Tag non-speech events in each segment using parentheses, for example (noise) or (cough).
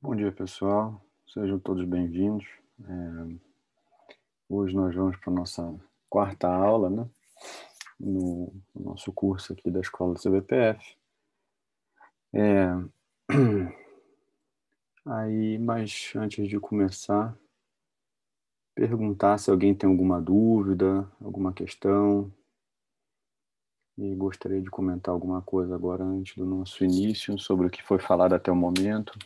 Bom dia, pessoal. Sejam todos bem-vindos. É... Hoje nós vamos para a nossa quarta aula, né? No nosso curso aqui da Escola CBPF. É... (clears throat) Aí, mas antes de começar, perguntar se alguém tem alguma dúvida, alguma questão. E gostaria de comentar alguma coisa agora antes do nosso início sobre o que foi falado até o momento.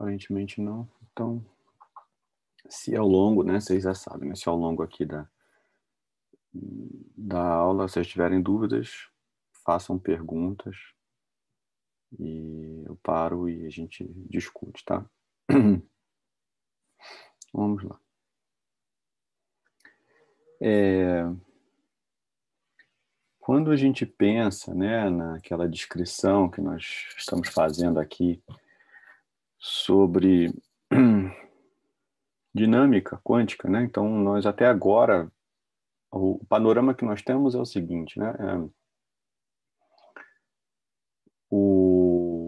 Aparentemente não. Então, se é ao longo, né, vocês já sabem, né, se é ao longo aqui da, da aula vocês tiverem dúvidas, façam perguntas e eu paro e a gente discute, tá? (clears throat) Vamos lá. É, quando a gente pensa né, naquela descrição que nós estamos fazendo aqui sobre (clears throat) dinâmica quântica, né? Então nós até agora o panorama que nós temos é o seguinte, né? É, o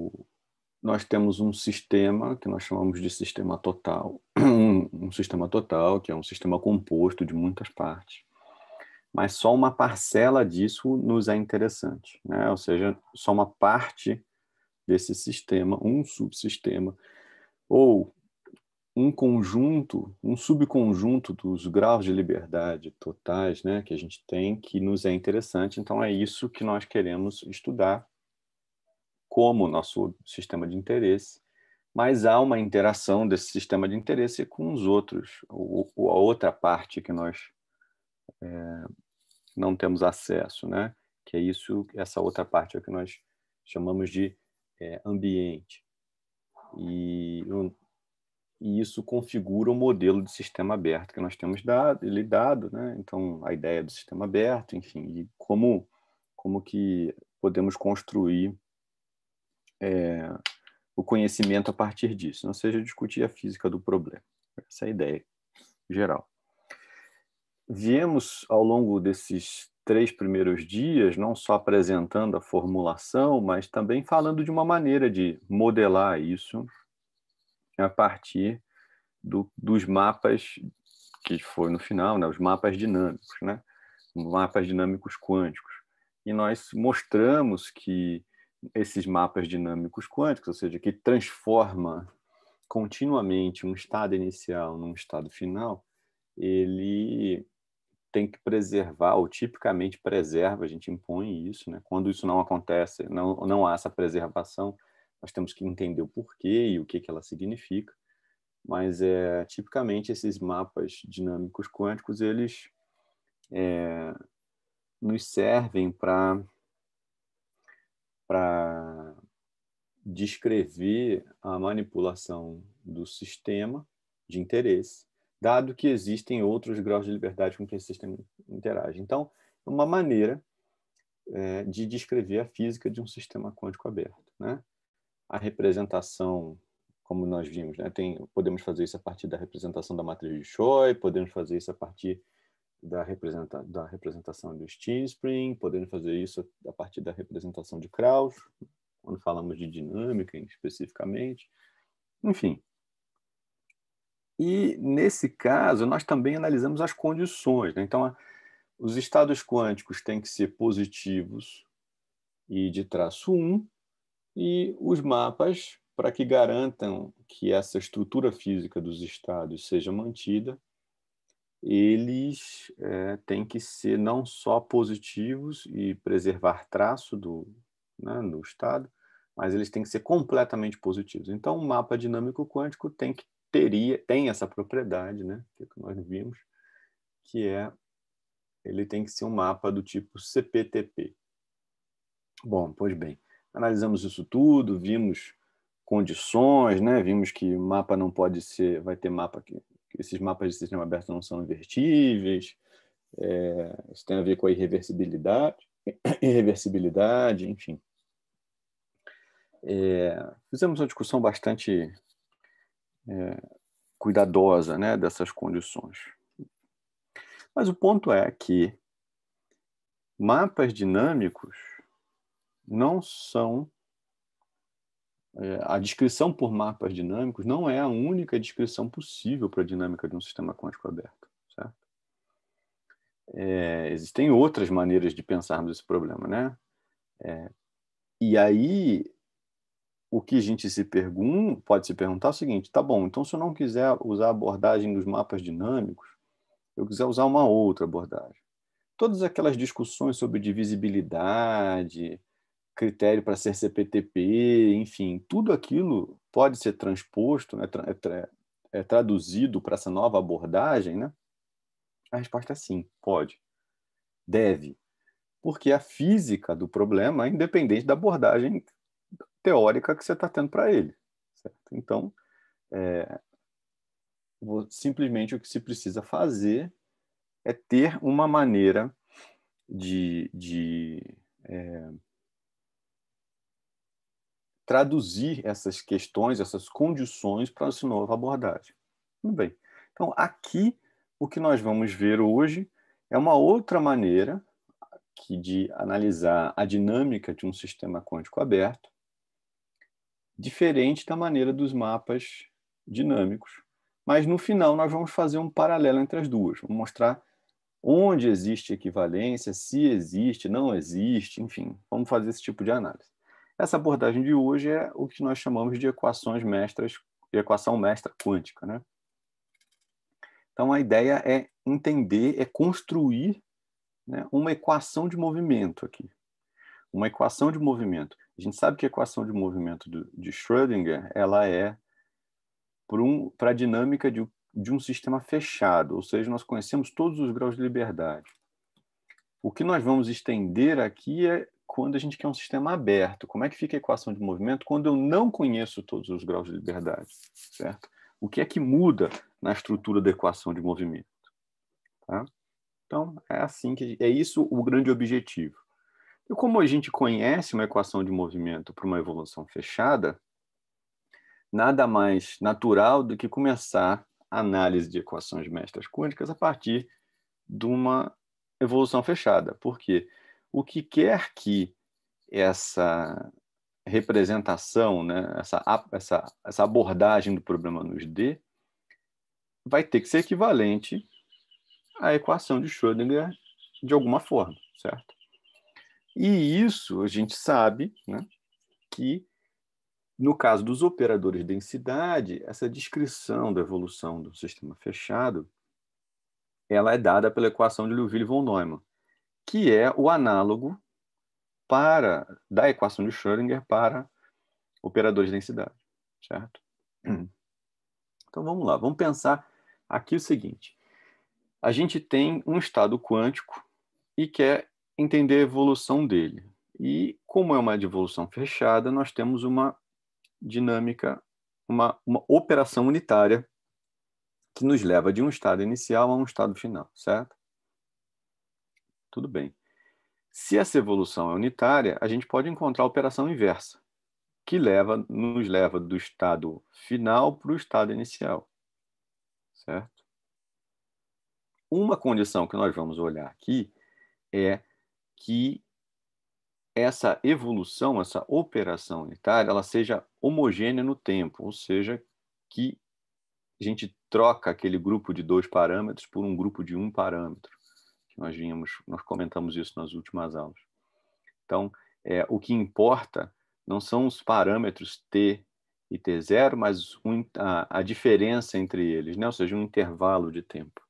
nós temos um sistema que nós chamamos de sistema total, (clears throat) um, um sistema total que é um sistema composto de muitas partes, mas só uma parcela disso nos é interessante, né? Ou seja, só uma parte desse sistema, um subsistema, ou um conjunto, um subconjunto dos graus de liberdade totais né, que a gente tem, que nos é interessante. Então, é isso que nós queremos estudar como nosso sistema de interesse, mas há uma interação desse sistema de interesse com os outros, ou, ou a outra parte que nós é, não temos acesso, né? que é isso, essa outra parte é que nós chamamos de é, ambiente. E, e, isso configura o modelo de sistema aberto que nós temos dado, lidado, né? Então, a ideia do sistema aberto, enfim, e como, como que podemos construir é, o conhecimento a partir disso, não seja, discutir a física do problema. Essa é a ideia geral. Viemos, ao longo desses três primeiros dias, não só apresentando a formulação, mas também falando de uma maneira de modelar isso a partir do, dos mapas que foi no final, né, os mapas dinâmicos, né, mapas dinâmicos quânticos. E nós mostramos que esses mapas dinâmicos quânticos, ou seja, que transforma continuamente um estado inicial num estado final, ele tem que preservar, ou tipicamente preserva, a gente impõe isso, né? Quando isso não acontece, não, não há essa preservação, nós temos que entender o porquê e o que, que ela significa. Mas é, tipicamente esses mapas dinâmicos quânticos, eles é, nos servem para para descrever a manipulação do sistema de interesse dado que existem outros graus de liberdade com que esse sistema interage. Então, é uma maneira é, de descrever a física de um sistema quântico aberto. Né? A representação, como nós vimos, né, tem, podemos fazer isso a partir da representação da matriz de Choi, podemos fazer isso a partir da, representa, da representação do T-spring, podemos fazer isso a partir da representação de Krauss, quando falamos de dinâmica especificamente. Enfim, e, nesse caso, nós também analisamos as condições. Né? Então, os estados quânticos têm que ser positivos e de traço 1, e os mapas, para que garantam que essa estrutura física dos estados seja mantida, eles é, têm que ser não só positivos e preservar traço do, né, do estado, mas eles têm que ser completamente positivos. Então, o mapa dinâmico quântico tem que teria, tem essa propriedade, né, que, é que nós vimos, que é ele tem que ser um mapa do tipo CPTP. Bom, pois bem, analisamos isso tudo, vimos condições, né? Vimos que mapa não pode ser, vai ter mapa que, que esses mapas de sistema aberto não são invertíveis. É, isso tem a ver com a irreversibilidade, (coughs) irreversibilidade, enfim. É, fizemos uma discussão bastante é, cuidadosa né, dessas condições. Mas o ponto é que mapas dinâmicos não são. É, a descrição por mapas dinâmicos não é a única descrição possível para a dinâmica de um sistema quântico aberto. Certo? É, existem outras maneiras de pensarmos esse problema, né? É, e aí o que a gente se pergunta, pode se perguntar é o seguinte: tá bom, então se eu não quiser usar a abordagem dos mapas dinâmicos, eu quiser usar uma outra abordagem. Todas aquelas discussões sobre divisibilidade, critério para ser CPTP, enfim, tudo aquilo pode ser transposto, né, tra é traduzido para essa nova abordagem? Né? A resposta é sim, pode. Deve. Porque a física do problema é independente da abordagem teórica que você está tendo para ele. Certo? Então, é, simplesmente o que se precisa fazer é ter uma maneira de, de é, traduzir essas questões, essas condições para essa nova abordagem. Muito bem. Então, aqui, o que nós vamos ver hoje é uma outra maneira que de analisar a dinâmica de um sistema quântico aberto, diferente da maneira dos mapas dinâmicos. Mas no final nós vamos fazer um paralelo entre as duas, vamos mostrar onde existe equivalência, se existe, não existe, enfim, vamos fazer esse tipo de análise. Essa abordagem de hoje é o que nós chamamos de equações mestras, de equação mestra quântica, né? Então a ideia é entender, é construir né, uma equação de movimento aqui, uma equação de movimento a gente sabe que a equação de movimento do, de Schrödinger ela é para um, a dinâmica de, de um sistema fechado, ou seja, nós conhecemos todos os graus de liberdade. O que nós vamos estender aqui é quando a gente quer um sistema aberto. Como é que fica a equação de movimento quando eu não conheço todos os graus de liberdade, certo? O que é que muda na estrutura da equação de movimento? Tá? Então, é assim que é isso o grande objetivo. E como a gente conhece uma equação de movimento para uma evolução fechada, nada mais natural do que começar a análise de equações de mestras quânticas a partir de uma evolução fechada. Porque o que quer que essa representação, né, essa, essa, essa abordagem do problema nos dê, vai ter que ser equivalente à equação de Schrödinger de alguma forma, certo? E isso a gente sabe né, que, no caso dos operadores de densidade, essa descrição da evolução do sistema fechado ela é dada pela equação de Liouville-Von Neumann, que é o análogo para da equação de Schrödinger para operadores de densidade, certo? Então vamos lá, vamos pensar aqui o seguinte: a gente tem um estado quântico e quer entender a evolução dele. E como é uma evolução fechada, nós temos uma dinâmica, uma, uma operação unitária que nos leva de um estado inicial a um estado final, certo? Tudo bem. Se essa evolução é unitária, a gente pode encontrar a operação inversa, que leva, nos leva do estado final para o estado inicial, certo? Uma condição que nós vamos olhar aqui é que essa evolução, essa operação unitária, ela seja homogênea no tempo, ou seja, que a gente troca aquele grupo de dois parâmetros por um grupo de um parâmetro. nós vimos, nós comentamos isso nas últimas aulas. Então, é, o que importa não são os parâmetros t e t0, mas um, a, a, diferença entre eles, né? ou seja, um intervalo de tempo.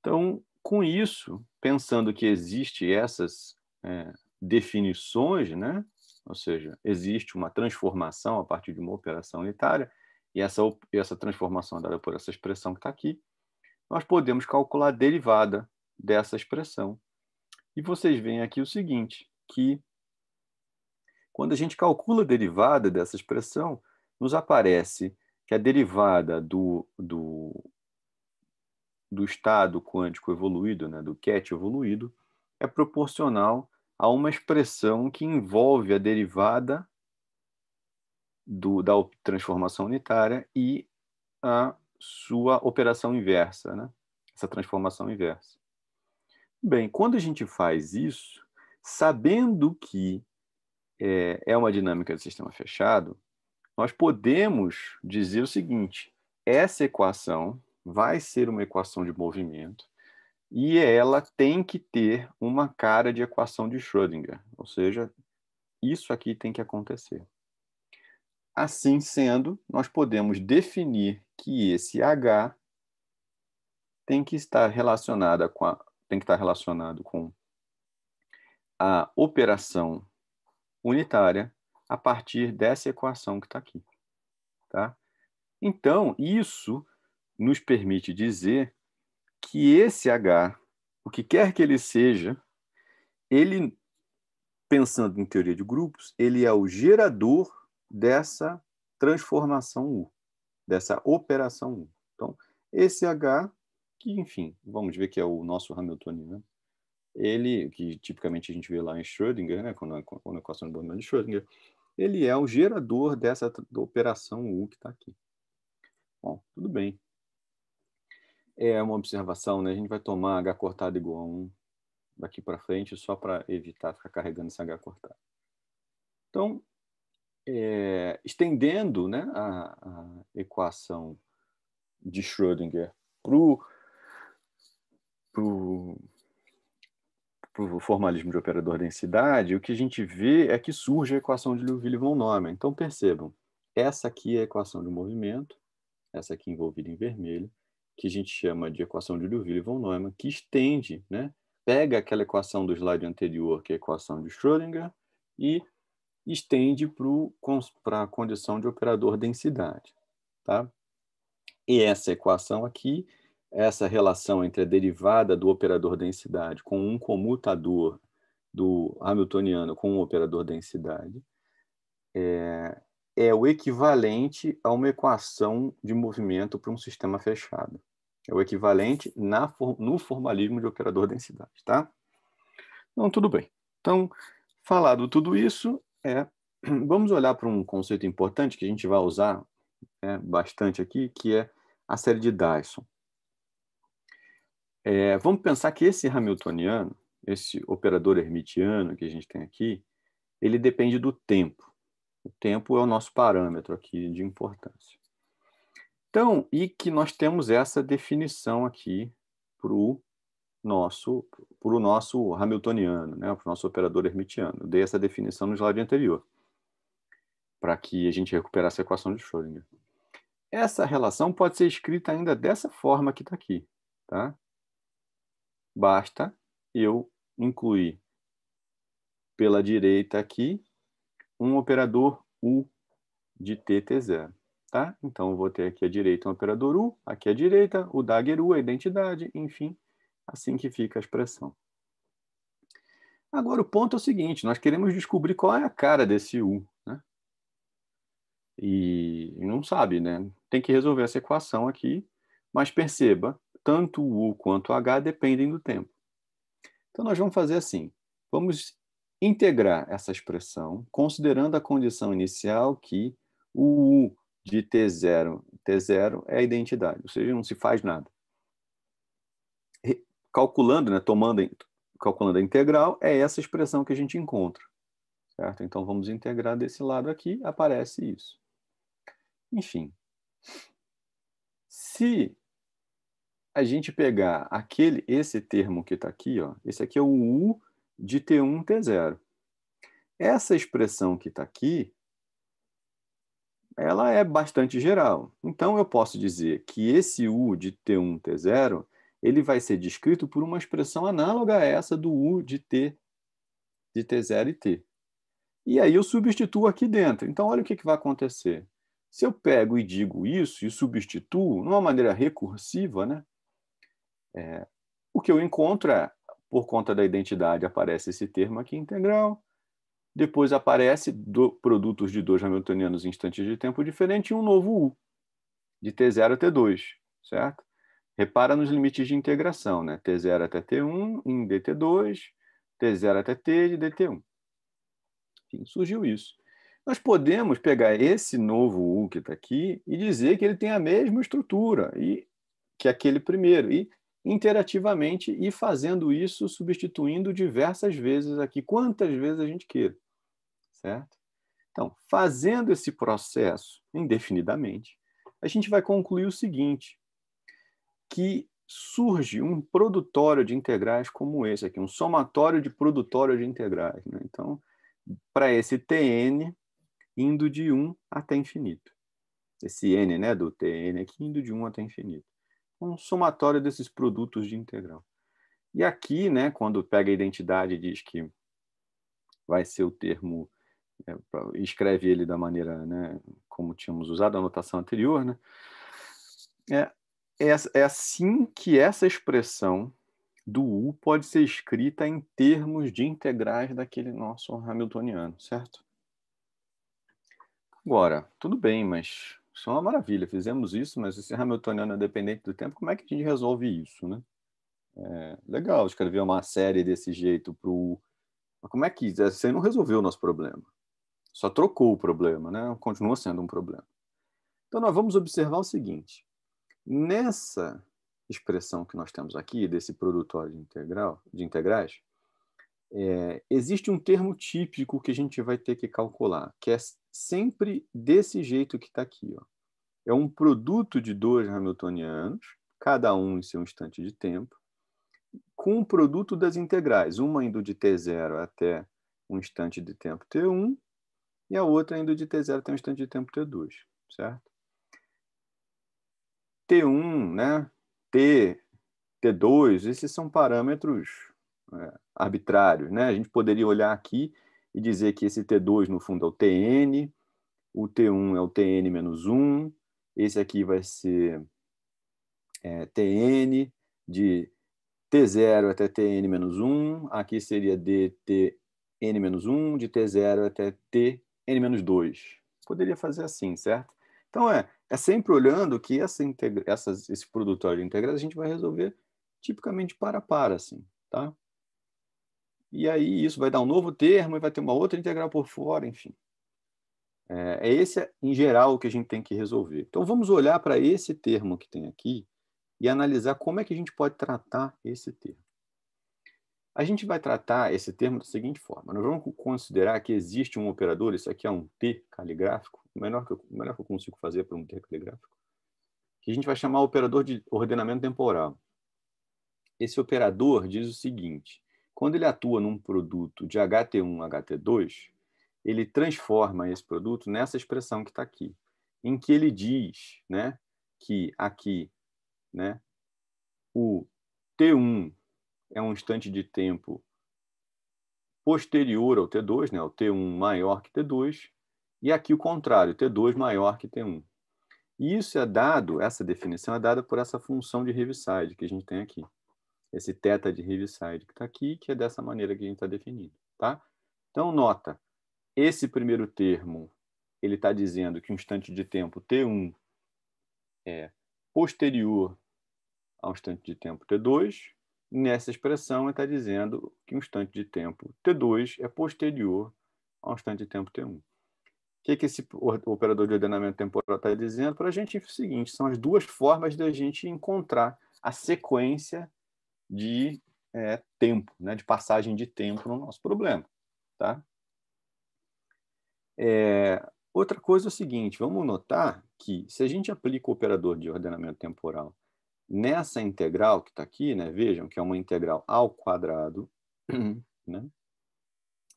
Então, com isso, pensando que existe essas é, definições, né? ou seja, existe uma transformação a partir de uma operação unitária, e essa, essa transformação é dada por essa expressão que está aqui, nós podemos calcular a derivada dessa expressão. E vocês veem aqui o seguinte, que quando a gente calcula a derivada dessa expressão, nos aparece que a derivada do, do do estado quântico evoluído, né, do cat evoluído, é proporcional a uma expressão que envolve a derivada do, da transformação unitária e a sua operação inversa, né? essa transformação inversa. Bem, quando a gente faz isso, sabendo que é, é uma dinâmica de sistema fechado, nós podemos dizer o seguinte: essa equação vai ser uma equação de movimento e ela tem que ter uma cara de equação de Schrödinger, ou seja, isso aqui tem que acontecer. Assim sendo, nós podemos definir que esse H tem que estar relacionada com a, tem que estar relacionado com a operação unitária a partir dessa equação que está aqui, tá? Então isso nos permite dizer que esse H, o que quer que ele seja, ele, pensando em teoria de grupos, ele é o gerador dessa transformação U, dessa operação U. Então, esse H, que, enfim, vamos ver que é o nosso Hamiltoniano, né? ele, que tipicamente a gente vê lá em Schrödinger, né, quando, quando a equação de Boltzmann de Schrödinger, ele é o gerador dessa operação U que está aqui. Bom, tudo bem. É uma observação, né? A gente vai tomar H cortado igual a 1 daqui para frente, só para evitar ficar carregando esse H cortado. Então, é, estendendo né, a, a, equação de Schrödinger para o formalismo de operador densidade, o que a gente vê é que surge a equação de Liouville-Von Neumann. Então, percebam, essa aqui é a equação de movimento, essa aqui envolvida em vermelho, que a gente chama de equação de Liouville e von Neumann, que estende, né, pega aquela equação do slide anterior, que é a equação de Schrödinger, e estende para a condição de operador densidade. Tá? E essa equação aqui, essa relação entre a derivada do operador densidade com um comutador do Hamiltoniano com um operador densidade, é, é o equivalente a uma equação de movimento para um sistema fechado. É o equivalente na, no formalismo de operador densidade, tá? Então tudo bem. Então, falado tudo isso, é, (clears throat) vamos olhar para um conceito importante que a gente vai usar né, bastante aqui, que é a série de Dyson. É, vamos pensar que esse Hamiltoniano, esse operador hermitiano que a gente tem aqui, ele depende do tempo. O tempo é o nosso parâmetro aqui de importância. Então, e que nós temos essa definição aqui para o nosso, pro nosso hamiltoniano, né? para o nosso operador hermitiano. Eu dei essa definição no slide anterior, para que a gente recuperasse a equação de Schrödinger. Essa relação pode ser escrita ainda dessa forma que está aqui. Tá? Basta eu incluir pela direita aqui um operador U de TT0. Tá? Então, eu vou ter aqui à direita um operador U, aqui à direita o dagger U, a identidade, enfim, assim que fica a expressão. Agora, o ponto é o seguinte, nós queremos descobrir qual é a cara desse U. Né? E, não sabe, né? Tem que resolver essa equação aqui, mas perceba, tanto o U quanto o H dependem do tempo. Então, nós vamos fazer assim, vamos integrar essa expressão, considerando a condição inicial que o U de T0. T0 é a identidade, ou seja, não se faz nada. Calculando, né, tomando, calculando a integral, é essa expressão que a gente encontra. Certo? Então, vamos integrar desse lado aqui, aparece isso. Enfim, se a gente pegar aquele, esse termo que está aqui, ó, esse aqui é o U de T1, T0. Essa expressão que está aqui ela é bastante geral. Então, eu posso dizer que esse U de T1, T0, ele vai ser descrito por uma expressão análoga a essa do U de T, de T0 e T. E aí eu substituo aqui dentro. Então, olha o que, que vai acontecer. Se eu pego e digo isso e substituo, de uma maneira recursiva, né? É, o que eu encontro é, por conta da identidade, aparece esse termo aqui integral, depois aparece do, produtos de dois hamiltonianos em instantes de tempo diferente e um novo U, de T0 até 2, certo? Repara nos limites de integração, né? T0 até T1 em DT2, T0 até T de DT1. Enfim, surgiu isso. Nós podemos pegar esse novo U que está aqui e dizer que ele tem a mesma estrutura e que aquele primeiro, e interativamente e fazendo isso substituindo diversas vezes aqui, quantas vezes a gente queira certo? Então, fazendo esse processo indefinidamente, a gente vai concluir o seguinte, que surge um produtório de integrais como esse aqui, um somatório de produtório de integrais. Né? Então, para esse Tn, indo de 1 até infinito. Esse n né, do Tn aqui, indo de 1 até infinito. Um somatório desses produtos de integral. E aqui, né, quando pega a identidade, diz que vai ser o termo é, escreve ele da maneira né, como tínhamos usado a notação anterior, né? É, é, é assim que essa expressão do U pode ser escrita em termos de integrais daquele nosso Hamiltoniano, certo? Agora, tudo bem, mas isso é uma maravilha, fizemos isso, mas esse Hamiltoniano é dependente do tempo, como é que a gente resolve isso, né? É, legal escrever uma série desse jeito para o U, mas como é que é, você não resolveu o nosso problema? Só trocou o problema, né? continua sendo um problema. Então, nós vamos observar o seguinte: nessa expressão que nós temos aqui, desse produtório de, integral, de integrais, é, existe um termo típico que a gente vai ter que calcular, que é sempre desse jeito que está aqui. Ó. É um produto de dois hamiltonianos, cada um em seu instante de tempo, com o produto das integrais, uma indo de t0 até um instante de tempo t1, e a outra indo de T0 até um instante de tempo T2, certo? T1, né? T, T2, esses são parâmetros é, arbitrários, né? A gente poderia olhar aqui e dizer que esse T2, no fundo, é o Tn, o T1 é o Tn menos 1, esse aqui vai ser é, Tn de T0 até Tn menos 1, aqui seria dTn menos 1, de T0 até T N-2. Poderia fazer assim, certo? Então, é, é sempre olhando que essa integra, essas, esse produtório de integrais a gente vai resolver tipicamente para para, assim, tá? E aí isso vai dar um novo termo e vai ter uma outra integral por fora, enfim. É, é esse, em geral, o que a gente tem que resolver. Então, vamos olhar para esse termo que tem aqui e analisar como é que a gente pode tratar esse termo. A gente vai tratar esse termo da seguinte forma: nós vamos considerar que existe um operador, isso aqui é um T caligráfico, o melhor que eu, que eu consigo fazer para um T caligráfico, que a gente vai chamar operador de ordenamento temporal. Esse operador diz o seguinte: quando ele atua num produto de HT1 HT2, ele transforma esse produto nessa expressão que está aqui, em que ele diz né, que aqui né, o T1 é um instante de tempo posterior ao T2, né, o T1 maior que T2, e aqui o contrário, T2 maior que T1. E isso é dado, essa definição é dada por essa função de Riverside que a gente tem aqui. Esse θ de Riverside que está aqui, que é dessa maneira que a gente está definindo. Tá? Então, nota, esse primeiro termo, ele está dizendo que o instante de tempo T1 é posterior ao instante de tempo T2, Nessa expressão, ele está dizendo que um instante de tempo T2 é posterior ao instante de tempo T1. O que, que esse operador de ordenamento temporal está dizendo? Para a gente é o seguinte: são as duas formas da gente encontrar a sequência de é, tempo, né, de passagem de tempo no nosso problema. Tá? É, outra coisa é o seguinte: vamos notar que se a gente aplica o operador de ordenamento temporal Nessa integral que está aqui, né, vejam que é uma integral ao quadrado, (clears throat) né?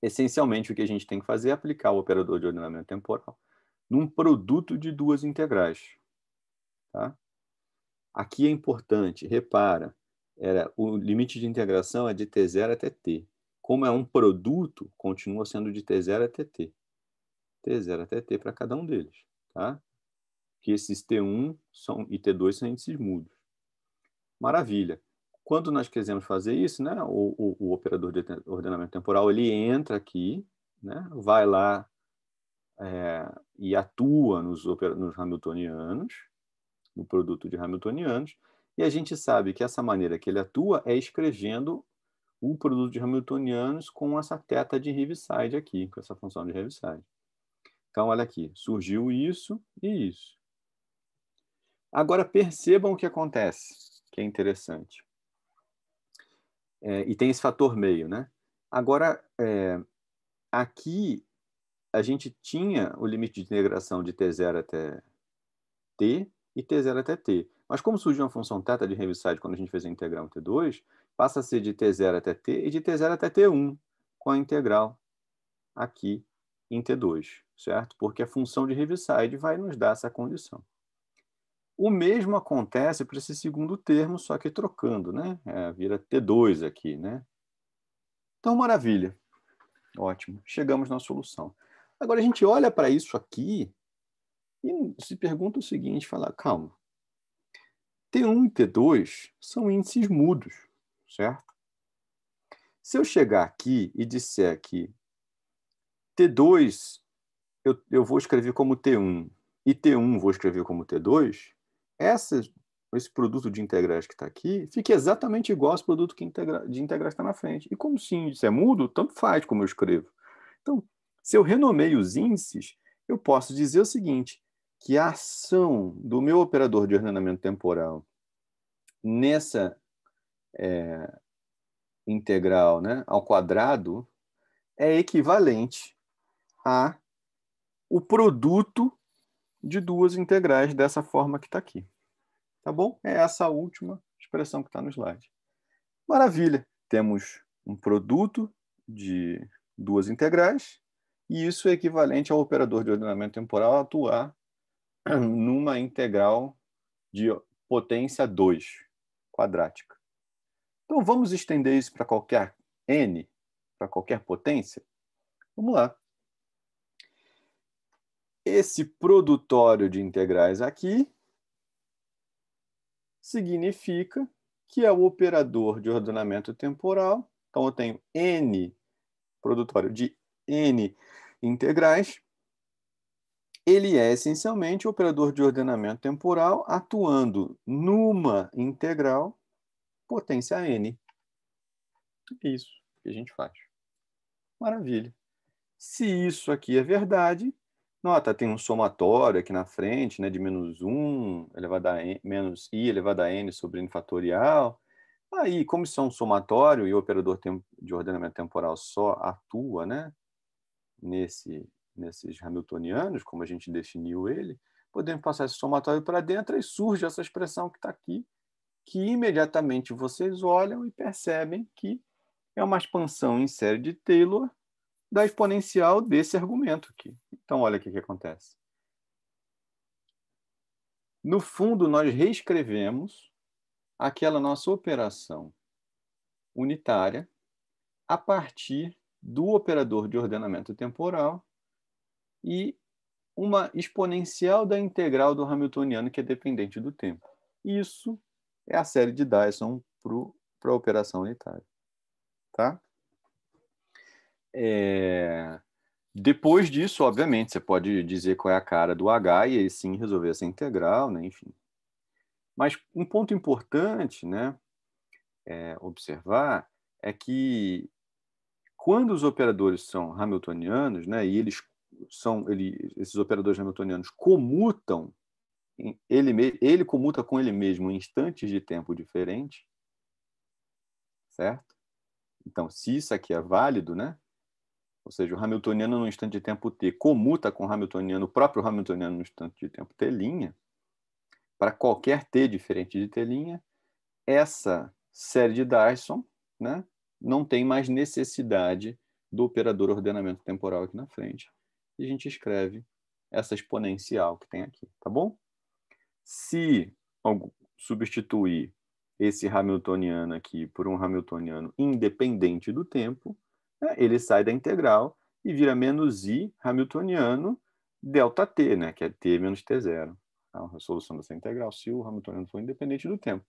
essencialmente o que a gente tem que fazer é aplicar o operador de ordenamento temporal num produto de duas integrais. Tá? Aqui é importante, repara, era, o limite de integração é de t0 até t. Como é um produto, continua sendo de t0 até t. t0 até t para cada um deles. Tá? Que esses t1 são, e t2 são índices mudos maravilha. Quando nós quisermos fazer isso, né, o, o, o operador de ordenamento temporal ele entra aqui, né, vai lá é, e atua nos, nos hamiltonianos, no produto de hamiltonianos, e a gente sabe que essa maneira que ele atua é escrevendo o produto de hamiltonianos com essa teta de Heaviside aqui, com essa função de Heaviside. Então, olha aqui, surgiu isso e isso. Agora percebam o que acontece que é interessante. É, e tem esse fator meio, né? Agora, é, aqui a gente tinha o limite de integração de T0 até T e T0 até T. Mas como surgiu uma função θ de Heaviside quando a gente fez a integral em T2, passa a ser de T0 até T e de T0 até T1 com a integral aqui em T2, certo? Porque a função de Heaviside vai nos dar essa condição. O mesmo acontece para esse segundo termo, só que trocando, né? É, vira T2 aqui, né? Então, maravilha. Ótimo. Chegamos na solução. Agora, a gente olha para isso aqui e se pergunta o seguinte, fala, calma. T1 e T2 são índices mudos, certo? Se eu chegar aqui e disser que T2 eu, eu vou escrever como T1 e T1 vou escrever como T2, essa, esse produto de integrais que está aqui fique exatamente igual ao produto que integra, de integrais que está na frente. E como o índice é mudo, tanto faz como eu escrevo. Então, se eu renomeio os índices, eu posso dizer o seguinte, que a ação do meu operador de ordenamento temporal nessa é, integral né, ao quadrado é equivalente a o produto de duas integrais dessa forma que está aqui. Tá bom? É essa última expressão que está no slide. Maravilha! Temos um produto de duas integrais, e isso é equivalente ao operador de ordenamento temporal atuar (clears throat) numa integral de potência 2 quadrática. Então, vamos estender isso para qualquer n, para qualquer potência? Vamos lá. Esse produtório de integrais aqui significa que é o operador de ordenamento temporal. Então, eu tenho n produtório de n integrais. Ele é essencialmente o operador de ordenamento temporal atuando numa integral potência n. É isso que a gente faz. Maravilha. Se isso aqui é verdade, Nota, tem um somatório aqui na frente, né, de menos 1 elevado a n, menos i elevado a n sobre n fatorial. Aí, como isso é um somatório e o operador de ordenamento temporal só atua né, nesse, nesses hamiltonianos, como a gente definiu ele, podemos passar esse somatório para dentro e surge essa expressão que está aqui, que imediatamente vocês olham e percebem que é uma expansão em série de Taylor da exponencial desse argumento aqui. Então, olha o que, acontece. No fundo, nós reescrevemos aquela nossa operação unitária a partir do operador de ordenamento temporal e uma exponencial da integral do hamiltoniano que é dependente do tempo. Isso é a série de Dyson para a operação unitária. Tá? É... Depois disso, obviamente, você pode dizer qual é a cara do H e aí sim resolver essa integral, né? enfim. Mas um ponto importante né, é, observar é que quando os operadores são hamiltonianos, né, e eles são, ele, esses operadores hamiltonianos comutam, ele, ele comuta com ele mesmo em instantes de tempo diferentes, certo? Então, se isso aqui é válido, né? Ou seja, o Hamiltoniano no instante de tempo T comuta com o Hamiltoniano, o próprio Hamiltoniano no instante de tempo T', para qualquer T diferente de T', essa série de Dyson né, não tem mais necessidade do operador ordenamento temporal aqui na frente. E a gente escreve essa exponencial que tem aqui, tá bom? Se substituir esse Hamiltoniano aqui por um Hamiltoniano independente do tempo, né? ele sai da integral e vira menos i hamiltoniano delta t, né, que é t menos t zero. Então, tá? a solução dessa integral, se o hamiltoniano for independente do tempo.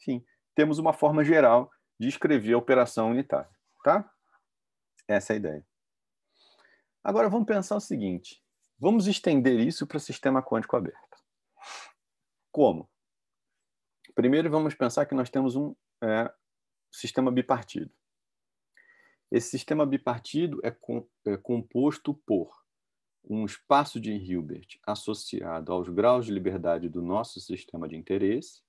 Enfim, temos uma forma geral de escrever a operação unitária, tá? Essa é a ideia. Agora vamos pensar o seguinte, vamos estender isso para o sistema quântico aberto. Como? Primeiro vamos pensar que nós temos um é, sistema bipartido. Esse sistema bipartido é, com, é composto por um espaço de Hilbert associado aos graus de liberdade do nosso sistema de interesse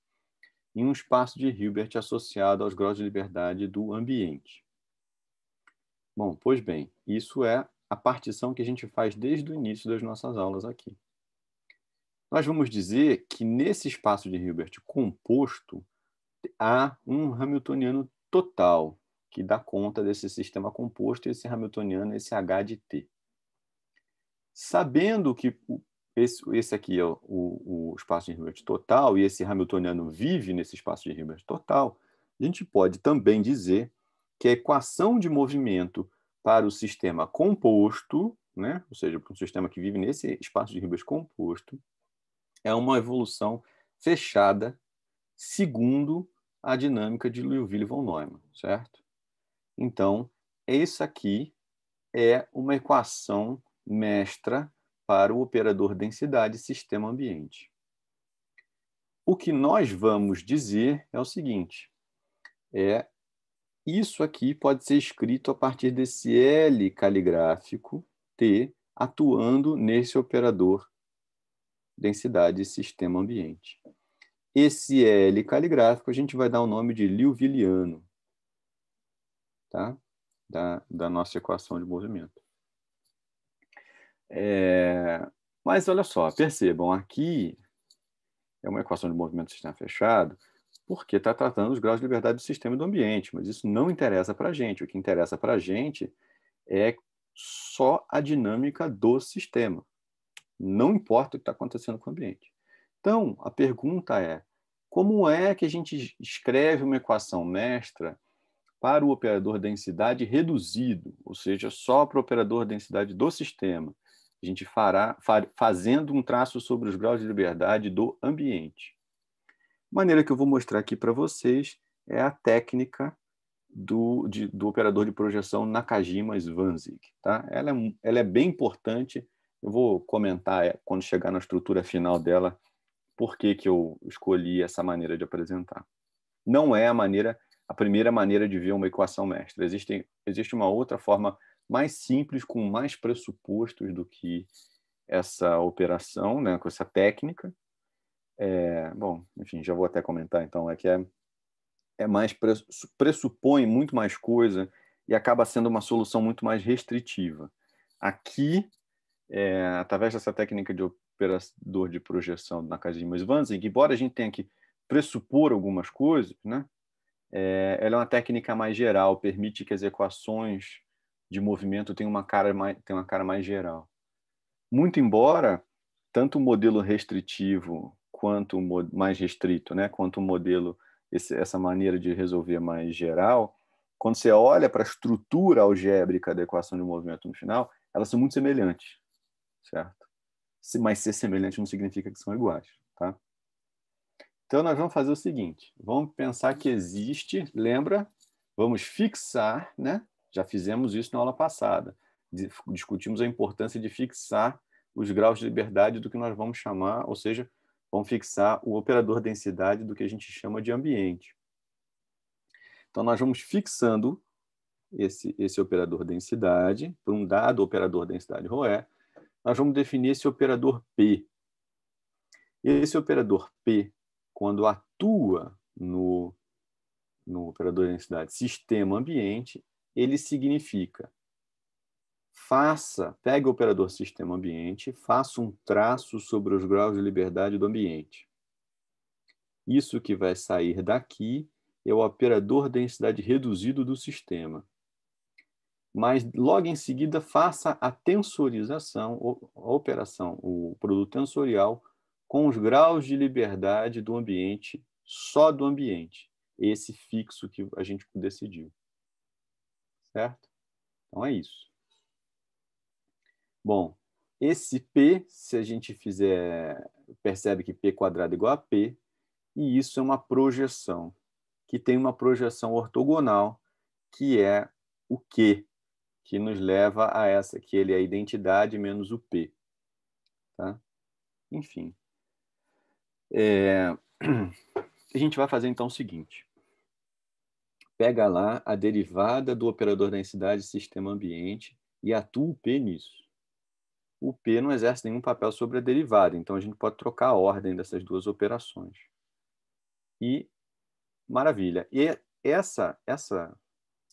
e um espaço de Hilbert associado aos graus de liberdade do ambiente. Bom, pois bem, isso é a partição que a gente faz desde o início das nossas aulas aqui. Nós vamos dizer que nesse espaço de Hilbert composto há um Hamiltoniano total, que dá conta desse sistema composto, esse Hamiltoniano, esse H de T. Sabendo que esse, esse aqui é o, o, espaço de Hilbert total e esse Hamiltoniano vive nesse espaço de Hilbert total, a gente pode também dizer que a equação de movimento para o sistema composto, né, ou seja, para um sistema que vive nesse espaço de Hilbert composto, é uma evolução fechada segundo a dinâmica de Liouville von Neumann, certo? Então, isso aqui é uma equação mestra para o operador densidade sistema ambiente. O que nós vamos dizer é o seguinte, é isso aqui pode ser escrito a partir desse L caligráfico T atuando nesse operador densidade sistema ambiente. Esse L caligráfico a gente vai dar o nome de Liouvilleano tá? da, da nossa equação de movimento. É, mas olha só, percebam, aqui é uma equação de movimento do sistema fechado, porque está tratando os graus de liberdade do sistema e do ambiente, mas isso não interessa para a gente. O que interessa para a gente é só a dinâmica do sistema. Não importa o que está acontecendo com o ambiente. Então, a pergunta é: como é que a gente escreve uma equação mestra para o operador densidade reduzido, ou seja, só para o operador densidade do sistema. A gente fará fazendo um traço sobre os graus de liberdade do ambiente. A maneira que eu vou mostrar aqui para vocês é a técnica do, de, do operador de projeção Nakajima Svanzig. Tá? Ela, é, ela é bem importante, eu vou comentar é, quando chegar na estrutura final dela por que, que eu escolhi essa maneira de apresentar. Não é a maneira a primeira maneira de ver uma equação mestra. Existe, existe uma outra forma mais simples, com mais pressupostos do que essa operação, né, com essa técnica. É, bom, enfim, já vou até comentar então, é que é, é mais pressupõe muito mais coisa e acaba sendo uma solução muito mais restritiva. Aqui, é, através dessa técnica de operador de projeção na casa de Mosvanzig, embora a gente tenha que pressupor algumas coisas, né, é, ela é uma técnica mais geral, permite que as equações de movimento tenham uma cara mais, tenham uma cara mais geral. Muito embora tanto o modelo restritivo quanto o mais restrito, né, quanto o modelo esse, essa maneira de resolver mais geral, quando você olha para a estrutura algébrica da equação de movimento no final, elas são muito semelhantes, certo? Mas ser semelhante não significa que são iguais, tá? Então, nós vamos fazer o seguinte: vamos pensar que existe, lembra? Vamos fixar, né? Já fizemos isso na aula passada. Discutimos a importância de fixar os graus de liberdade do que nós vamos chamar, ou seja, vamos fixar o operador densidade do que a gente chama de ambiente. Então, nós vamos fixando esse, esse operador densidade para um dado operador densidade ρe. Nós vamos definir esse operador P. Esse operador P quando atua no, no operador de densidade sistema ambiente, ele significa faça, pega o operador sistema ambiente, faça um traço sobre os graus de liberdade do ambiente. Isso que vai sair daqui é o operador densidade reduzido do sistema. Mas logo em seguida faça a tensorização, a operação, o produto tensorial com os graus de liberdade do ambiente, só do ambiente, esse fixo que a gente decidiu. Certo? Então é isso. Bom, esse P, se a gente fizer, percebe que P quadrado é igual a P, e isso é uma projeção, que tem uma projeção ortogonal, que é o Q, que nos leva a essa, que ele é a identidade menos o P. Tá? Enfim. É... (clears throat) A gente vai fazer então o seguinte: pega lá a derivada do operador densidade sistema ambiente e atua o P nisso. O P não exerce nenhum papel sobre a derivada, então a gente pode trocar a ordem dessas duas operações. E maravilha. E essa essa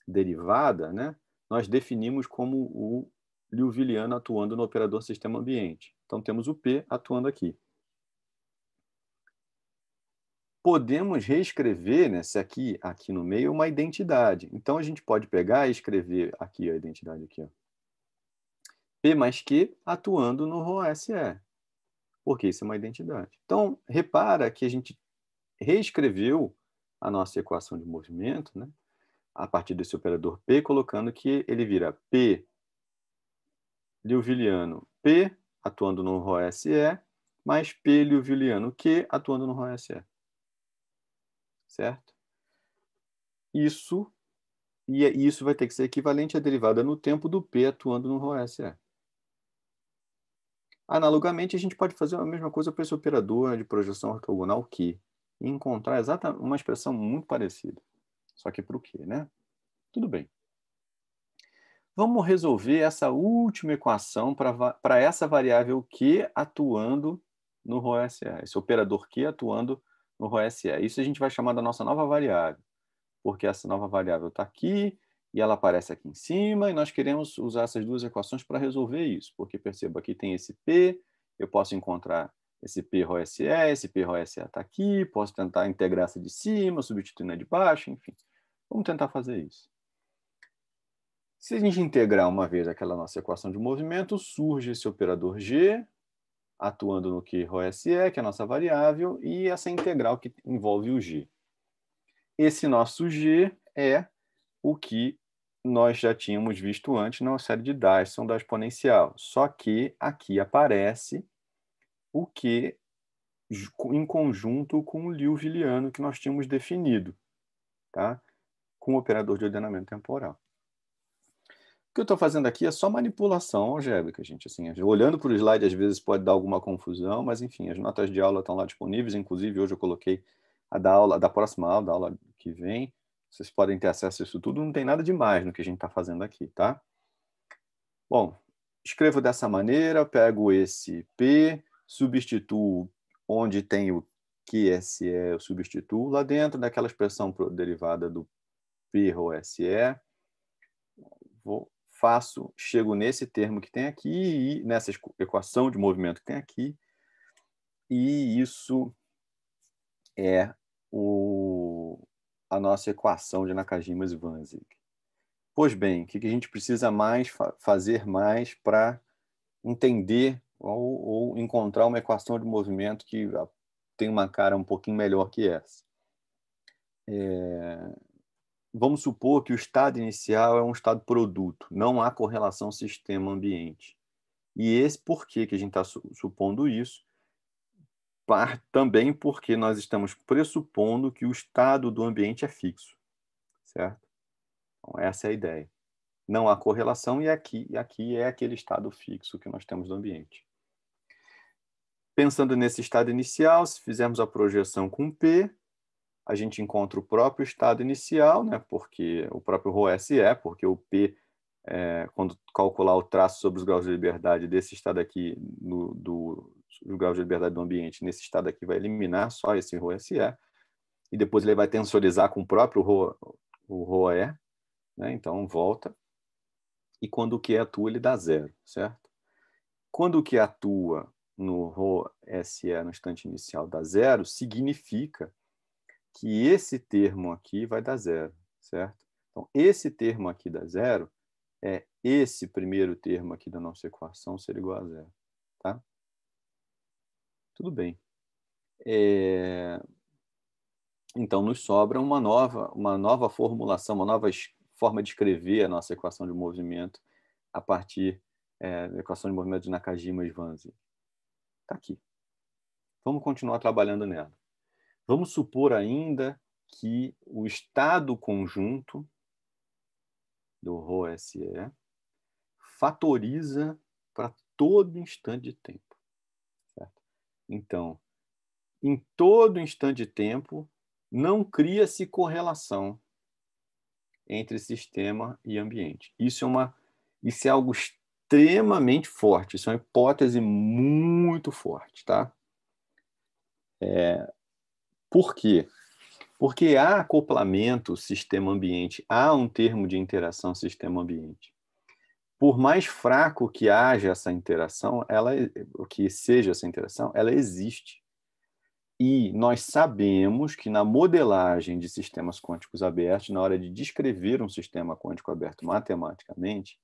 derivada, né, nós definimos como o Liouvilleano atuando no operador sistema ambiente. Então temos o P atuando aqui podemos reescrever, né, se aqui, aqui no meio, uma identidade. Então, a gente pode pegar e escrever aqui a identidade aqui, ó. P mais Q atuando no ρSE, porque isso é uma identidade. Então, repara que a gente reescreveu a nossa equação de movimento, né, a partir desse operador P, colocando que ele vira P Liouvilleano P, atuando no ρSE, mais P Liouvilleano Q, atuando no ρSE certo? Isso é, e isso vai ter que ser equivalente à derivada no tempo do P atuando no ρSE. É. Analogamente, a gente pode fazer a mesma coisa para esse operador de projeção ortogonal Q e encontrar exatamente uma expressão muito parecida, só que para o Q, né? Tudo bem. Vamos resolver essa última equação para essa variável Q atuando no ρSE, esse operador Q atuando no ROSE. Isso a gente vai chamar da nossa nova variável, porque essa nova variável está aqui e ela aparece aqui em cima, e nós queremos usar essas duas equações para resolver isso, porque perceba que tem esse P, eu posso encontrar esse P ROSE, esse P ROSE está aqui, posso tentar integrar essa de cima, substituir na de baixo, enfim. Vamos tentar fazer isso. Se a gente integrar uma vez aquela nossa equação de movimento, surge esse operador G, atuando no que ρs é, que é a nossa variável, e essa integral que envolve o g. Esse nosso g é o que nós já tínhamos visto antes na série de Dyson da exponencial, só que aqui aparece o que em conjunto com o Liu-Viliano que nós tínhamos definido, tá? com o operador de ordenamento temporal. O que eu estou fazendo aqui é só manipulação algébrica, gente. Assim, olhando para o slide, às vezes pode dar alguma confusão, mas enfim, as notas de aula estão lá disponíveis. Inclusive, hoje eu coloquei a da aula, da próxima aula, da aula que vem. Vocês podem ter acesso a isso tudo. Não tem nada demais no que a gente está fazendo aqui, tá? Bom, escrevo dessa maneira, pego esse P, substituo onde tem o QSE, eu substituo lá dentro daquela expressão derivada do P ou SE. Vou faço, chego nesse termo que tem aqui, nessa equação de movimento que tem aqui, e isso é o, a nossa equação de Nakajima-Svanzig. Pois bem, o que a gente precisa mais fazer mais para entender ou, ou, encontrar uma equação de movimento que tem uma cara um pouquinho melhor que essa? É, vamos supor que o estado inicial é um estado produto, não há correlação sistema-ambiente. E esse porquê que a gente está supondo isso, também porque nós estamos pressupondo que o estado do ambiente é fixo, certo? Então, essa é a ideia. Não há correlação e aqui, e aqui é aquele estado fixo que nós temos do ambiente. Pensando nesse estado inicial, se fizermos a projeção com P, a gente encontra o próprio estado inicial, né, porque o próprio ρSE, é, porque o P, é, quando calcular o traço sobre os graus de liberdade desse estado aqui, no, do, do graus de liberdade do ambiente, nesse estado aqui, vai eliminar só esse ρSE, e depois ele vai tensorizar com o próprio ρ, ρE, né, então volta, e quando o Q atua, ele dá zero, certo? Quando o Q atua no ρSE no instante inicial dá zero, significa que esse termo aqui vai dar zero, certo? Então, esse termo aqui dá zero, é esse primeiro termo aqui da nossa equação ser igual a zero, tá? Tudo bem. É... Então, nos sobra uma nova, uma nova formulação, uma nova forma de escrever a nossa equação de movimento a partir é, da equação de movimento de Nakajima e Vanzi. Está aqui. Vamos continuar trabalhando nela. Vamos supor ainda que o estado conjunto do ROSE fatoriza para todo instante de tempo. Certo? Então, em todo instante de tempo, não cria-se correlação entre sistema e ambiente. Isso é, uma, isso é algo extremamente forte, isso é uma hipótese muito forte. Tá? É, por quê? Porque há acoplamento sistema-ambiente, há um termo de interação sistema-ambiente. Por mais fraco que haja essa interação, ela, é, o que seja essa interação, ela existe. E nós sabemos que na modelagem de sistemas quânticos abertos, na hora de descrever um sistema quântico aberto matematicamente,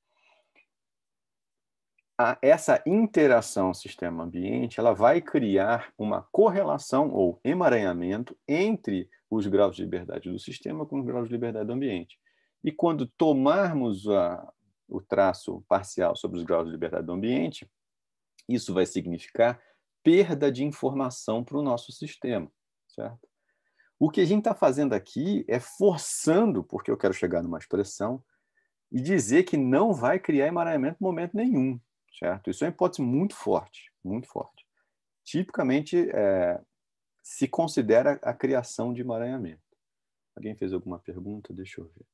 a, essa interação sistema-ambiente ela vai criar uma correlação ou emaranhamento entre os graus de liberdade do sistema com os graus de liberdade do ambiente. E quando tomarmos a, o traço parcial sobre os graus de liberdade do ambiente, isso vai significar perda de informação para o nosso sistema, certo? O que a gente está fazendo aqui é forçando, porque eu quero chegar numa expressão, e dizer que não vai criar emaranhamento em momento nenhum certo? Isso é uma hipótese muito forte, muito forte. Tipicamente, é, se considera a criação de emaranhamento. Alguém fez alguma pergunta? Deixa eu ver.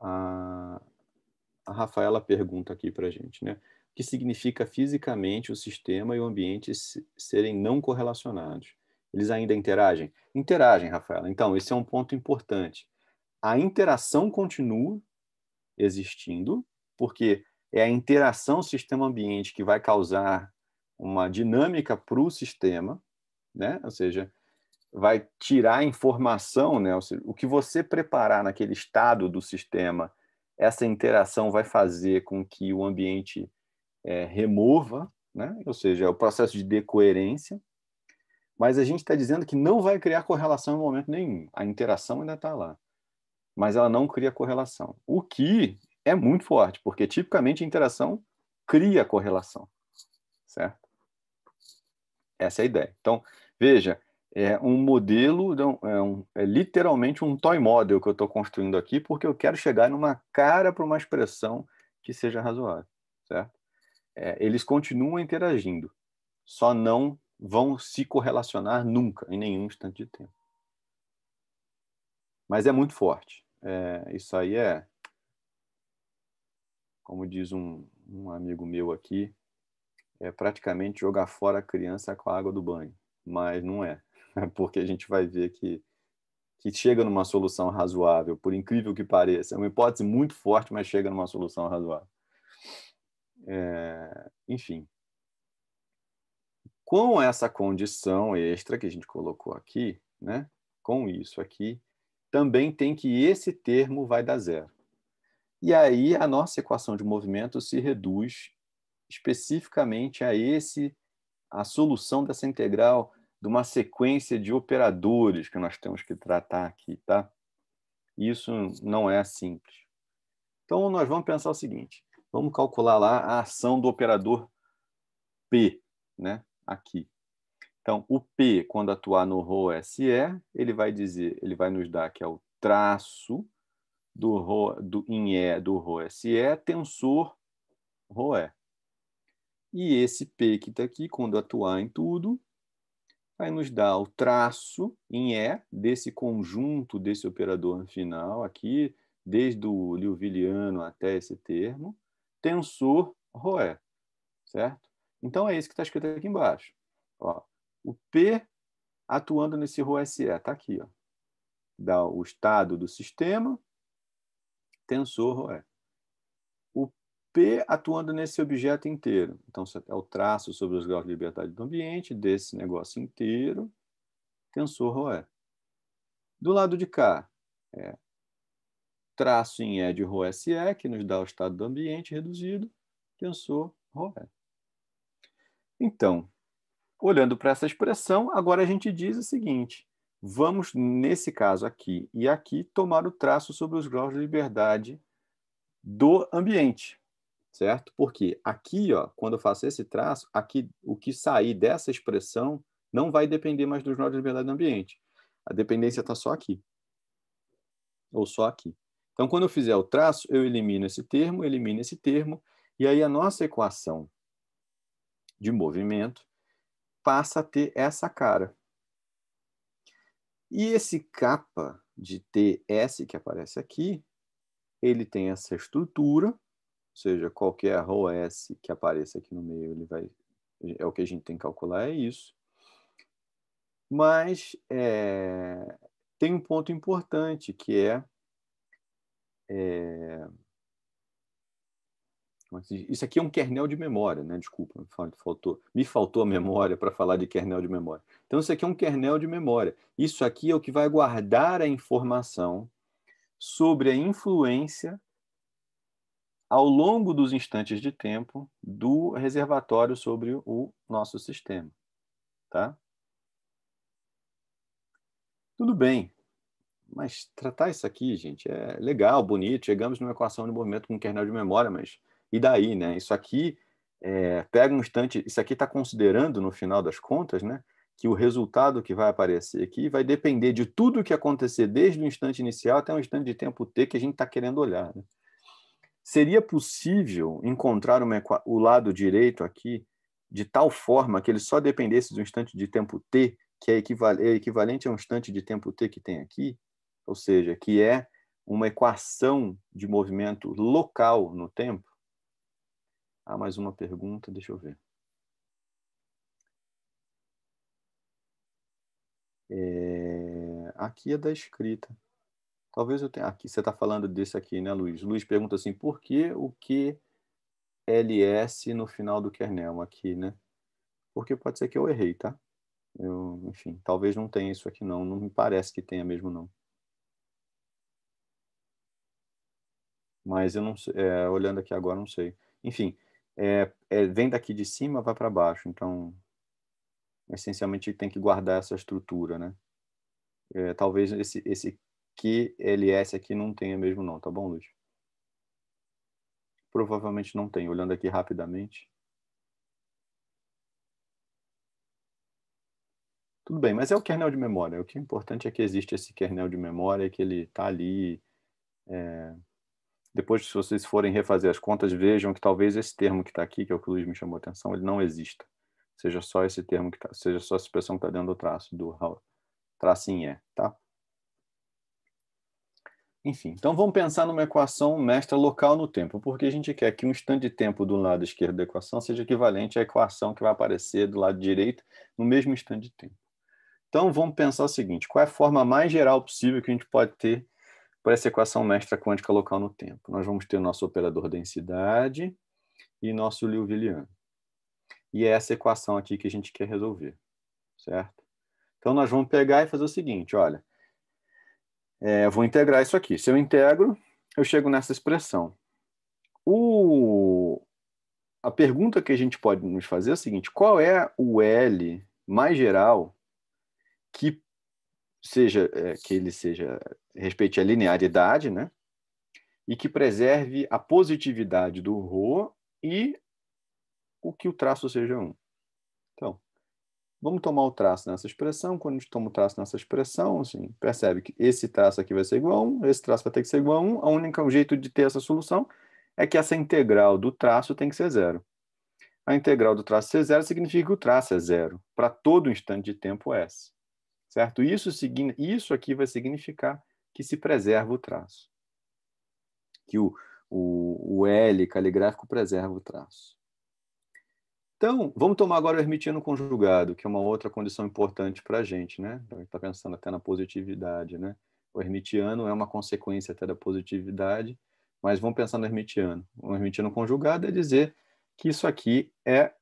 A, a Rafaela pergunta aqui para a gente, né? O que significa fisicamente o sistema e o ambiente serem não correlacionados? Eles ainda interagem? Interagem, Rafaela. Então, esse é um ponto importante. A interação continua, existindo, porque é a interação sistema-ambiente que vai causar uma dinâmica para o sistema, né? ou seja, vai tirar informação, né? Seja, o que você preparar naquele estado do sistema, essa interação vai fazer com que o ambiente é, remova, né? ou seja, é o processo de decoerência, mas a gente está dizendo que não vai criar correlação em momento nenhum, a interação ainda está lá mas ela não cria correlação. O que é muito forte, porque tipicamente a interação cria correlação, certo? Essa é a ideia. Então, veja, é um modelo, então, é, um, é literalmente um toy model que eu estou construindo aqui, porque eu quero chegar numa cara para uma expressão que seja razoável, certo? É, eles continuam interagindo, só não vão se correlacionar nunca, em nenhum instante de tempo. Mas é muito forte. É, isso aí é, como diz um, um amigo meu aqui, é praticamente jogar fora a criança com a água do banho, mas não é, (laughs) porque a gente vai ver que que chega numa solução razoável, por incrível que pareça. É uma hipótese muito forte, mas chega numa solução razoável. É, enfim. Com essa condição extra que a gente colocou aqui, né? com isso aqui, também tem que esse termo vai dar zero. E aí a nossa equação de movimento se reduz especificamente a esse a solução dessa integral de uma sequência de operadores que nós temos que tratar aqui, tá? Isso não é simples. Então nós vamos pensar o seguinte, vamos calcular lá a ação do operador P, né, aqui. Então, o P, quando atuar no ρSE, ele vai dizer, ele vai nos dar que é o traço do, Rho, do em E do ρSE tensor rho E esse P que está aqui, quando atuar em tudo, vai nos dar o traço em E desse conjunto desse operador final aqui, desde o Liouvilleano até esse termo, tensor e certo? Então, é isso que está escrito aqui embaixo. Ó, o P atuando nesse Rho SE. Está aqui. Ó. Dá o estado do sistema, tensor Rho E. O P atuando nesse objeto inteiro. Então, é o traço sobre os graus de liberdade do ambiente, desse negócio inteiro, tensor Rho E. Do lado de cá, é traço em E de Rho SE, que nos dá o estado do ambiente reduzido, tensor Rho E. Então, Olhando para essa expressão, agora a gente diz o seguinte: vamos, nesse caso aqui e aqui, tomar o traço sobre os graus de liberdade do ambiente, certo? Porque aqui, ó, quando eu faço esse traço, aqui o que sair dessa expressão não vai depender mais dos graus de liberdade do ambiente. A dependência está só aqui, ou só aqui. Então, quando eu fizer o traço, eu elimino esse termo, elimino esse termo, e aí a nossa equação de movimento passa a ter essa cara. E esse capa de TS que aparece aqui, ele tem essa estrutura, ou seja, qualquer row S que apareça aqui no meio, ele vai é o que a gente tem que calcular, é isso. Mas é, tem um ponto importante que é, é isso aqui é um kernel de memória, né? Desculpa, faltou, me faltou a memória para falar de kernel de memória. Então, isso aqui é um kernel de memória. Isso aqui é o que vai guardar a informação sobre a influência ao longo dos instantes de tempo do reservatório sobre o nosso sistema. Tá? Tudo bem, mas tratar isso aqui, gente, é legal, bonito, chegamos numa equação de movimento com um kernel de memória, mas e daí, né? Isso aqui é, pega um instante, isso aqui está considerando, no final das contas, né, que o resultado que vai aparecer aqui vai depender de tudo o que acontecer desde o instante inicial até o instante de tempo t que a gente está querendo olhar. Né? Seria possível encontrar uma, o lado direito aqui de tal forma que ele só dependesse do instante de tempo t, que é, é equivalente a um instante de tempo t que tem aqui, ou seja, que é uma equação de movimento local no tempo? Há mais uma pergunta, deixa eu ver. É... Aqui é da escrita. Talvez eu tenha. Aqui, você está falando desse aqui, né, Luiz? Luiz pergunta assim: por que o que LS no final do kernel aqui, né? Porque pode ser que eu errei, tá? Eu, enfim, talvez não tenha isso aqui não, não me parece que tenha mesmo não. Mas eu não sei, é, olhando aqui agora, não sei. Enfim, é, é, vem daqui de cima, vai para baixo. Então, essencialmente, tem que guardar essa estrutura, né? É, talvez esse, esse QLS aqui não tenha mesmo não, tá bom, Luiz? Provavelmente não tem. Olhando aqui rapidamente. Tudo bem, mas é o kernel de memória. O que é importante é que existe esse kernel de memória, que ele está ali... É depois, se vocês forem refazer as contas, vejam que talvez esse termo que está aqui, que é o que o Luiz me chamou a atenção, ele não exista. Seja só esse termo que tá, seja só a expressão que está dentro do traço, do tracinho é, tá? Enfim, então vamos pensar numa equação mestra local no tempo, porque a gente quer que um instante de tempo do lado esquerdo da equação seja equivalente à equação que vai aparecer do lado direito no mesmo instante de tempo. Então vamos pensar o seguinte, qual é a forma mais geral possível que a gente pode ter por essa equação mestra quântica local no tempo. Nós vamos ter nosso operador densidade e nosso Liouvillean. E é essa equação aqui que a gente quer resolver, certo? Então, nós vamos pegar e fazer o seguinte, olha, é, vou integrar isso aqui. Se eu integro, eu chego nessa expressão. O, a pergunta que a gente pode nos fazer é a seguinte, qual é o L mais geral que seja é, que ele seja respeite a linearidade, né? E que preserve a positividade do Rho e o que o traço seja 1. Então, vamos tomar o traço nessa expressão. Quando a gente toma o traço nessa expressão, assim, percebe que esse traço aqui vai ser igual a 1, esse traço vai ter que ser igual a 1. A única jeito de ter essa solução é que essa integral do traço tem que ser zero. A integral do traço ser zero significa que o traço é zero para todo instante de tempo é S certo? Isso, isso aqui vai significar que se preserva o traço, que o, o, o L caligráfico preserva o traço. Então, vamos tomar agora o hermitiano conjugado, que é uma outra condição importante para a gente, né? A gente está pensando até na positividade, né? O hermitiano é uma consequência até da positividade, mas vamos pensar no hermitiano. O hermitiano conjugado é dizer que isso aqui é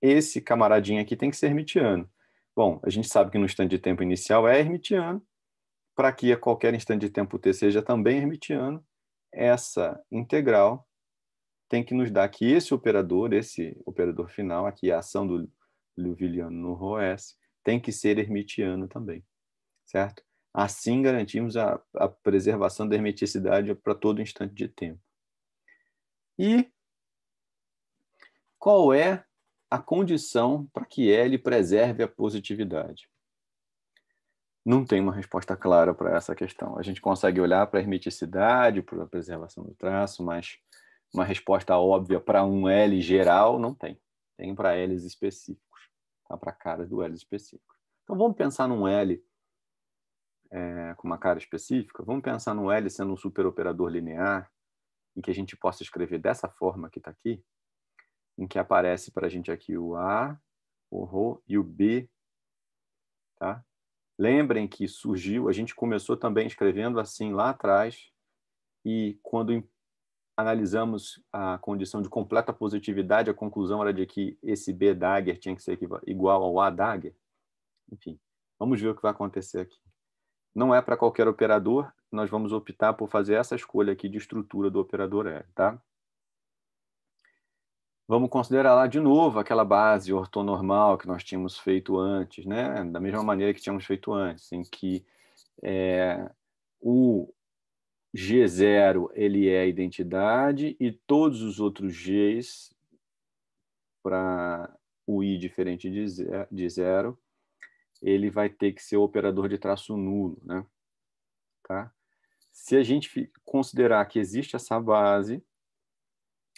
esse camaradinho aqui tem que ser hermitiano. Bom, a gente sabe que no instante de tempo inicial é hermitiano, para que a qualquer instante de tempo t seja também hermitiano, essa integral tem que nos dar que esse operador, esse operador final, aqui é a ação do Liouvilleano no Roes, tem que ser hermitiano também, certo? Assim garantimos a, a preservação da hermeticidade para todo instante de tempo. E qual é a condição para que ele preserve a positividade? Não tem uma resposta clara para essa questão. A gente consegue olhar para a hermeticidade, para a preservação do traço, mas uma resposta óbvia para um L geral não tem. Tem para Ls específicos, tá? para caras do L específico. Então vamos pensar num L é, com uma cara específica, vamos pensar no L sendo um superoperador linear, em que a gente possa escrever dessa forma que está aqui, em que aparece para a gente aqui o A, o Rho e o B. Tá? Lembrem que surgiu, a gente começou também escrevendo assim lá atrás, e quando analisamos a condição de completa positividade, a conclusão era de que esse B dagger tinha que ser igual ao A dagger. Enfim, vamos ver o que vai acontecer aqui. Não é para qualquer operador, nós vamos optar por fazer essa escolha aqui de estrutura do operador L, tá? vamos considerar lá de novo aquela base ortonormal que nós tínhamos feito antes, né? da mesma maneira que tínhamos feito antes, em que é, o G0 ele é a identidade e todos os outros Gs para o I diferente de zero, ele vai ter que ser o operador de traço nulo. Né? Tá? Se a gente considerar que existe essa base,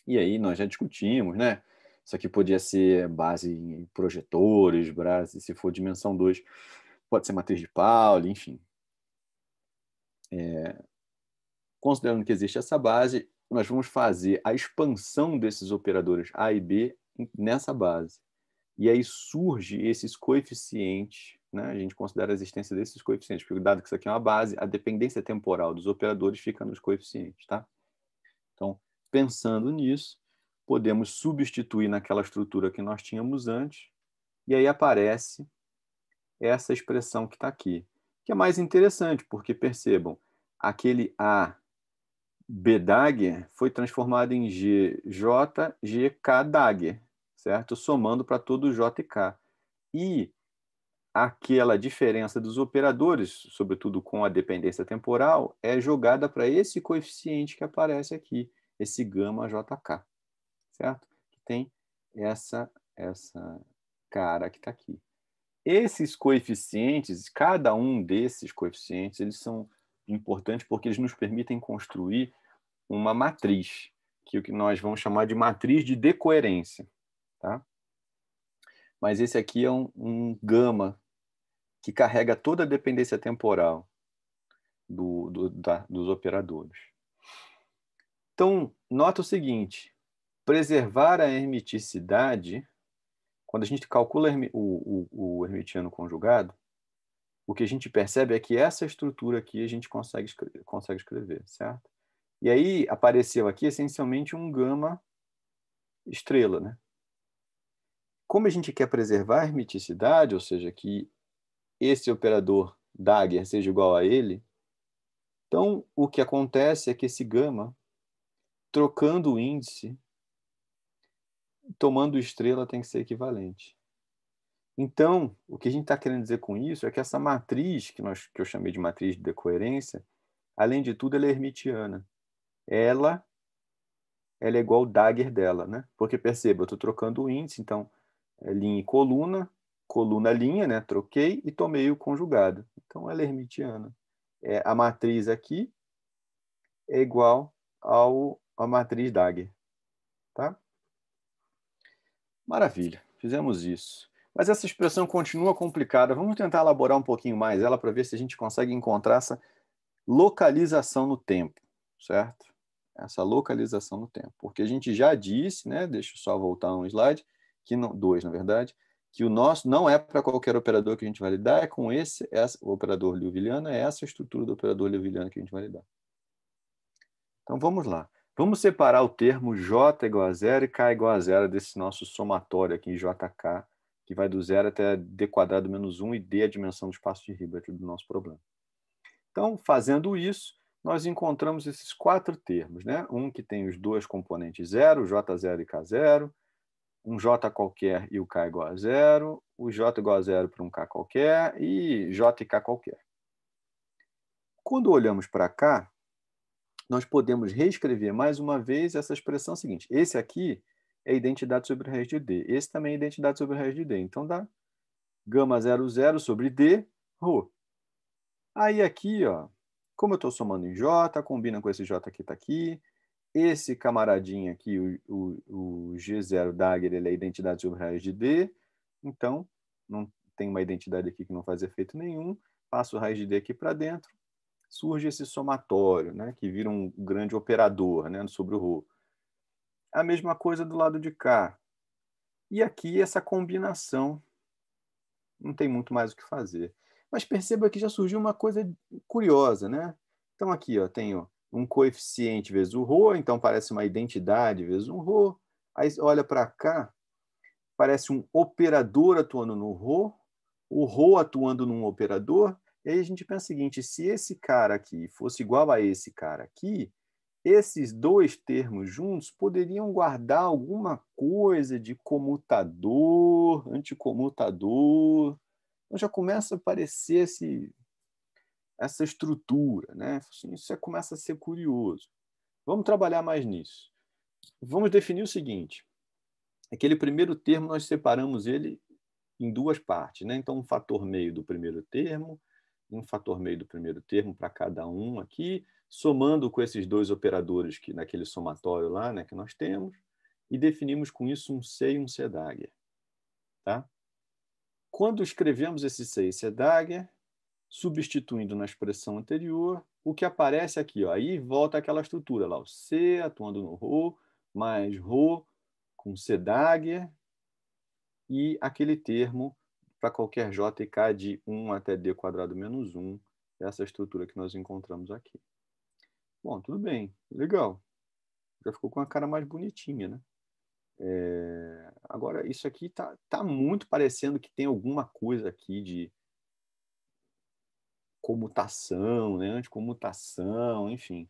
e aí nós já discutimos, né? Isso aqui podia ser base em projetores, base, se for dimensão 2, pode ser matriz de Pauli, enfim. É, considerando que existe essa base, nós vamos fazer a expansão desses operadores A e B nessa base. E aí surge esses coeficientes, né? a gente considera a existência desses coeficientes, porque dado que isso aqui é uma base, a dependência temporal dos operadores fica nos coeficientes. Tá? Então, pensando nisso, podemos substituir naquela estrutura que nós tínhamos antes, e aí aparece essa expressão que está aqui, que é mais interessante, porque percebam, aquele A B-Dagger foi transformado em G, J, G, K, Dagger, certo? Somando para todo J e K. E aquela diferença dos operadores, sobretudo com a dependência temporal, é jogada para esse coeficiente que aparece aqui, esse gama JK, certo? Que tem essa, essa cara que está aqui. Esses coeficientes, cada um desses coeficientes, eles são importantes porque eles nos permitem construir uma matriz, que é o que nós vamos chamar de matriz de decoerência. Tá? Mas esse aqui é um, um gama que carrega toda a dependência temporal do, do, da, dos operadores. Então, nota o seguinte: preservar a hermeticidade, quando a gente calcula o, o, o conjugado, o que a gente percebe é que essa estrutura aqui a gente consegue, escrever, consegue escrever, certo? E aí apareceu aqui essencialmente um gama estrela, né? Como a gente quer preservar a hermeticidade, ou seja, que esse operador dagger seja igual a ele, então o que acontece é que esse gama trocando o índice, tomando estrela tem que ser equivalente. Então, o que a gente está querendo dizer com isso é que essa matriz, que, nós, que eu chamei de matriz de decoerência, além de tudo, ela é hermitiana. Ela, ela é igual o dagger dela, né? Porque perceba, eu estou trocando o índice, então é linha e coluna, coluna linha, né? Troquei e tomei o conjugado. Então ela é hermitiana. É, a matriz aqui é igual ao a matriz Dagger. Tá? Maravilha, fizemos isso. Mas essa expressão continua complicada. Vamos tentar elaborar um pouquinho mais ela para ver se a gente consegue encontrar essa localização no tempo, certo? Essa localização no tempo. Porque a gente já disse, né? deixa eu só voltar um slide, que não, dois, na verdade, que o nosso não é para qualquer operador que a gente vai lidar, é com esse, essa, o operador liuviliano, é essa estrutura do operador liuviliano que a gente vai lidar. Então vamos lá. Vamos separar o termo J igual a zero e K igual a zero desse nosso somatório aqui em JK, que vai do zero até D quadrado menos 1 e D é a dimensão do espaço de Hilbert do nosso problema. Então, fazendo isso, nós encontramos esses quatro termos, né? um que tem os dois componentes zero, J0 e K0, um J qualquer e o K igual a zero, o J igual a zero para um K qualquer e J e K qualquer. Quando olhamos para cá, nós podemos reescrever mais uma vez essa expressão seguinte: esse aqui é identidade sobre raiz de D, esse também é identidade sobre raiz de D. Então dá gama zero sobre D, Rho. Aí aqui, ó, como eu estou somando em J, combina com esse J que está aqui. Esse camaradinho aqui, o, o, o G0 Dagger, ele é identidade sobre raiz de D. Então, não tem uma identidade aqui que não faz efeito nenhum. Passo raiz de D aqui para dentro surge esse somatório, né, que vira um grande operador né, sobre o Rho. A mesma coisa do lado de cá. E aqui essa combinação. Não tem muito mais o que fazer. Mas perceba que já surgiu uma coisa curiosa, né? Então aqui ó, tenho um coeficiente vezes o Rho, então parece uma identidade vezes um Rho. Aí olha para cá, parece um operador atuando no Rho, o Rho atuando num operador, e aí a gente pensa o seguinte: se esse cara aqui fosse igual a esse cara aqui, esses dois termos juntos poderiam guardar alguma coisa de comutador, anticomutador. Então já começa a aparecer esse, essa estrutura, né? Assim, isso já começa a ser curioso. Vamos trabalhar mais nisso. Vamos definir o seguinte: aquele primeiro termo nós separamos ele em duas partes, né? Então um fator meio do primeiro termo um fator meio do primeiro termo para cada um aqui, somando com esses dois operadores que naquele somatório lá, né, que nós temos, e definimos com isso um C e um dagger Tá? Quando escrevemos esse C e dagger substituindo na expressão anterior, o que aparece aqui, ó, aí volta aquela estrutura lá, o C atuando no Rho, mais Rho com dagger e aquele termo para qualquer JK de 1 até D quadrado menos 1, é essa estrutura que nós encontramos aqui. Bom, tudo bem, legal. Já ficou com a cara mais bonitinha, né? É... Agora, isso aqui tá, tá muito parecendo que tem alguma coisa aqui de comutação, né? anticomutação, enfim.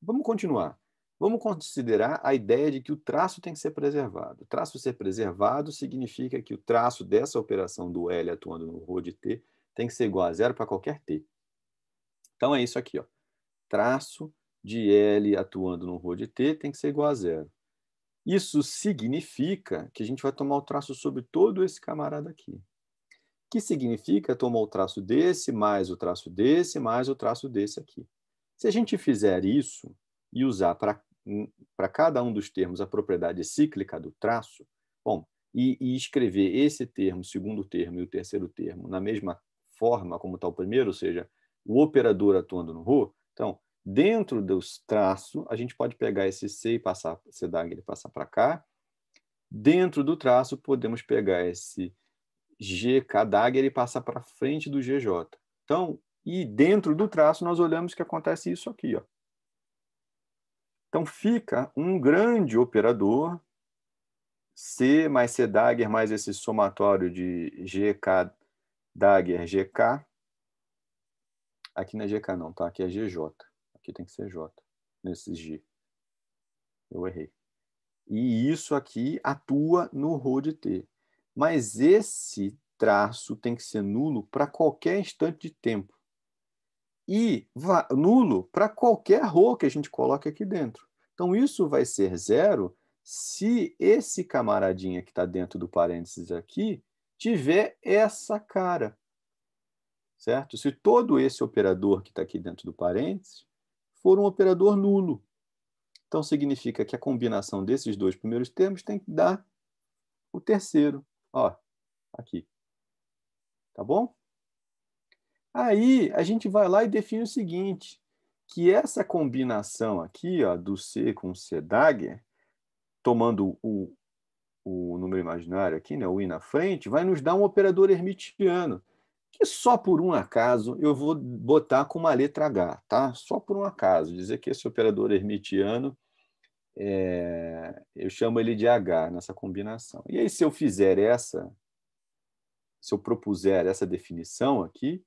Vamos continuar. Vamos considerar a ideia de que o traço tem que ser preservado. O traço ser preservado significa que o traço dessa operação do L atuando no ρ de t tem que ser igual a zero para qualquer t. Então é isso aqui, ó. Traço de L atuando no ρ de t tem que ser igual a zero. Isso significa que a gente vai tomar o traço sobre todo esse camarada aqui. Que significa tomar o traço desse, mais o traço desse, mais o traço desse aqui. Se a gente fizer isso, e usar para hum, cada um dos termos a propriedade cíclica do traço, bom, e, e, escrever esse termo, o segundo termo e o terceiro termo na mesma forma como está o primeiro, ou seja, o operador atuando no rho então, dentro dos traços, a gente pode pegar esse C e passar, C dagger e passar para cá. Dentro do traço, podemos pegar esse GK dagger e passar para frente do GJ. Então, e dentro do traço, nós olhamos que acontece isso aqui. Ó. Então fica um grande operador, C mais C dagger mais esse somatório de GK dagger GK. Aqui não é GK não, tá? Aqui é GJ. Aqui tem que ser J, nesse G. Eu errei. E isso aqui atua no ρ de T. Mas esse traço tem que ser nulo para qualquer instante de tempo e nulo para qualquer rho que a gente coloque aqui dentro. Então, isso vai ser zero se esse camaradinha que está dentro do parênteses aqui tiver essa cara. Certo? Se todo esse operador que está aqui dentro do parênteses for um operador nulo. Então, significa que a combinação desses dois primeiros termos tem que dar o terceiro. Ó, aqui. Tá bom? Aí a gente vai lá e define o seguinte, que essa combinação aqui ó, do C com C dagger, tomando o, o número imaginário aqui, né, o i na frente, vai nos dar um operador hermitiano, que só por um acaso eu vou botar com uma letra H, tá? Só por um acaso, dizer que esse operador hermitiano, é, eu chamo ele de H nessa combinação. E aí, se eu fizer essa, se eu propuser essa definição aqui,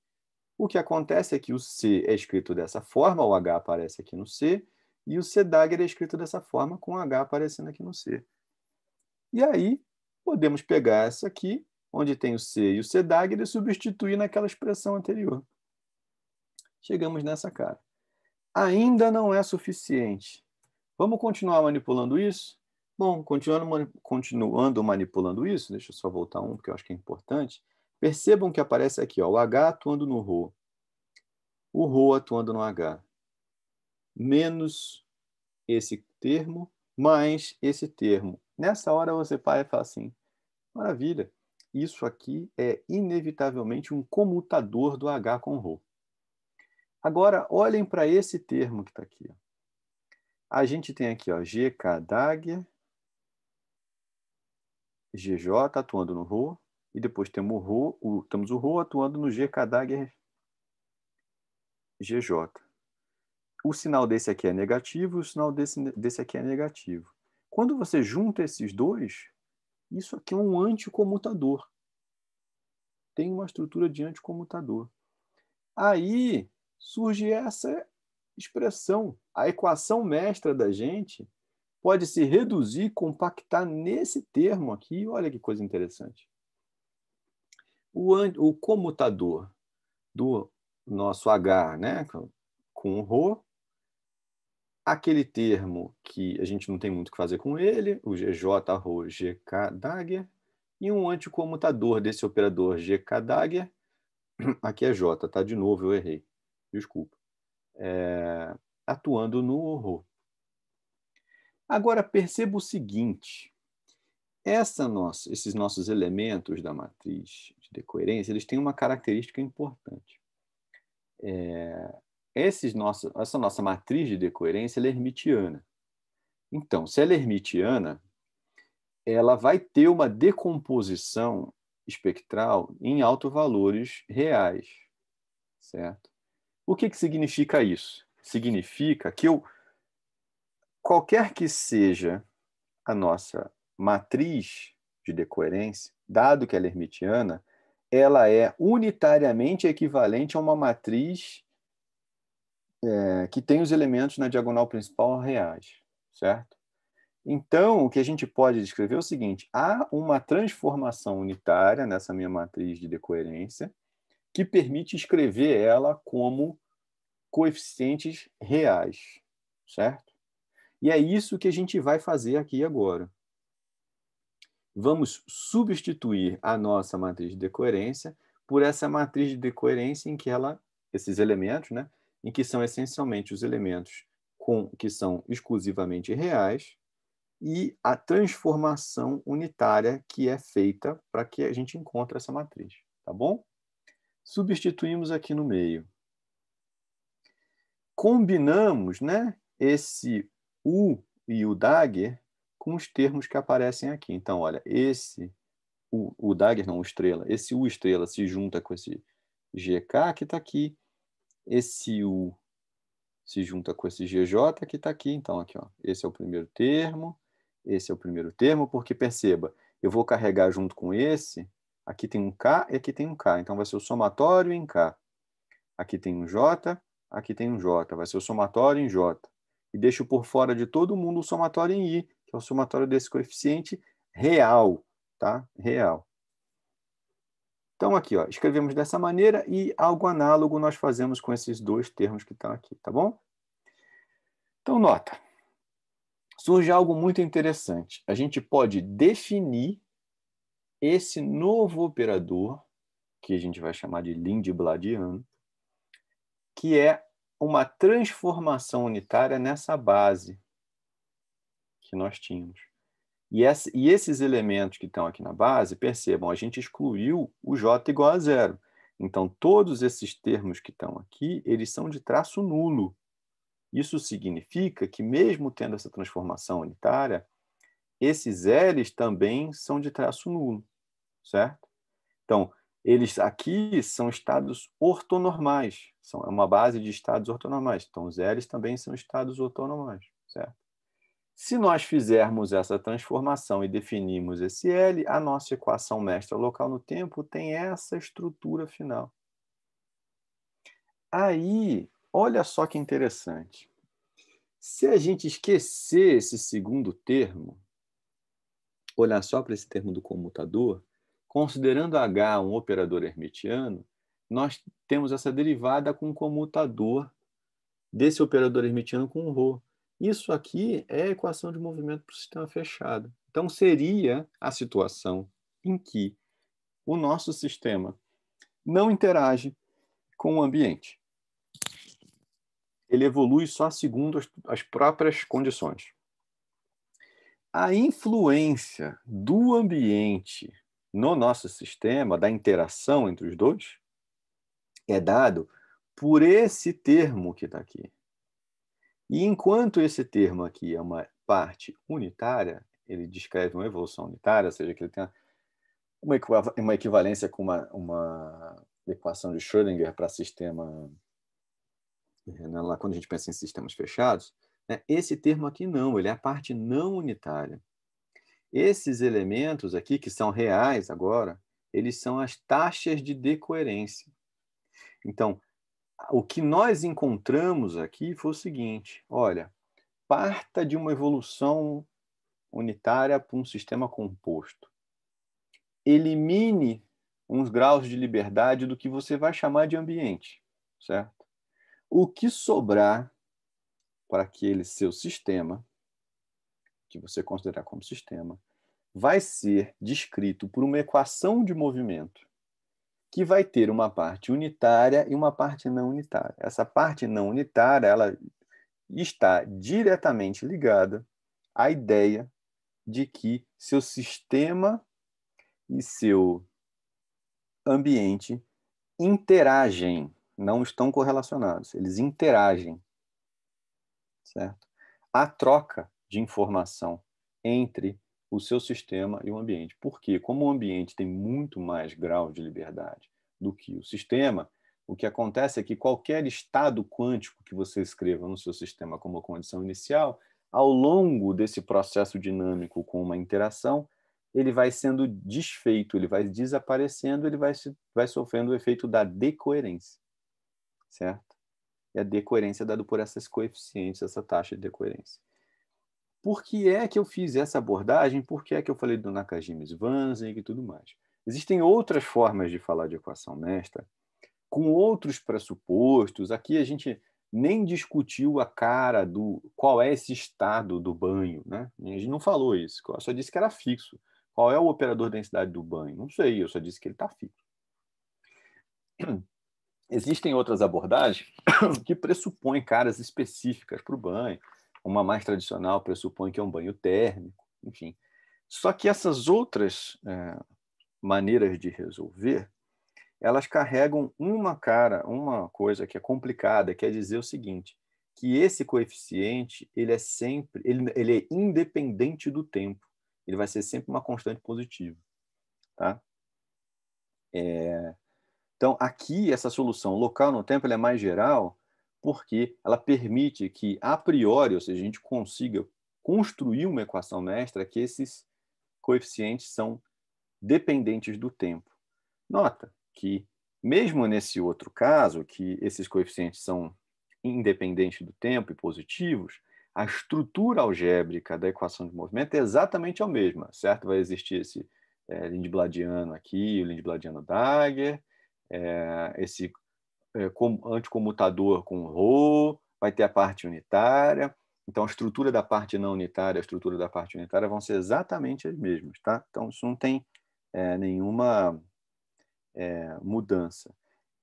o que acontece é que o C é escrito dessa forma, o H aparece aqui no C, e o C dagger é escrito dessa forma, com o H aparecendo aqui no C. E aí, podemos pegar essa aqui, onde tem o C e o C dagger, e substituir naquela expressão anterior. Chegamos nessa cara. Ainda não é suficiente. Vamos continuar manipulando isso? Bom, continuando, continuando manipulando isso, deixa eu só voltar um, porque eu acho que é importante. Percebam que aparece aqui ó, o H atuando no Rho, o Rho atuando no H, menos esse termo, mais esse termo. Nessa hora você pá e fala assim: maravilha, isso aqui é inevitavelmente um comutador do H com Rho. Agora, olhem para esse termo que está aqui. Ó. A gente tem aqui ó, GK d'águia, GJ atuando no Rho, e depois temos o Rho, o, temos o Rho atuando no g GKDAG GJ. O sinal desse aqui é negativo, o sinal desse, desse aqui é negativo. Quando você junta esses dois, isso aqui é um anticomutador. Tem uma estrutura de anticomutador. Aí surge essa expressão. A equação mestra da gente pode se reduzir, compactar nesse termo aqui. Olha que coisa interessante o, o comutador do nosso H né, com o Rho, aquele termo que a gente não tem muito o que fazer com ele, o GJ Rho GK Dagger, e um anticomutador desse operador GK Dagger, (clears throat) aqui é J, tá? De novo, eu errei, desculpa, é, atuando no Rho. Agora, perceba o seguinte, essa nossa, esses nossos elementos da matriz de coerência, eles têm uma característica importante. É, esses nossos, essa nossa matriz de coerência é hermitiana. Então, se ela é hermitiana, ela vai ter uma decomposição espectral em alto valores reais, certo? O que, que significa isso? Significa que eu, qualquer que seja a nossa matriz de decoerência, dado que ela é hermitiana, ela é unitariamente equivalente a uma matriz é, que tem os elementos na diagonal principal reais, certo? Então, o que a gente pode descrever é o seguinte: há uma transformação unitária nessa minha matriz de decoerência que permite escrever ela como coeficientes reais, certo? E é isso que a gente vai fazer aqui agora vamos substituir a nossa matriz de coerência por essa matriz de coerência em que ela, esses elementos, né, em que são essencialmente os elementos com, que são exclusivamente reais e a transformação unitária que é feita para que a gente encontre essa matriz, tá bom? Substituímos aqui no meio. Combinamos, né, esse U e o Dagger com os termos que aparecem aqui. Então, olha, esse, o, o dagger não, o estrela, esse U estrela se junta com esse GK que está aqui, esse U se junta com esse GJ que está aqui. Então, aqui, ó, esse é o primeiro termo, esse é o primeiro termo, porque perceba, eu vou carregar junto com esse, aqui tem um K e aqui tem um K, então vai ser o somatório em K. Aqui tem um J, aqui tem um J, vai ser o somatório em J. E deixo por fora de todo mundo o somatório em I, que é o somatório desse coeficiente real, tá? Real. Então, aqui, ó, escrevemos dessa maneira e algo análogo nós fazemos com esses dois termos que estão aqui, tá bom? Então, nota. Surge algo muito interessante. A gente pode definir esse novo operador, que a gente vai chamar de Lindbladiano, que é uma transformação unitária nessa base, que nós tínhamos. E, essa, e esses elementos que estão aqui na base, percebam, a gente excluiu o j igual a zero. Então, todos esses termos que estão aqui, eles são de traço nulo. Isso significa que, mesmo tendo essa transformação unitária, esses L's também são de traço nulo, certo? Então, eles aqui são estados ortonormais, são é uma base de estados ortonormais. Então, os L's também são estados ortonormais, certo? Se nós fizermos essa transformação e definimos esse L, a nossa equação mestra local no tempo tem essa estrutura final. Aí, olha só que interessante. Se a gente esquecer esse segundo termo, olhar só para esse termo do comutador, considerando H um operador hermitiano, nós temos essa derivada com o comutador desse operador hermitiano com o Rho. Isso aqui é a equação de movimento para o sistema fechado. Então, seria a situação em que o nosso sistema não interage com o ambiente. Ele evolui só segundo as, as próprias condições. A influência do ambiente no nosso sistema, da interação entre os dois, é dado por esse termo que está aqui, e enquanto esse termo aqui é uma parte unitária, ele descreve uma evolução unitária, ou seja, que ele tem uma equivalência com uma, uma equação de Schrödinger para sistema, né, lá quando a gente pensa em sistemas fechados, né? esse termo aqui não, ele é a parte não unitária. Esses elementos aqui, que são reais agora, eles são as taxas de decoerência. Então, o que nós encontramos aqui foi o seguinte: olha, parta de uma evolução unitária para um sistema composto. Elimine uns graus de liberdade do que você vai chamar de ambiente, certo? O que sobrar para aquele seu sistema, que você considerar como sistema, vai ser descrito por uma equação de movimento que vai ter uma parte unitária e uma parte não unitária. Essa parte não unitária ela está diretamente ligada à ideia de que seu sistema e seu ambiente interagem, não estão correlacionados, eles interagem. Certo? A troca de informação entre o seu sistema e o ambiente. Porque, como o ambiente tem muito mais grau de liberdade do que o sistema, o que acontece é que qualquer estado quântico que você escreva no seu sistema como condição inicial, ao longo desse processo dinâmico com uma interação, ele vai sendo desfeito, ele vai desaparecendo, ele vai, vai sofrendo o efeito da decoerência. Certo? E a decoerência é dada por essas coeficientes, essa taxa de decoerência. Por que é que eu fiz essa abordagem? Por que é que eu falei do Nakajima Svanzig e tudo mais? Existem outras formas de falar de equação nesta, com outros pressupostos. Aqui a gente nem discutiu a cara do qual é esse estado do banho, né? A gente não falou isso, só disse que era fixo. Qual é o operador de densidade do banho? Não sei, eu só disse que ele está fixo. Existem outras abordagens (coughs) que pressupõem caras específicas para o banho, uma mais tradicional pressupõe que é um banho térmico, enfim. Só que essas outras é, maneiras de resolver, elas carregam uma cara, uma coisa que é complicada, quer é dizer o seguinte, que esse coeficiente ele é sempre, ele, ele é independente do tempo, ele vai ser sempre uma constante positiva, tá? É, então aqui essa solução local no tempo é mais geral, porque ela permite que, a priori, ou seja, a gente consiga construir uma equação mestra que esses coeficientes são dependentes do tempo. Nota que, mesmo nesse outro caso, que esses coeficientes são independentes do tempo e positivos, a estrutura algébrica da equação de movimento é exatamente a mesma, certo? Vai existir esse é, Lindbladiano aqui, o Lindbladiano-Dagger, é, eh, esse é, com, anticomutador com Rho, vai ter a parte unitária. Então, a estrutura da parte não unitária, a estrutura da parte unitária vão ser exatamente as mesmas, tá? Então, isso não tem é, nenhuma é, mudança.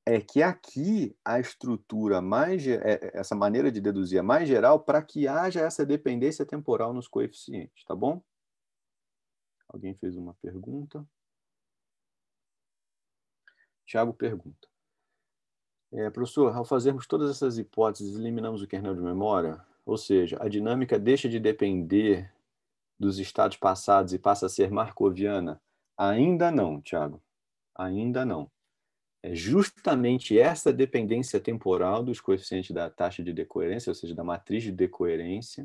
É que aqui a estrutura mais, é, é, essa maneira de deduzir é mais geral para que haja essa dependência temporal nos coeficientes, tá bom? Alguém fez uma pergunta? Tiago pergunta. É, professor, ao fazermos todas essas hipóteses, eliminamos o kernel de memória? Ou seja, a dinâmica deixa de depender dos estados passados e passa a ser marcoviana? Ainda não, Tiago. Ainda não. É justamente essa dependência temporal dos coeficientes da taxa de decoerência, ou seja, da matriz de decoerência,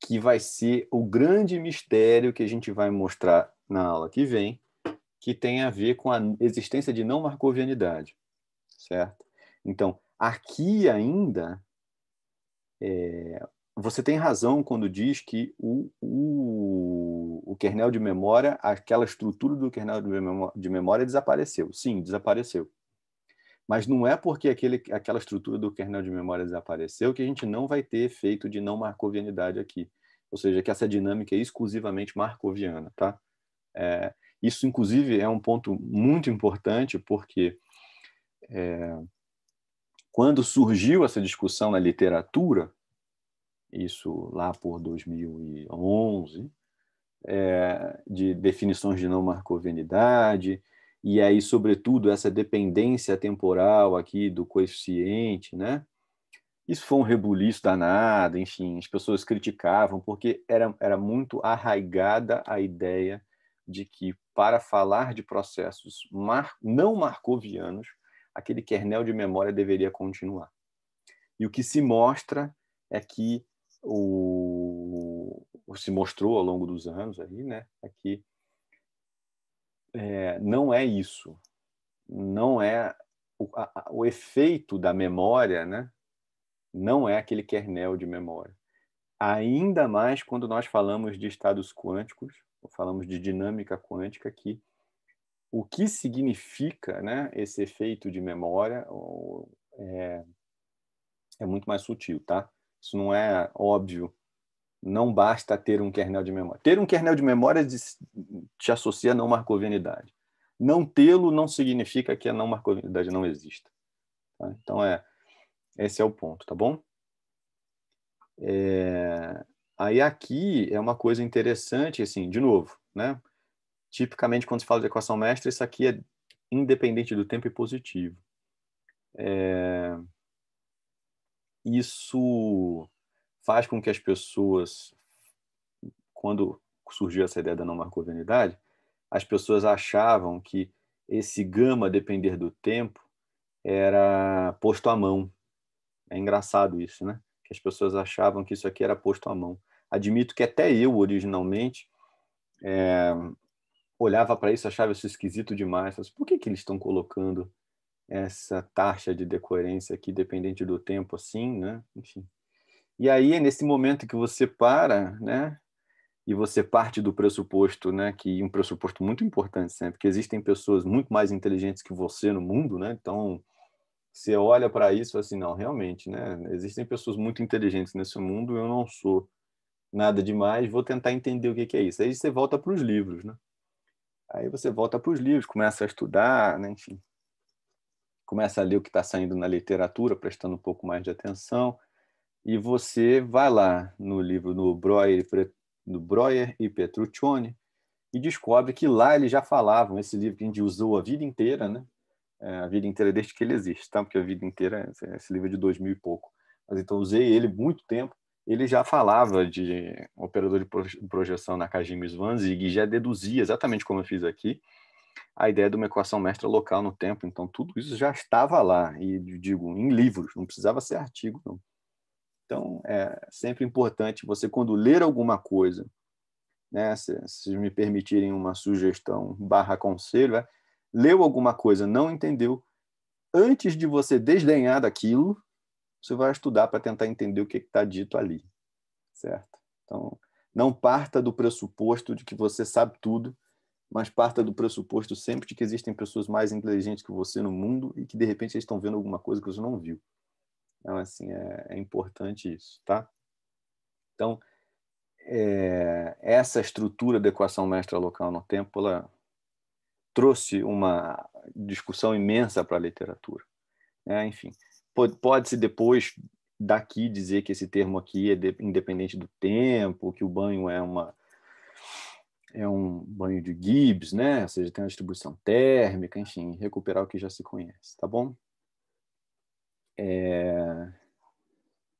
que vai ser o grande mistério que a gente vai mostrar na aula que vem, que tem a ver com a existência de não marcovianidade certo? Então, aqui ainda, é, você tem razão quando diz que o, o, o, kernel de memória, aquela estrutura do kernel de memória, de memória, desapareceu. Sim, desapareceu. Mas não é porque aquele, aquela estrutura do kernel de memória desapareceu que a gente não vai ter efeito de não marcovianidade aqui. Ou seja, que essa dinâmica é exclusivamente marcoviana. Tá? É, isso, inclusive, é um ponto muito importante, porque é, quando surgiu essa discussão na literatura, isso lá por 2011, é, de definições de não marcovenidade, e aí, sobretudo, essa dependência temporal aqui do coeficiente, né? Isso foi um rebuliço danado, enfim, as pessoas criticavam, porque era, era muito arraigada a ideia de que, para falar de processos mar, não marcovianos, aquele kernel de memória deveria continuar. E o que se mostra é que o, se mostrou ao longo dos anos aí, né, é que é, não é isso, não é o, a, o efeito da memória, né, não é aquele kernel de memória. Ainda mais quando nós falamos de estados quânticos, falamos de dinâmica quântica, que o que significa né, esse efeito de memória é, é, muito mais sutil, tá? Isso não é óbvio. Não basta ter um kernel de memória. Ter um kernel de memória te associa a não marcovianidade. Não tê-lo não significa que a não marcovianidade não exista. Tá? Então, é, esse é o ponto, tá bom? É, aí aqui é uma coisa interessante, assim, de novo, né? tipicamente, quando se fala de equação mestra, isso aqui é independente do tempo e positivo. É... Isso faz com que as pessoas, quando surgiu essa ideia da não marcovianidade, as pessoas achavam que esse gama depender do tempo era posto à mão. É engraçado isso, né? Que as pessoas achavam que isso aqui era posto à mão. Admito que até eu, originalmente, é, olhava para isso, achava isso esquisito demais. Falava, assim, por que, que eles estão colocando essa taxa de decoerência aqui, dependente do tempo, assim, né? Enfim. E aí é nesse momento que você para, né? E você parte do pressuposto, né? Que um pressuposto muito importante sempre, que existem pessoas muito mais inteligentes que você no mundo, né? Então você olha para isso assim, não, realmente, né? Existem pessoas muito inteligentes nesse mundo, eu não sou nada demais, vou tentar entender o que, que é isso. Aí você volta para os livros, né? Aí você volta para os livros, começa a estudar, né? enfim, começa a ler o que está saindo na literatura, prestando um pouco mais de atenção, e você vai lá no livro do Breuer, Breuer e Petruccioni e descobre que lá eles já falavam esse livro que a gente usou a vida inteira, né? É, a vida inteira desde que ele existe, tá? Porque a vida inteira é, é, esse livro é de mil e pouco. Mas então usei ele muito tempo ele já falava de operador de projeção na Kajimi-Swanzig e já deduzia, exatamente como eu fiz aqui, a ideia de uma equação mestra local no tempo. Então, tudo isso já estava lá, e digo, em livros, não precisava ser artigo. Não. Então, é sempre importante você, quando ler alguma coisa, né, se, se me permitirem uma sugestão barra conselho, é, leu alguma coisa, não entendeu, antes de você desdenhar daquilo, você vai estudar para tentar entender o que está dito ali, certo? Então, não parta do pressuposto de que você sabe tudo, mas parta do pressuposto sempre de que existem pessoas mais inteligentes que você no mundo e que de repente eles estão vendo alguma coisa que você não viu. Então, assim, é, é importante isso, tá? Então, é, essa estrutura da equação mestra local no tempo, ela trouxe uma discussão imensa para a literatura. É, enfim, Pode-se depois daqui dizer que esse termo aqui é de, independente do tempo, que o banho é uma é um banho de Gibbs, né? Ou seja, tem uma distribuição térmica, enfim, recuperar o que já se conhece, tá bom? É...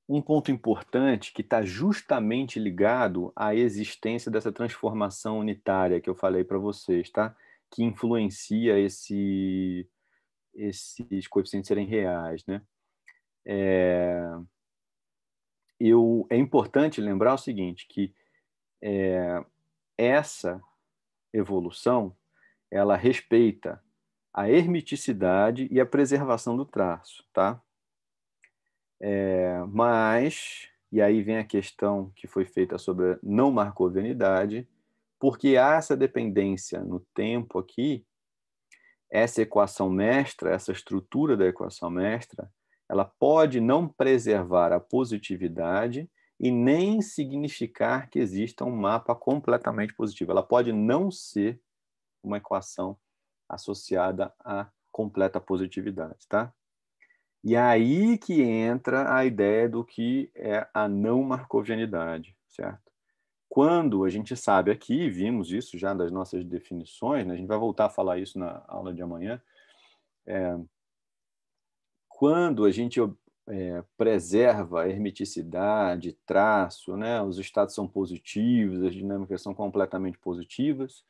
Um ponto importante que está justamente ligado à existência dessa transformação unitária que eu falei para vocês, tá? Que influencia esse, esses coeficientes serem reais, né? É, eu, é importante lembrar o seguinte, que é, essa evolução, ela respeita a hermeticidade e a preservação do traço, tá? É, mas, e aí vem a questão que foi feita sobre a não marcovianidade, porque há essa dependência no tempo aqui, essa equação mestra, essa estrutura da equação mestra, ela pode não preservar a positividade e nem significar que exista um mapa completamente positivo. Ela pode não ser uma equação associada à completa positividade, tá? E aí que entra a ideia do que é a não marcovianidade, certo? Quando a gente sabe aqui, vimos isso já das nossas definições, né? a gente vai voltar a falar isso na aula de amanhã, é, quando a gente é, preserva a hermeticidade, traço, né? os estados são positivos, as dinâmicas são completamente positivas,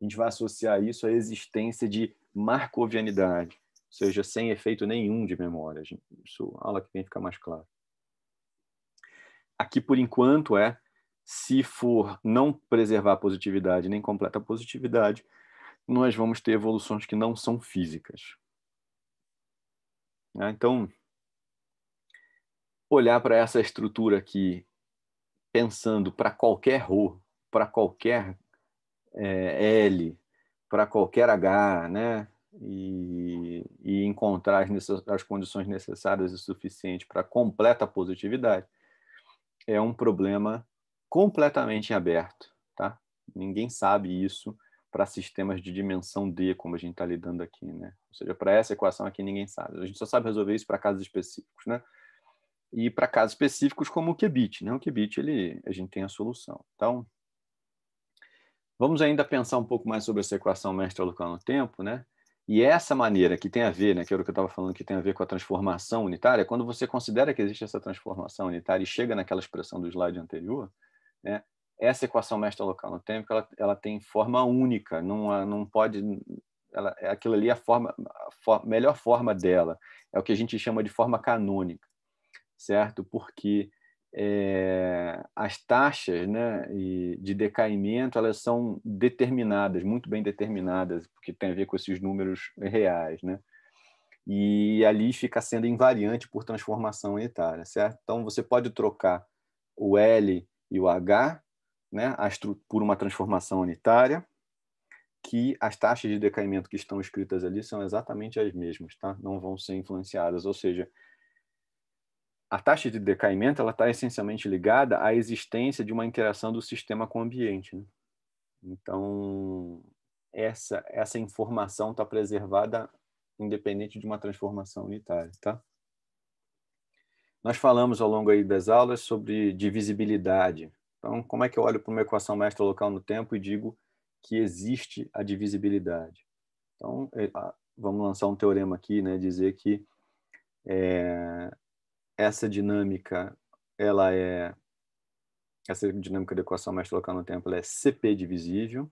a gente vai associar isso à existência de marcovianidade, ou seja, sem efeito nenhum de memória. Isso, aula que vem ficar mais claro. Aqui, por enquanto, é se for não preservar a positividade nem completa a positividade, nós vamos ter evoluções que não são físicas. Né? Então, olhar para essa estrutura aqui, pensando para qualquer Rho, para qualquer é, L, para qualquer H, né? E, e encontrar as, as condições necessárias e suficientes para completa positividade é um problema completamente aberto, tá? Ninguém sabe isso para sistemas de dimensão D, como a gente está lidando aqui, né? Ou seja, para essa equação aqui ninguém sabe. A gente só sabe resolver isso para casos específicos, né? E para casos específicos como o qubit, né? O qubit, ele, a gente tem a solução. Então, vamos ainda pensar um pouco mais sobre essa equação mestre no tempo né? E essa maneira que tem a ver, né, que era o que eu estava falando, que tem a ver com a transformação unitária, quando você considera que existe essa transformação unitária e chega naquela expressão do slide anterior, né, essa equação mestra local no tempo ela, ela tem forma única, não, não pode. Ela, é, aquilo ali é a, forma, a for, melhor forma dela. É o que a gente chama de forma canônica, certo? Porque é, as taxas né, de decaimento elas são determinadas, muito bem determinadas, porque tem a ver com esses números reais. Né? E ali fica sendo invariante por transformação etária certo? Então você pode trocar o L e o H né, por uma transformação unitária, que as taxas de decaimento que estão escritas ali são exatamente as mesmas, tá? não vão ser influenciadas. Ou seja, a taxa de decaimento está essencialmente ligada à existência de uma interação do sistema com o ambiente. Né? Então, essa, essa informação está preservada independente de uma transformação unitária. Tá? Nós falamos ao longo aí das aulas sobre divisibilidade, então, como é que eu olho para uma equação mestra local no tempo e digo que existe a divisibilidade? Então, é, vamos lançar um teorema aqui, né, dizer que é, essa dinâmica, ela é essa dinâmica da equação mestra local no tempo, é CP divisível,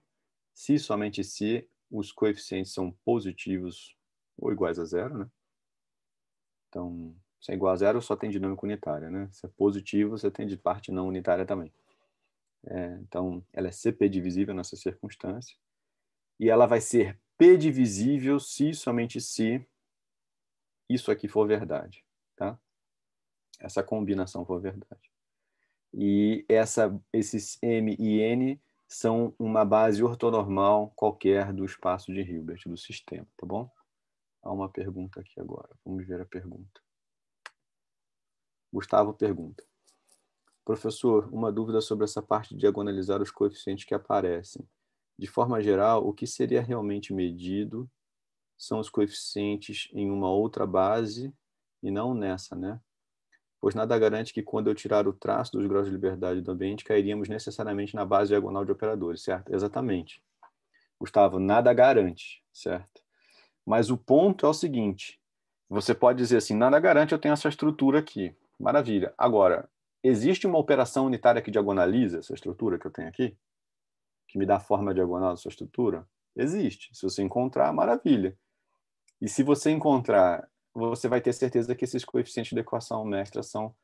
se somente se os coeficientes são positivos ou iguais a zero, né? Então, se é igual a zero, só tem dinâmica unitária, né? Se é positivo, você tem de parte não unitária também. É, então, ela é CP divisível nessa circunstância. E ela vai ser P divisível se somente se isso aqui for verdade. Tá? Essa combinação for verdade. E essa, esses M e N são uma base ortonormal qualquer do espaço de Hilbert, do sistema, tá bom? Há uma pergunta aqui agora. Vamos ver a pergunta. Gustavo pergunta. Professor, uma dúvida sobre essa parte de diagonalizar os coeficientes que aparecem. De forma geral, o que seria realmente medido são os coeficientes em uma outra base e não nessa, né? Pois nada garante que quando eu tirar o traço dos graus de liberdade do ambiente, cairíamos necessariamente na base diagonal de operadores, certo? Exatamente. Gustavo, nada garante, certo? Mas o ponto é o seguinte: você pode dizer assim, nada garante eu tenho essa estrutura aqui. Maravilha. Agora, existe uma operação unitária que diagonaliza essa estrutura que eu tenho aqui? Que me dá a forma diagonal da sua estrutura? Existe. Se você encontrar, maravilha. E se você encontrar, você vai ter certeza que esses coeficientes de equação mestra são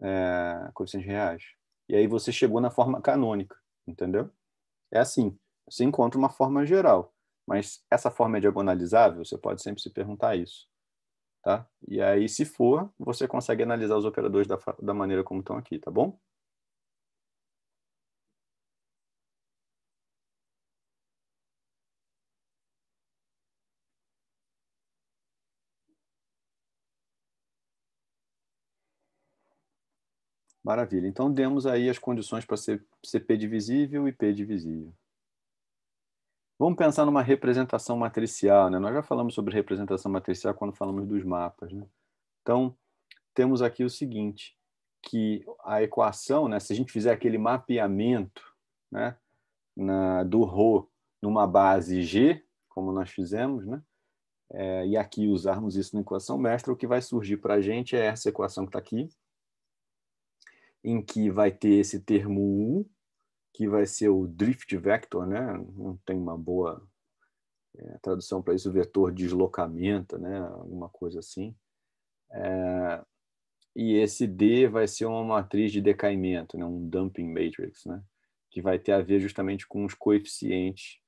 é, coeficientes reais. E aí você chegou na forma canônica, entendeu? É assim, você encontra uma forma geral, mas essa forma é diagonalizável? Você pode sempre se perguntar isso tá? E aí, se for, você consegue analisar os operadores da, da maneira como estão aqui, tá bom? Maravilha. Então, demos aí as condições para ser, ser P divisível e P divisível. Vamos pensar numa representação matricial, né? Nós já falamos sobre representação matricial quando falamos dos mapas, né? Então, temos aqui o seguinte, que a equação, né, se a gente fizer aquele mapeamento né, na, do Rho numa base G, como nós fizemos, né, é, e aqui usarmos isso na equação mestra, o que vai surgir para a gente é essa equação que está aqui, em que vai ter esse termo U, que vai ser o drift vector, né? Não tem uma boa é, tradução para isso, vetor deslocamento, né? Alguma coisa assim. É, e esse D vai ser uma matriz de decaimento, né? Um dumping matrix, né? Que vai ter a ver justamente com os coeficientes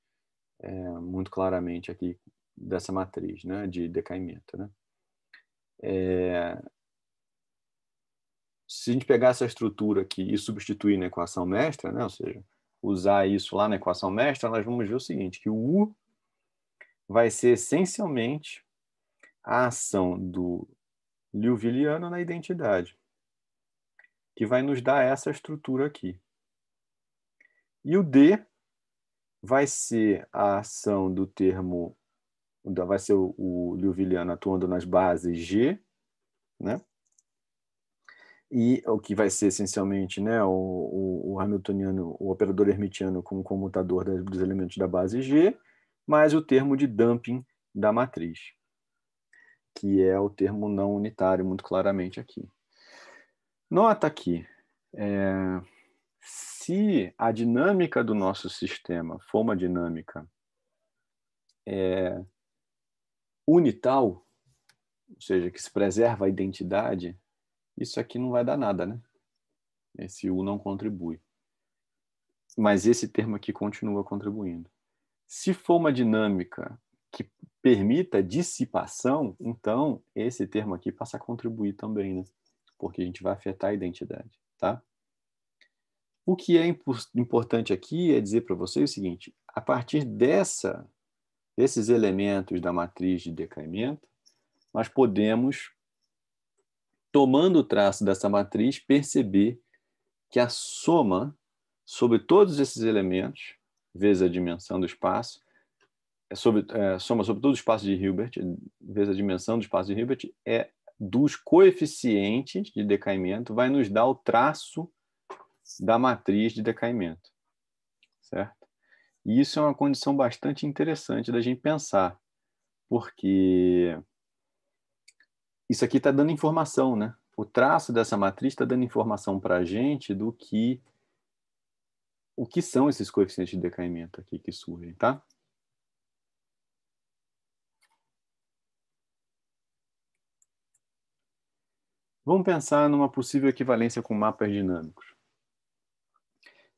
é, muito claramente aqui dessa matriz, né? De decaimento, né? É, se a gente pegar essa estrutura aqui e substituir na equação mestra, né, ou seja, usar isso lá na equação mestra, nós vamos ver o seguinte, que o U vai ser essencialmente a ação do Liouvilleano na identidade, que vai nos dar essa estrutura aqui. E o D vai ser a ação do termo, vai ser o, o Liouvilleano atuando nas bases G, né? e o que vai ser essencialmente né, o, o, o Hamiltoniano, o operador hermitiano com o comutador dos elementos da base G, mais o termo de dumping da matriz, que é o termo não unitário, muito claramente aqui. Nota aqui, é, se a dinâmica do nosso sistema for uma dinâmica é, unital, ou seja, que se preserva a identidade, isso aqui não vai dar nada, né? Esse U não contribui. Mas esse termo aqui continua contribuindo. Se for uma dinâmica que permita dissipação, então esse termo aqui passa a contribuir também, né? Porque a gente vai afetar a identidade, tá? O que é importante aqui é dizer para vocês o seguinte: a partir dessa, desses elementos da matriz de decaimento, nós podemos tomando o traço dessa matriz, percebi que a soma sobre todos esses elementos, vezes a dimensão do espaço, é sobre, é, soma sobre todo o espaço de Hilbert, vezes a dimensão do espaço de Hilbert, é dos coeficientes de decaimento, vai nos dar o traço da matriz de decaimento. Certo? E isso é uma condição bastante interessante da gente pensar, porque isso aqui está dando informação, né? O traço dessa matriz está dando informação para a gente do que o que são esses coeficientes de decaimento aqui que surgem, tá? Vamos pensar numa possível equivalência com mapas dinâmicos.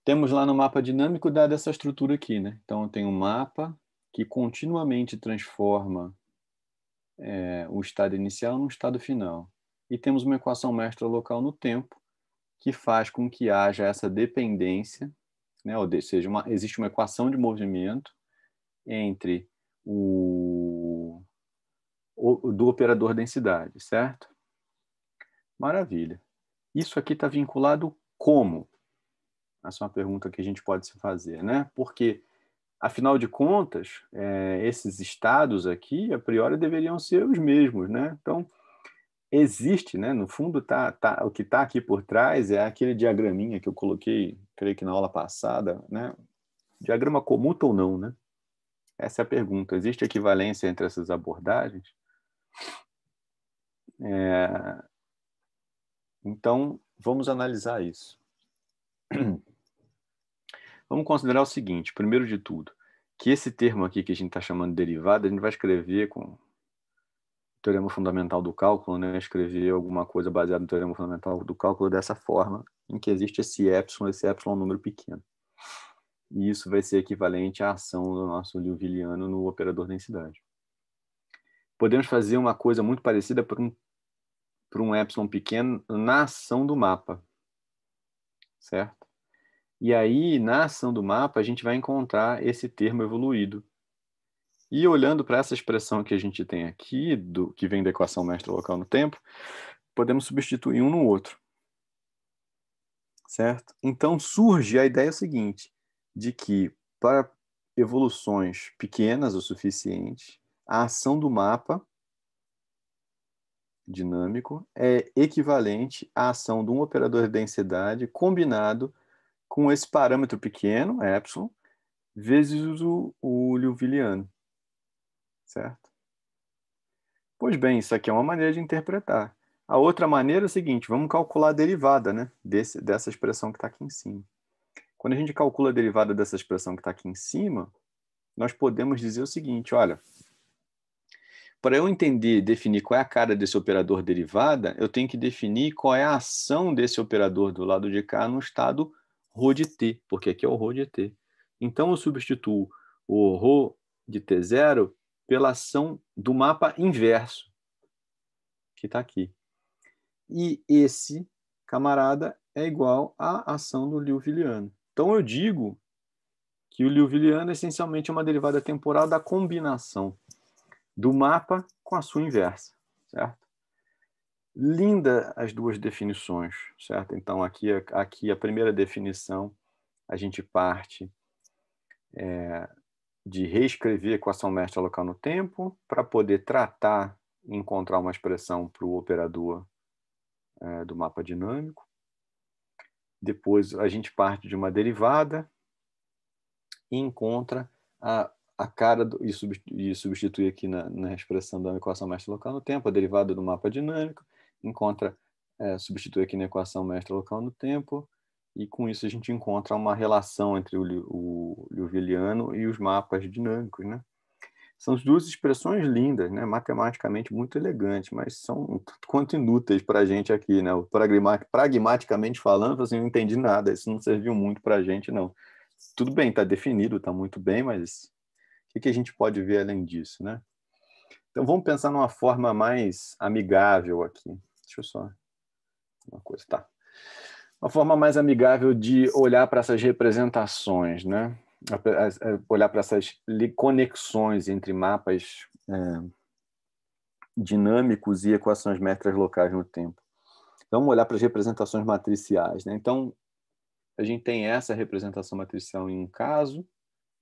Temos lá no mapa dinâmico dada essa estrutura aqui, né? Então eu tenho um mapa que continuamente transforma é, o estado inicial no estado final. E temos uma equação mestra local no tempo, que faz com que haja essa dependência, né, ou seja, uma, existe uma equação de movimento entre o, o do operador densidade, certo? Maravilha. Isso aqui está vinculado como? Essa é uma pergunta que a gente pode se fazer, né? Porque Afinal de contas, é, esses estados aqui, a priori, deveriam ser os mesmos, né? Então, existe, né? No fundo, tá, tá, o que está aqui por trás é aquele diagraminha que eu coloquei, creio que na aula passada, né? Diagrama comuta ou não, né? Essa é a pergunta. Existe equivalência entre essas abordagens? É... Então, vamos analisar isso. (clears throat) Vamos considerar o seguinte, primeiro de tudo, que esse termo aqui que a gente está chamando de derivada, a gente vai escrever com o teorema fundamental do cálculo, né? escrever alguma coisa baseada no teorema fundamental do cálculo dessa forma, em que existe esse epsilon, esse epsilon é um número pequeno. E isso vai ser equivalente à ação do nosso Liouvilleano no operador densidade. Podemos fazer uma coisa muito parecida por um, por um epsilon pequeno na ação do mapa, certo? E aí, na ação do mapa, a gente vai encontrar esse termo evoluído. E olhando para essa expressão que a gente tem aqui, do que vem da equação mestra local no tempo, podemos substituir um no outro. Certo? Então surge a ideia seguinte, de que para evoluções pequenas o suficiente, a ação do mapa dinâmico é equivalente à ação de um operador de densidade combinado com esse parâmetro pequeno, epsilon, vezes o, o Liouvilleano, certo? Pois bem, isso aqui é uma maneira de interpretar. A outra maneira é o seguinte, vamos calcular a derivada né, desse, dessa expressão que está aqui em cima. Quando a gente calcula a derivada dessa expressão que está aqui em cima, nós podemos dizer o seguinte, olha, para eu entender definir qual é a cara desse operador derivada, eu tenho que definir qual é a ação desse operador do lado de cá no estado Rho de t, porque aqui é o Rho de t. Então, eu substituo o Rho de t0 pela ação do mapa inverso, que está aqui. E esse camarada é igual à ação do Liouvilleano. Então, eu digo que o Liouvilleano essencialmente é uma derivada temporal da combinação do mapa com a sua inversa, certo? Linda as duas definições, certo? Então, aqui, é, aqui a primeira definição, a gente parte é, de reescrever a equação mestra local no tempo para poder tratar encontrar uma expressão para o operador é, do mapa dinâmico. Depois a gente parte de uma derivada e encontra a, a cara do, e, substitui, e substitui aqui na, na expressão da equação mestra local no tempo a derivada do mapa dinâmico encontra, é, substitui aqui na equação mestra local no tempo, e com isso a gente encontra uma relação entre o, o Liouvilleano e os mapas dinâmicos, né? São duas expressões lindas, né? matematicamente muito elegantes, mas são um tanto quanto inúteis para a gente aqui. Né? Pragmaticamente falando, assim, não entendi nada, isso não serviu muito para a gente, não. Tudo bem, está definido, está muito bem, mas o que, que a gente pode ver além disso? Né? Então vamos pensar numa forma mais amigável aqui. Deixa eu só. Uma coisa, tá. Uma forma mais amigável de olhar para essas representações, né? É, olhar para essas conexões entre mapas é, dinâmicos e equações métricas locais no tempo. Então, vamos olhar para as representações matriciais. Né? Então, a gente tem essa representação matricial em um caso,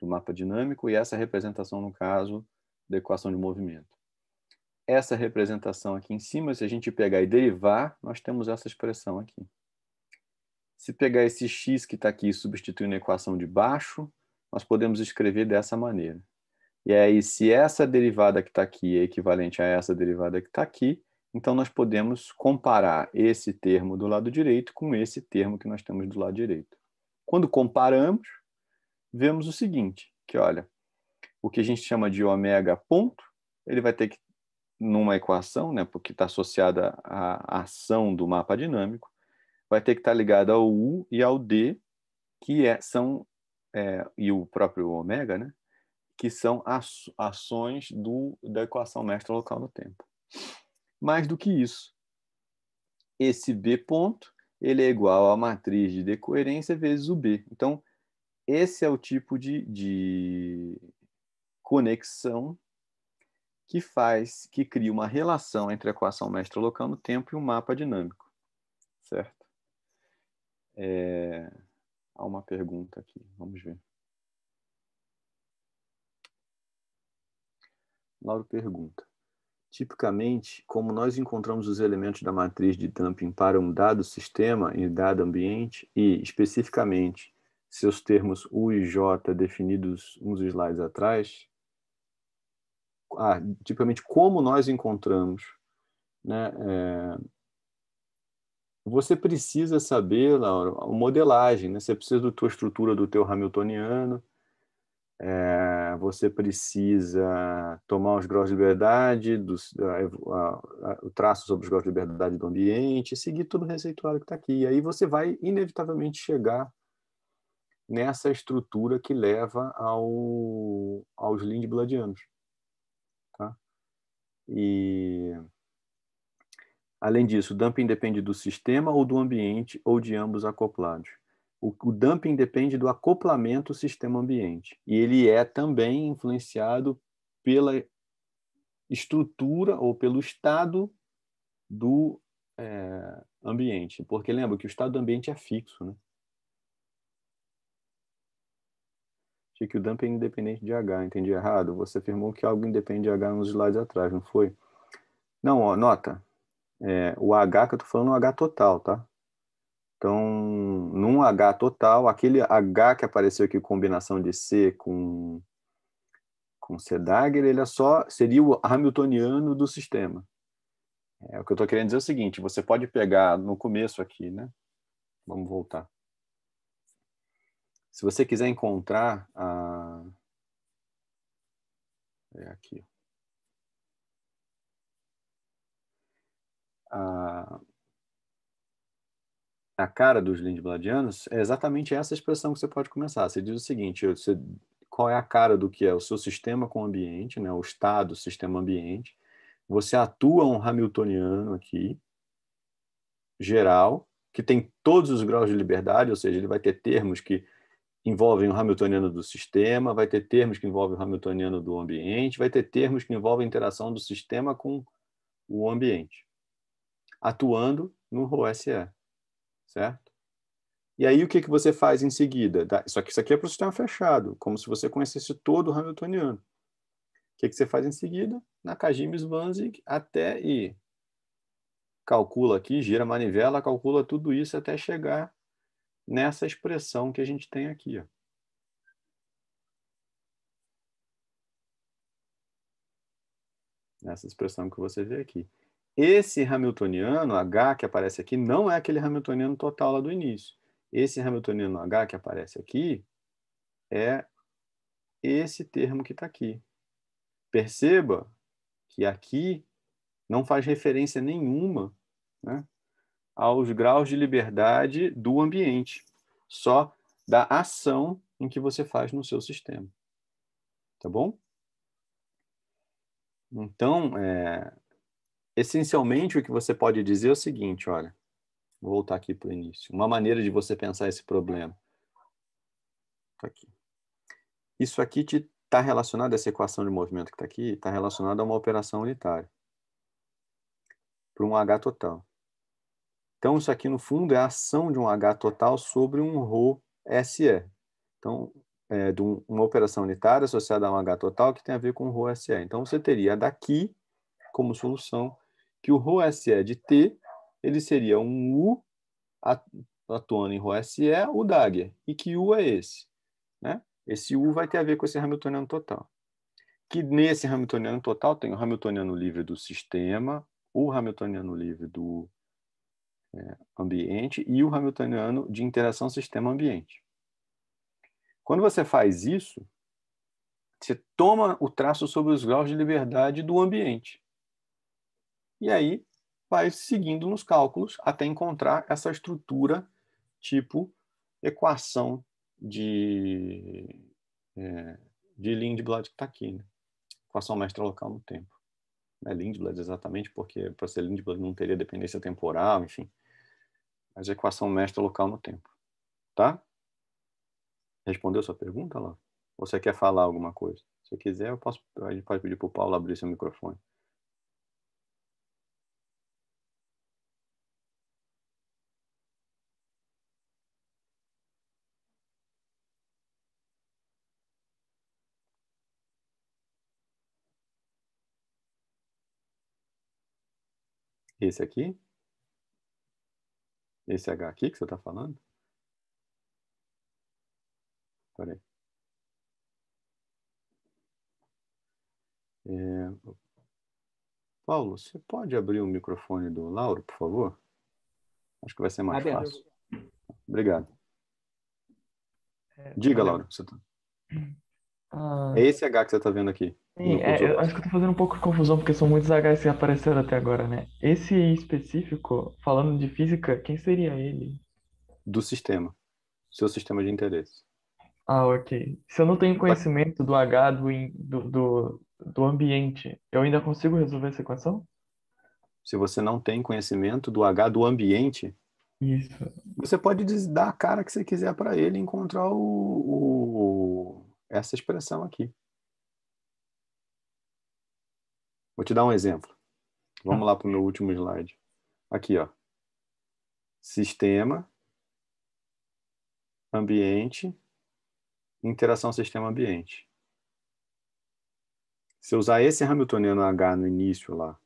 do mapa dinâmico, e essa representação, no caso, da equação de movimento essa representação aqui em cima, se a gente pegar e derivar, nós temos essa expressão aqui. Se pegar esse x que está aqui e substituir na equação de baixo, nós podemos escrever dessa maneira. E aí, se essa derivada que está aqui é equivalente a essa derivada que está aqui, então nós podemos comparar esse termo do lado direito com esse termo que nós temos do lado direito. Quando comparamos, vemos o seguinte, que olha, o que a gente chama de ω ponto, ele vai ter que numa equação, né, porque está associada à ação do mapa dinâmico, vai ter que estar tá ligada ao U e ao D, que é, são, é, e o próprio ômega, né, que são as, ações do, da equação mestra local no tempo. Mais do que isso, esse B ponto ele é igual à matriz de decoerência vezes o B. Então, esse é o tipo de, de conexão que faz, que cria uma relação entre a equação mestre local no tempo e o um mapa dinâmico, certo? É... Há uma pergunta aqui, vamos ver. Lauro pergunta. Tipicamente, como nós encontramos os elementos da matriz de dumping para um dado sistema e dado ambiente, e, especificamente, seus termos U e J definidos uns slides atrás, ah, tipicamente como nós encontramos, né? É, você precisa saber, Laura, a modelagem, né? Você precisa da tua estrutura do teu Hamiltoniano, é, você precisa tomar os graus de liberdade, dos, o traço sobre os graus de liberdade do ambiente, seguir todo o receituário que está aqui. E aí você vai, inevitavelmente, chegar nessa estrutura que leva ao, aos lindbladianos. E além disso, o dumping depende do sistema ou do ambiente ou de ambos acoplados. O, o dumping depende do acoplamento sistema-ambiente e ele é também influenciado pela estrutura ou pelo estado do é, ambiente, porque lembra que o estado do ambiente é fixo, né? Achei que o dump é independente de H. Entendi errado? Você afirmou que algo independe de H nos slides atrás, não foi? Não, ó, nota. É, o H que eu estou falando é o H total, tá? Então, num H total, aquele H que apareceu aqui, combinação de C com, com dagger, ele é só, seria o Hamiltoniano do sistema. É, o que eu estou querendo dizer é o seguinte, você pode pegar no começo aqui, né? Vamos voltar. Se você quiser encontrar a. É aqui. A, a cara dos lindbladianos é exatamente essa expressão que você pode começar. Você diz o seguinte: você, qual é a cara do que é o seu sistema com o ambiente, né? o estado, o sistema ambiente. Você atua um Hamiltoniano aqui, geral, que tem todos os graus de liberdade, ou seja, ele vai ter termos que envolvem o Hamiltoniano do sistema, vai ter termos que envolvem o Hamiltoniano do ambiente, vai ter termos que envolvem a interação do sistema com o ambiente, atuando no ROSE, certo? E aí o que, que você faz em seguida? Só que isso aqui é para o sistema fechado, como se você conhecesse todo o Hamiltoniano. O que, que você faz em seguida? Na Nakajima Svanzig até e calcula aqui, gira a manivela, calcula tudo isso até chegar nessa expressão que a gente tem aqui. Ó. Nessa expressão que você vê aqui. Esse Hamiltoniano, H, que aparece aqui, não é aquele Hamiltoniano total lá do início. Esse Hamiltoniano H que aparece aqui é esse termo que está aqui. Perceba que aqui não faz referência nenhuma né, aos graus de liberdade do ambiente, só da ação em que você faz no seu sistema. Tá bom? Então, é, essencialmente, o que você pode dizer é o seguinte: olha, vou voltar aqui para o início. Uma maneira de você pensar esse problema. Tá aqui. Isso aqui está relacionado, essa equação de movimento que está aqui, está relacionada a uma operação unitária. Para um H total. Então, isso aqui, no fundo, é a ação de um H total sobre um Rho SE. Então, é, de uma operação unitária associada a um H total que tem a ver com Rho SE. Então, você teria daqui, como solução, que o Rho SE de T, ele seria um U atuando em Rho SE, o Dagger. E que U é esse? Né? Esse U vai ter a ver com esse Hamiltoniano total. Que nesse Hamiltoniano total tem o Hamiltoniano livre do sistema, o Hamiltoniano livre do é, ambiente e o Hamiltoniano de interação sistema-ambiente. Quando você faz isso, você toma o traço sobre os graus de liberdade do ambiente. E aí vai seguindo nos cálculos até encontrar essa estrutura tipo equação de, é, de Lindblad que está aqui. Né? Equação mestra local no tempo. Não é Lindblad exatamente, porque para ser Lindblad não teria dependência temporal, enfim as equação mestra local no tempo. Tá? Respondeu sua pergunta, lá. Você quer falar alguma coisa? Se quiser, eu posso, a gente pode pedir para o Paulo abrir seu microfone. Esse aqui? Esse H aqui que você está falando? Peraí. É... Paulo, você pode abrir o microfone do Lauro, por favor? Acho que vai ser mais fácil. Obrigado. É, Diga, Lauro. Você tá... Ah. É esse H que você tá vendo aqui. Sim, é, eu acho que eu tô fazendo um pouco de confusão, porque são muitos Hs que apareceram até agora, né? Esse específico, falando de física, quem seria ele? Do sistema. Seu sistema de interesse. Ah, ok. Se eu não tenho conhecimento do H do, do, do, do ambiente, eu ainda consigo resolver essa equação? Se você não tem conhecimento do H do ambiente, Isso. você pode dar a cara que você quiser para ele encontrar o, o essa expressão aqui. Vou te dar um exemplo. Vamos ah. lá para o meu último slide. Aqui, ó. Sistema, ambiente, interação sistema-ambiente. Se eu usar esse Hamiltoniano H no início lá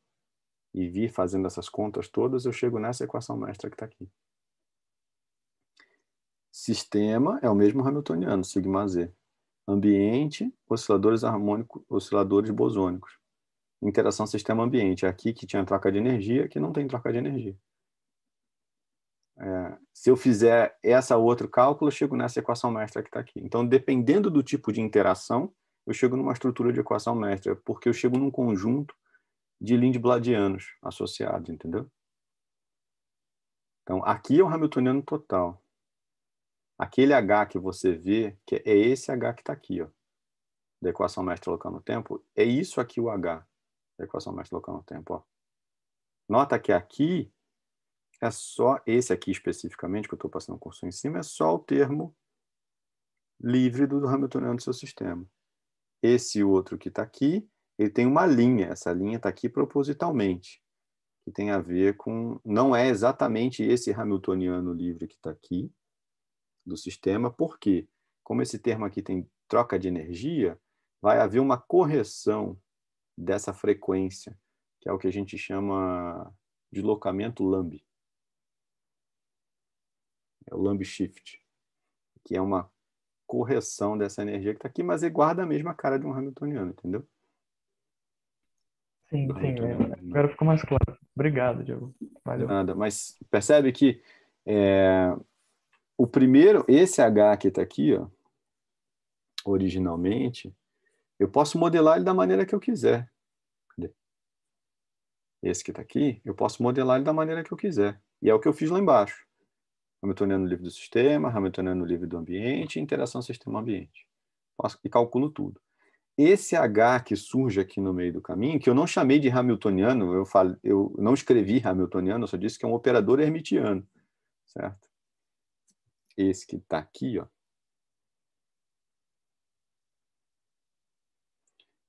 e vir fazendo essas contas todas, eu chego nessa equação mestra que está aqui. Sistema é o mesmo Hamiltoniano, sigma z ambiente, osciladores harmônicos, osciladores bosônicos. Interação sistema-ambiente. É aqui que tinha troca de energia, aqui não tem troca de energia. É, se eu fizer essa outro cálculo, eu chego nessa equação mestra que está aqui. Então, dependendo do tipo de interação, eu chego numa estrutura de equação mestra, porque eu chego num conjunto de Lindbladianos associados, entendeu? Então, aqui é o Hamiltoniano total. Aquele H que você vê, que é esse H que está aqui, ó, da equação mestre local no tempo, é isso aqui o H da equação mestre local no tempo. Ó. Nota que aqui é só esse aqui especificamente, que eu estou passando o cursor em cima, é só o termo livre do Hamiltoniano do seu sistema. Esse outro que está aqui, ele tem uma linha, essa linha está aqui propositalmente, que tem a ver com. Não é exatamente esse Hamiltoniano livre que está aqui, do sistema, porque, como esse termo aqui tem troca de energia, vai haver uma correção dessa frequência, que é o que a gente chama de locamento lamb. É o lamb shift, que é uma correção dessa energia que está aqui, mas ele guarda a mesma cara de um Hamiltoniano, entendeu? Sim, sim. É. Né? Agora ficou mais claro. Obrigado, Diego. Valeu. Nada, mas percebe que é, o primeiro, esse H que está aqui, ó, originalmente, eu posso modelar ele da maneira que eu quiser. Esse que está aqui, eu posso modelar ele da maneira que eu quiser. E é o que eu fiz lá embaixo. Hamiltoniano livre do sistema, Hamiltoniano livre do ambiente, interação sistema-ambiente. E calculo tudo. Esse H que surge aqui no meio do caminho, que eu não chamei de Hamiltoniano, eu, falo, eu não escrevi Hamiltoniano, eu só disse que é um operador hermitiano, certo? esse que está aqui, ó.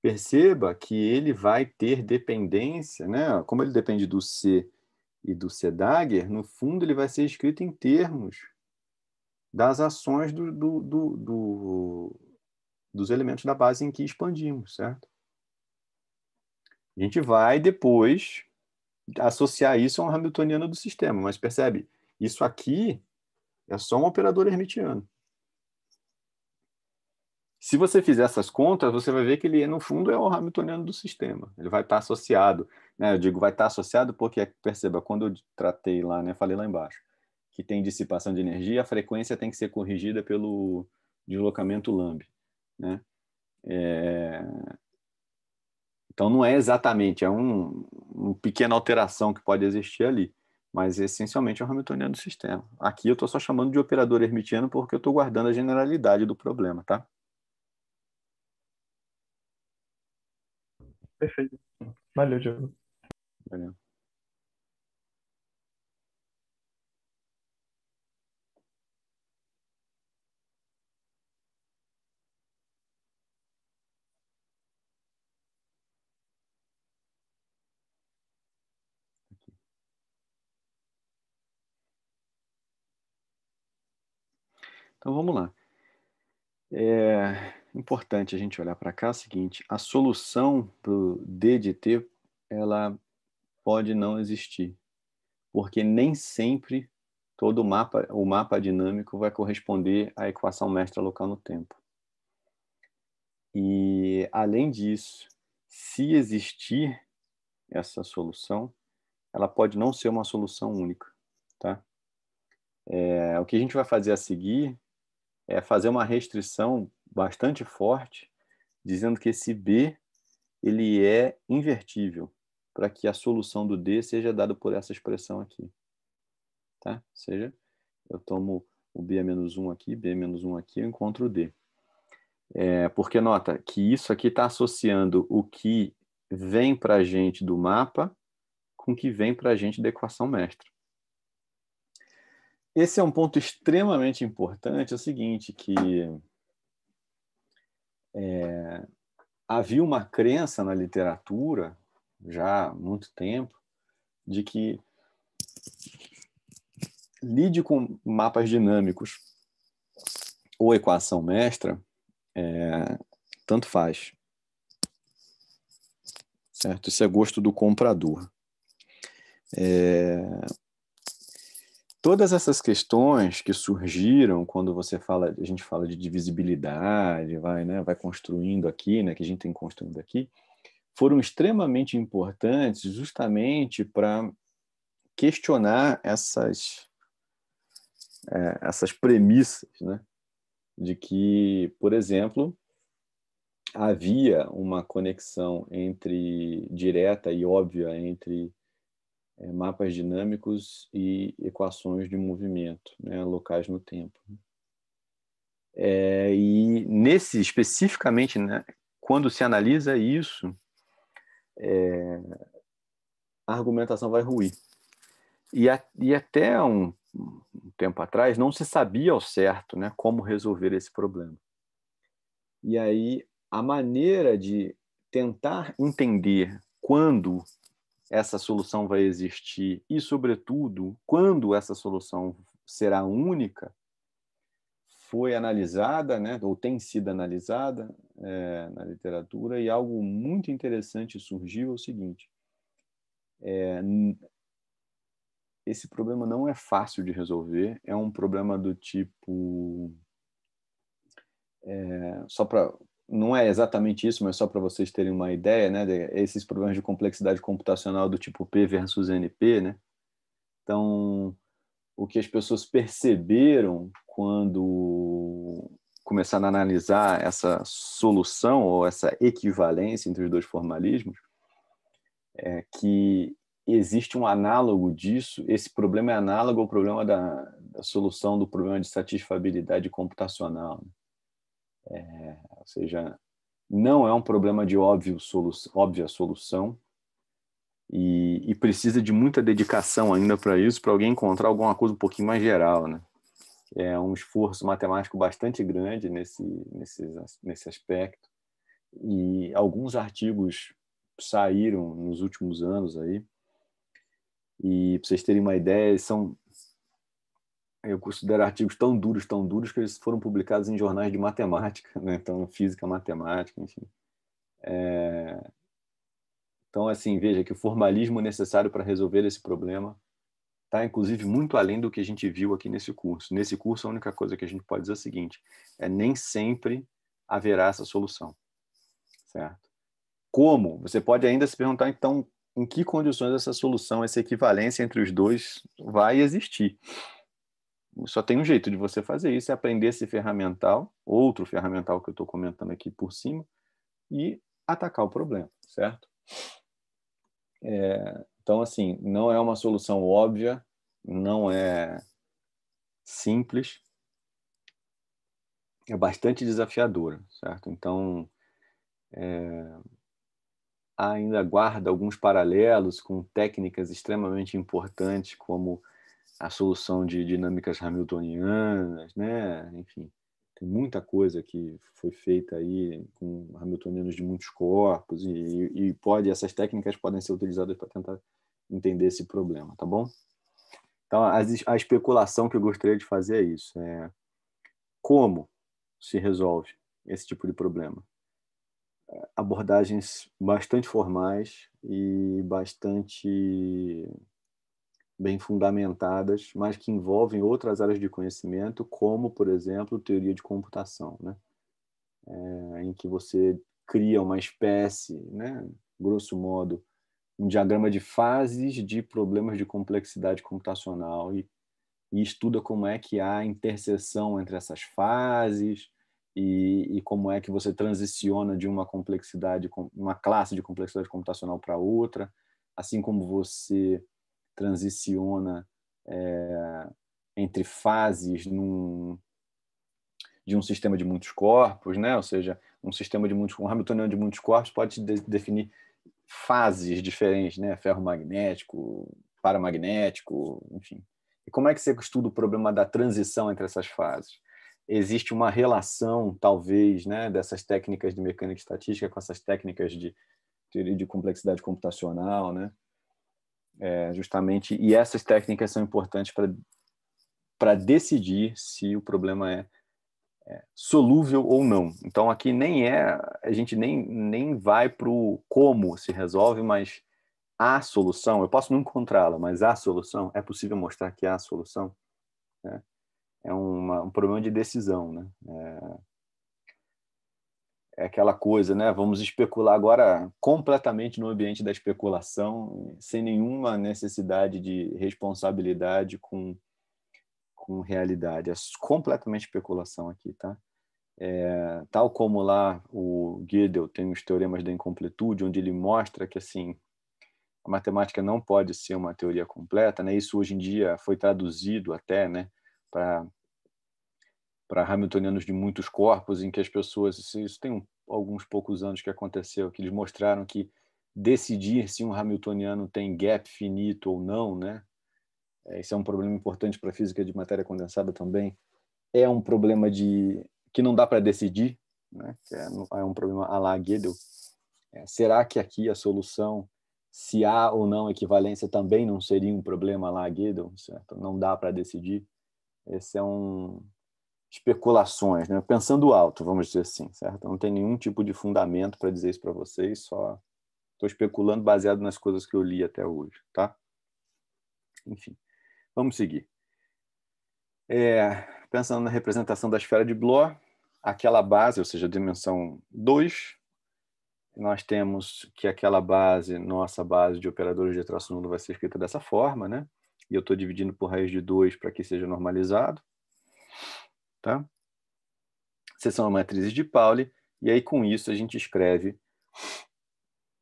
Perceba que ele vai ter dependência, né? Como ele depende do C e do C dagger, no fundo ele vai ser escrito em termos das ações do, do, do, do, dos elementos da base em que expandimos, certo? A gente vai depois associar isso a um Hamiltoniano do sistema, mas percebe, isso aqui é só um operador hermitiano. Se você fizer essas contas, você vai ver que ele, no fundo, é o Hamiltoniano do sistema. Ele vai estar associado. Né? Eu digo vai estar associado porque, perceba, quando eu tratei lá, né, falei lá embaixo, que tem dissipação de energia, a frequência tem que ser corrigida pelo deslocamento lambda. Né? É... Então, não é exatamente, é um, uma pequena alteração que pode existir ali mas essencialmente é o Hamiltoniano do sistema. Aqui eu estou só chamando de operador hermitiano porque eu estou guardando a generalidade do problema, tá? Perfeito. Valeu, Diogo. Valeu. Então vamos lá. É importante a gente olhar para cá é o seguinte: a solução para o D de T ela pode não existir, porque nem sempre todo o mapa, o mapa dinâmico vai corresponder à equação mestra local no tempo. E além disso, se existir essa solução, ela pode não ser uma solução única, tá? É, o que a gente vai fazer a seguir é, fazer uma restrição bastante forte, dizendo que esse B ele é invertível, para que a solução do D seja dada por essa expressão aqui. Tá? Ou seja, eu tomo o B a menos 1 aqui, B a menos 1 aqui, eu encontro o D. É, porque nota que isso aqui está associando o que vem para a gente do mapa com o que vem para a gente da equação mestra. Esse é um ponto extremamente importante, é o seguinte, que é, havia uma crença na literatura, já há muito tempo, de que lide com mapas dinâmicos ou equação mestra, é, tanto faz. Certo? Isso é gosto do comprador. É, todas essas questões que surgiram quando você fala, a gente fala de divisibilidade, vai, né, vai construindo aqui, né, que a gente tem construindo aqui, foram extremamente importantes justamente para questionar essas é, essas premissas, né, de que, por exemplo, havia uma conexão entre direta e óbvia entre é, mapas dinâmicos e equações de movimento, né, locais no tempo. É, e nesse especificamente, né, quando se analisa isso, é, a argumentação vai ruir. E, a, e até um, um, tempo atrás não se sabia ao certo né, como resolver esse problema. E aí a maneira de tentar entender quando essa solução vai existir e, sobretudo, quando essa solução será única, foi analisada, né, ou tem sido analisada é, na literatura, e algo muito interessante surgiu: é o seguinte. É, esse problema não é fácil de resolver, é um problema do tipo. É, só para não é exatamente isso, mas só para vocês terem uma ideia, né, esses problemas de complexidade computacional do tipo P versus NP, né? Então, o que as pessoas perceberam quando começaram a analisar essa solução ou essa equivalência entre os dois formalismos é que existe um análogo disso, esse problema é análogo ao problema da, da solução do problema de satisfabilidade computacional. Né? É, ou seja, não é um problema de óbvio solu óbvia solução e, e, precisa de muita dedicação ainda para isso, para alguém encontrar alguma coisa um pouquinho mais geral, né? É um esforço matemático bastante grande nesse, nesse, nesse aspecto e alguns artigos saíram nos últimos anos aí e para vocês terem uma ideia são eu considero artigos tão duros, tão duros, que eles foram publicados em jornais de matemática, né? então física, matemática, enfim. É... Então, assim, veja que o formalismo necessário para resolver esse problema está, inclusive, muito além do que a gente viu aqui nesse curso. Nesse curso, a única coisa que a gente pode dizer é o seguinte, é nem sempre haverá essa solução, certo? Como? Você pode ainda se perguntar, então, em que condições essa solução, essa equivalência entre os dois vai existir? Só tem um jeito de você fazer isso, é aprender esse ferramental, outro ferramental que eu estou comentando aqui por cima, e atacar o problema, certo? É, então, assim, não é uma solução óbvia, não é simples, é bastante desafiadora, certo? Então, é, ainda guarda alguns paralelos com técnicas extremamente importantes como a solução de dinâmicas hamiltonianas, né? Enfim, tem muita coisa que foi feita aí com hamiltonianos de muitos corpos e, e pode essas técnicas podem ser utilizadas para tentar entender esse problema, tá bom? Então, a, a, especulação que eu gostaria de fazer é isso: é como se resolve esse tipo de problema? Abordagens bastante formais e bastante bem fundamentadas, mas que envolvem outras áreas de conhecimento, como, por exemplo, teoria de computação, né? É, em que você cria uma espécie, né? grosso modo, um diagrama de fases de problemas de complexidade computacional e, e estuda como é que há interseção entre essas fases, e, e, como é que você transiciona de uma complexidade, uma classe de complexidade computacional para outra, assim como você transiciona é, entre fases num, de um sistema de muitos corpos, né? ou seja, um sistema de muitos, um Hamiltoniano de muitos corpos pode de, definir fases diferentes, né? ferro magnético, paramagnético, enfim. E como é que você estuda o problema da transição entre essas fases? Existe uma relação, talvez, né, dessas técnicas de mecânica estatística com essas técnicas de teoria de complexidade computacional, né? é, justamente, e essas técnicas são importantes para decidir se o problema é, é, solúvel ou não. Então aqui nem é, a gente nem, nem vai para o como se resolve, mas há solução. Eu posso não encontrá-la, mas há solução. É possível mostrar que há solução. Né? É uma, um problema de decisão, né? É, é aquela coisa, né? Vamos especular agora completamente no ambiente da especulação, sem nenhuma necessidade de responsabilidade com, com realidade. É completamente especulação aqui, tá? É, tal como lá o Gödel tem os teoremas da incompletude, onde ele mostra que assim a matemática não pode ser uma teoria completa, né? Isso hoje em dia foi traduzido até, né, para para hamiltonianos de muitos corpos, em que as pessoas, isso tem um, alguns poucos anos que aconteceu, que eles mostraram que decidir se um hamiltoniano tem gap finito ou não, né? Esse é, é um problema importante para a física de matéria condensada também. É um problema de que não dá para decidir, né? É, é, um problema à la Gödel. É, será que aqui a solução, se há ou não equivalência, também não seria um problema à la Gödel? Certo? Não dá para decidir. Esse é um especulações, né? pensando alto, vamos dizer assim, certo? Não tem nenhum tipo de fundamento para dizer isso para vocês, só estou especulando baseado nas coisas que eu li até hoje, tá? Enfim, vamos seguir. É, pensando na representação da esfera de Bloch, aquela base, ou seja, dimensão 2, nós temos que aquela base, nossa base de operadores de traço nulo, vai ser escrita dessa forma, né? E eu estou dividindo por raiz de 2 para que seja normalizado. Tá? Sessão a matrizes de Pauli, e aí com isso a gente escreve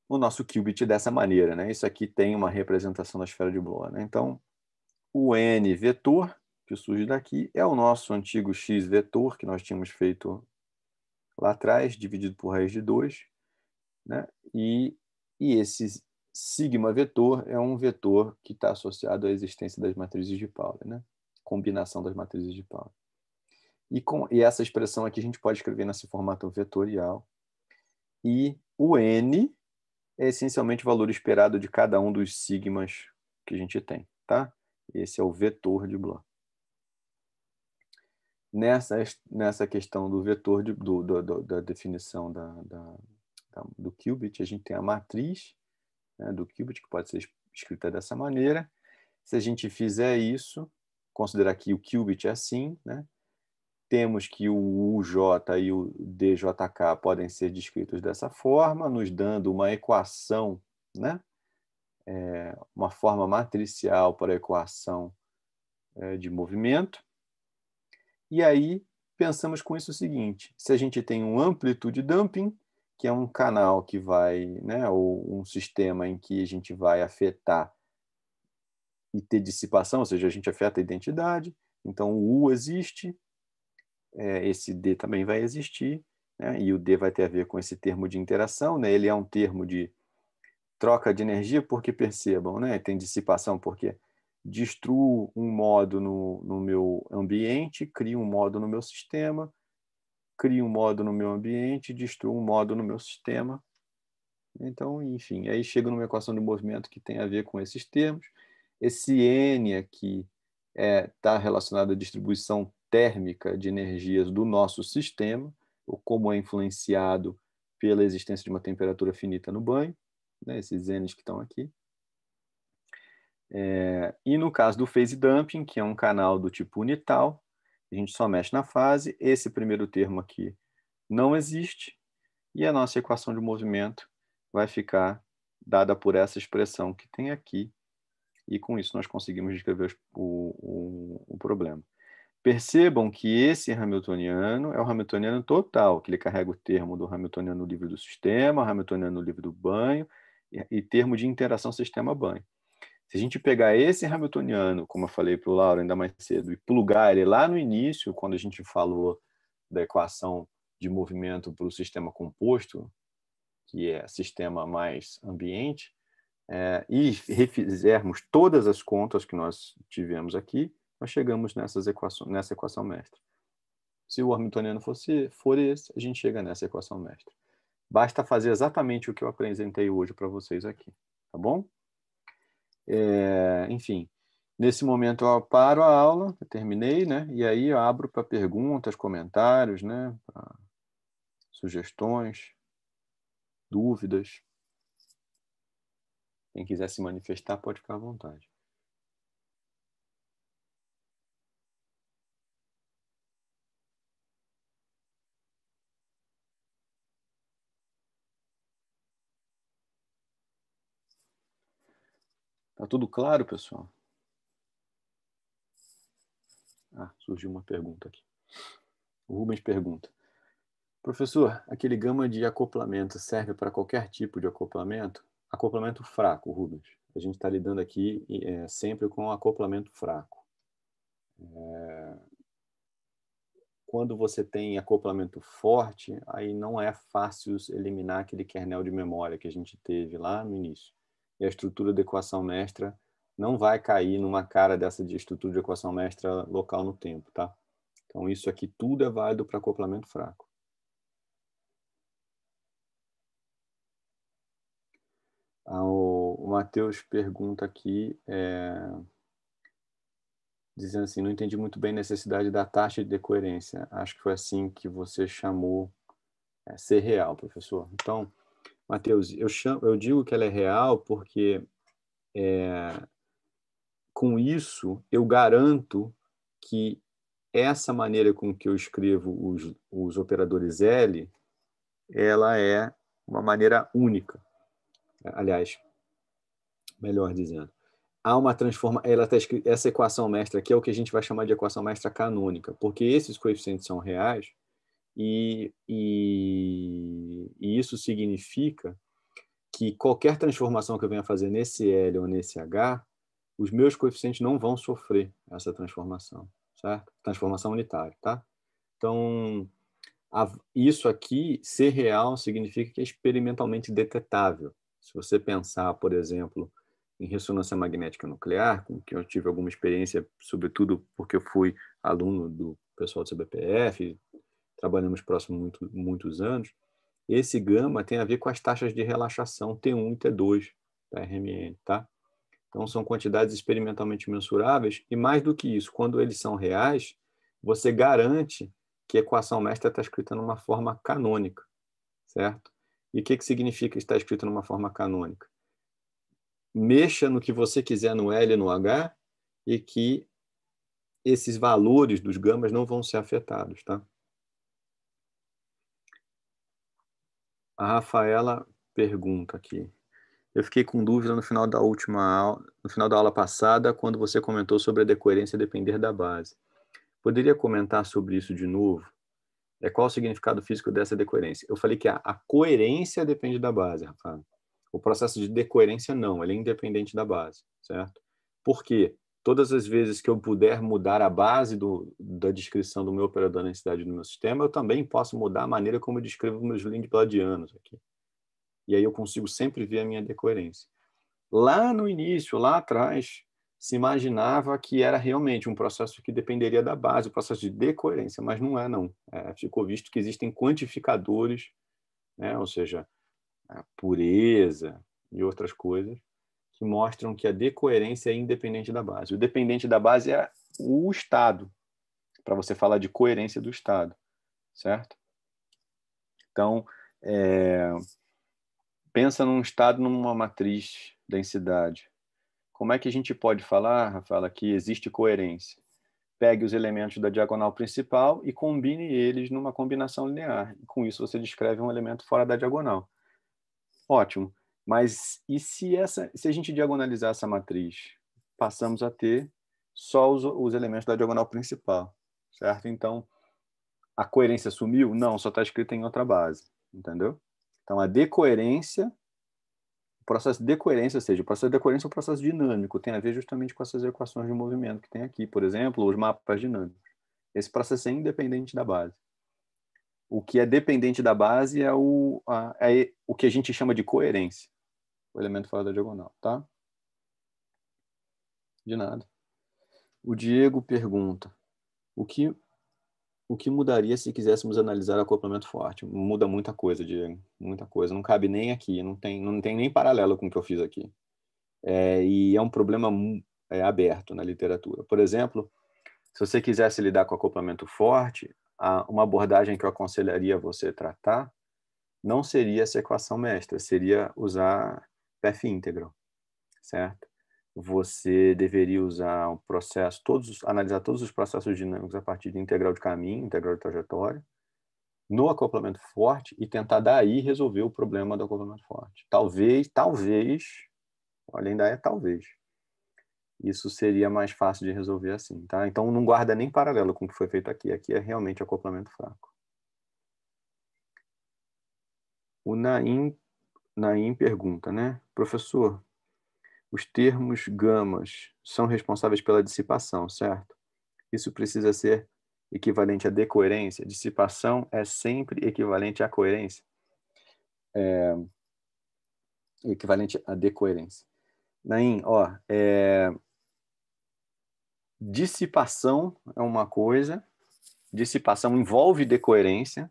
o nosso qubit dessa maneira. Né? Isso aqui tem uma representação da esfera de Bloch. Né? Então, o n vetor, que surge daqui, é o nosso antigo x vetor, que nós tínhamos feito lá atrás, dividido por raiz de 2. Né? E, e esse sigma vetor é um vetor que está associado à existência das matrizes de Pauli, né? combinação das matrizes de Pauli. E, com, e essa expressão aqui a gente pode escrever nesse formato vetorial. E o n é essencialmente o valor esperado de cada um dos sigmas que a gente tem, tá? Esse é o vetor de Bloch. Nessa, nessa questão do vetor, de, do, do, do, da definição da, da, da, do qubit, a gente tem a matriz né, do qubit, que pode ser escrita dessa maneira. Se a gente fizer isso, considerar que o qubit é assim, né? Temos que o UJ e o DJK podem ser descritos dessa forma, nos dando uma equação, né? É, uma forma matricial para a equação é, de movimento. E aí pensamos com isso o seguinte: se a gente tem um amplitude dumping, que é um canal que vai, né, ou um sistema em que a gente vai afetar e ter dissipação, ou seja, a gente afeta a identidade, então o U existe, é, esse D também vai existir, né? e o D vai ter a ver com esse termo de interação, né? ele é um termo de troca de energia, porque percebam, né? tem dissipação porque destruo um modo no, no meu ambiente, crio um modo no meu sistema, crio um modo no meu ambiente, destruo um modo no meu sistema. Então, enfim, aí chega numa equação de movimento que tem a ver com esses termos. Esse N aqui está é, tá relacionado à distribuição térmica de energias do nosso sistema, ou como é influenciado pela existência de uma temperatura finita no banho, né, esses N's que estão aqui. É, e no caso do phase dumping, que é um canal do tipo unital, a gente só mexe na fase, esse primeiro termo aqui não existe, e a nossa equação de movimento vai ficar dada por essa expressão que tem aqui, e com isso nós conseguimos descrever o, o, o problema. Percebam que esse Hamiltoniano é o Hamiltoniano total, que ele carrega o termo do Hamiltoniano livre do sistema, Hamiltoniano livre do banho e, e termo de interação sistema-banho. Se a gente pegar esse Hamiltoniano, como eu falei para o Laura ainda mais cedo, e plugar ele lá no início, quando a gente falou da equação de movimento para o sistema composto, que é sistema mais ambiente, é, e refizermos todas as contas que nós tivemos aqui, nós chegamos nessas equações nessa equação mestre. Se o Hamiltoniano fosse, for esse, a gente chega nessa equação mestre. Basta fazer exatamente o que eu apresentei hoje para vocês aqui, tá bom? É, enfim, nesse momento eu paro a aula, terminei, né? E aí eu abro para perguntas, comentários, né? Sugestões, dúvidas. Quem quiser se manifestar pode ficar à vontade. tudo claro, pessoal? Ah, surgiu uma pergunta aqui. O Rubens pergunta: Professor, aquele gama de acoplamento serve para qualquer tipo de acoplamento? Acoplamento fraco, Rubens. A gente está lidando aqui é, sempre com acoplamento fraco. É... Quando você tem acoplamento forte, aí não é fácil eliminar aquele kernel de memória que a gente teve lá no início e a estrutura de equação mestra não vai cair numa cara dessa de estrutura de equação mestra local no tempo, tá? Então, isso aqui tudo é válido para acoplamento fraco. Ah, o, o Matheus pergunta aqui, é, dizendo assim, não entendi muito bem a necessidade da taxa de coerência. Acho que foi assim que você chamou é, ser real, professor. Então, Mateus, eu, chamo, eu digo que ela é real porque é, com isso eu garanto que essa maneira com que eu escrevo os, os operadores L, ela é uma maneira única. Aliás, melhor dizendo, há uma transforma, ela tá escrita, essa equação mestra aqui é o que a gente vai chamar de equação mestra canônica, porque esses coeficientes são reais, e, e, e isso significa que qualquer transformação que eu venha fazer nesse L ou nesse H, os meus coeficientes não vão sofrer essa transformação, certo? Transformação unitária, tá? Então, a, isso aqui, ser real, significa que é experimentalmente detetável. Se você pensar, por exemplo, em ressonância magnética nuclear, com que eu tive alguma experiência, sobretudo porque eu fui aluno do pessoal do CBPF, trabalhamos próximo muito, muitos anos, esse gama tem a ver com as taxas de relaxação T1 e T2 da RMN, tá? Então, são quantidades experimentalmente mensuráveis, e mais do que isso, quando eles são reais, você garante que a equação mestra está escrita numa forma canônica, certo? E o que, que significa estar escrito numa forma canônica? Mexa no que você quiser no L e no H, e que esses valores dos gamas não vão ser afetados, tá? A Rafaela pergunta aqui. Eu fiquei com dúvida no final da última aula, no final da aula passada, quando você comentou sobre a decoerência depender da base. Poderia comentar sobre isso de novo? É qual o significado físico dessa decoerência? Eu falei que a, a coerência depende da base, Rafaela. O processo de decoerência não, ele é independente da base, certo? Por quê? todas as vezes que eu puder mudar a base do, da descrição do meu operador na entidade do meu sistema, eu também posso mudar a maneira como eu descrevo meus lindbladianos aqui. E aí eu consigo sempre ver a minha decoerência. Lá no início, lá atrás, se imaginava que era realmente um processo que dependeria da base, o um processo de decoerência, mas não é, não. É, ficou visto que existem quantificadores, né? ou seja, pureza e outras coisas, que mostram que a decoerência é independente da base. O dependente da base é o Estado, para você falar de coerência do Estado, certo? Então, é, pensa num Estado numa matriz densidade. Como é que a gente pode falar, Rafaela, que existe coerência? Pegue os elementos da diagonal principal e combine eles numa combinação linear. com isso você descreve um elemento fora da diagonal. Ótimo. Mas e se, essa, se a gente diagonalizar essa matriz? Passamos a ter só os, os elementos da diagonal principal, certo? Então, a coerência sumiu? Não, só está escrita em outra base, entendeu? Então, a decoerência, o processo de decoerência, ou seja, o processo de decoerência é um processo dinâmico, tem a ver justamente com essas equações de movimento que tem aqui, por exemplo, os mapas dinâmicos. Esse processo é independente da base. O que é dependente da base é o, a, é o que a gente chama de coerência o elemento fora da diagonal, tá? De nada. O Diego pergunta: o que, o que mudaria se quiséssemos analisar acoplamento forte? Muda muita coisa, Diego. Muita coisa. Não cabe nem aqui, não tem, não tem nem paralelo com o que eu fiz aqui. É, e é um problema é, aberto na literatura. Por exemplo, se você quisesse lidar com acoplamento forte, uma abordagem que eu aconselharia você tratar não seria essa equação mestra, seria usar PEF íntegro, certo? Você deveria usar o um processo, todos, analisar todos os processos dinâmicos a partir de integral de caminho, integral de trajetória, no acoplamento forte e tentar daí resolver o problema do acoplamento forte. Talvez, talvez, olha, ainda é talvez, isso seria mais fácil de resolver assim, tá? Então não guarda nem paralelo com o que foi feito aqui. Aqui é realmente acoplamento fraco. O Naim Naim pergunta, né? Professor, os termos gamas são responsáveis pela dissipação, certo? Isso precisa ser equivalente à decoerência. Dissipação é sempre equivalente à coerência. É, equivalente à decoerência. Naim, ó, é, dissipação é uma coisa, dissipação envolve decoerência,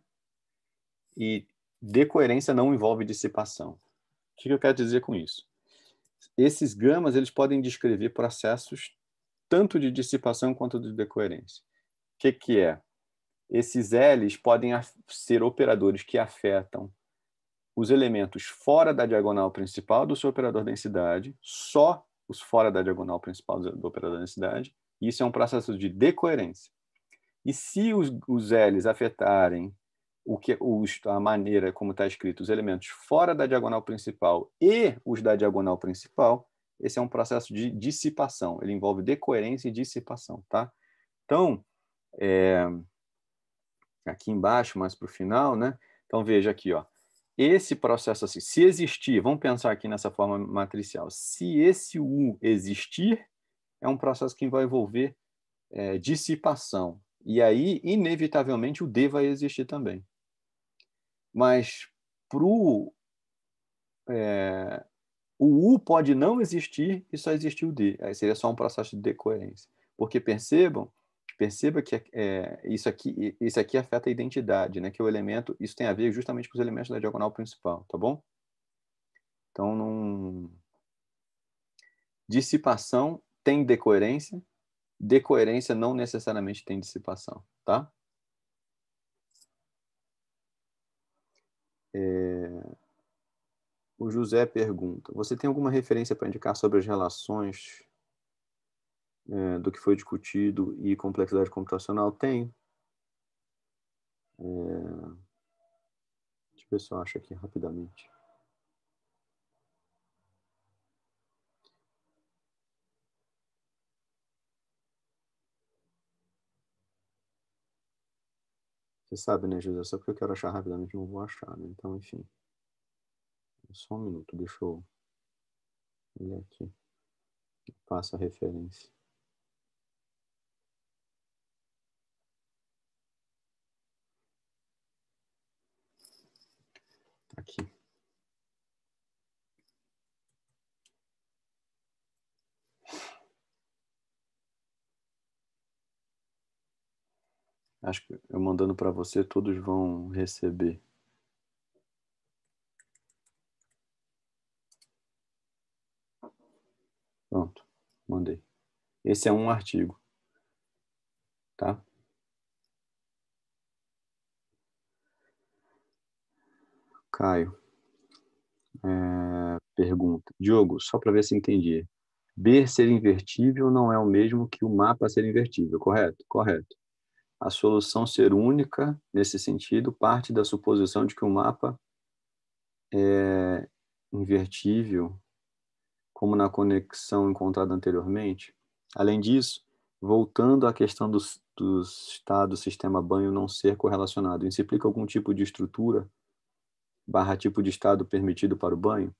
e decoerência não envolve dissipação. O que eu quero dizer com isso? Esses gamas eles podem descrever processos tanto de dissipação quanto de decoerência. O que, que é? Esses L's podem ser operadores que afetam os elementos fora da diagonal principal do seu operador densidade, só os fora da diagonal principal do operador densidade. Isso é um processo de decoerência. E se os, os L's afetarem o que a maneira como está escrito os elementos fora da diagonal principal e os da diagonal principal, esse é um processo de dissipação. Ele envolve decoerência e dissipação, tá? Então, é, aqui embaixo, mais para o final, né? Então, veja aqui, ó. Esse processo assim, se existir, vamos pensar aqui nessa forma matricial. Se esse U existir, é um processo que vai envolver é, dissipação. E aí, inevitavelmente, o D vai existir também. Mas pro é, o U pode não existir e só existir o D. Aí seria só um processo de decoerência. Porque percebam, perceba que é, isso, aqui, isso aqui afeta a identidade, né? Que o elemento, isso tem a ver justamente com os elementos da diagonal principal, tá bom? Então, dissipação tem decoerência, decoerência não necessariamente tem dissipação, tá? É... O José pergunta: Você tem alguma referência para indicar sobre as relações é, do que foi discutido e complexidade computacional? Tem. É... Deixa eu ver aqui rapidamente. Você sabe, né, Jesus? Só porque eu quero achar rapidamente, não vou achar, né? Então, enfim. Só um minuto, deixa eu olhar aqui. Passa a referência. Tá aqui. Acho que eu mandando para você, todos vão receber. Pronto, mandei. Esse é um artigo, tá? Caio. É, pergunta. Diogo, só para ver se entendi. B ser invertível não é o mesmo que o mapa ser invertível, correto? Correto a solução ser única, nesse sentido, parte da suposição de que o mapa é invertível, como na conexão encontrada anteriormente. Além disso, voltando à questão do, do estado sistema banho não ser correlacionado, isso implica algum tipo de estrutura barra tipo de estado permitido para o banho?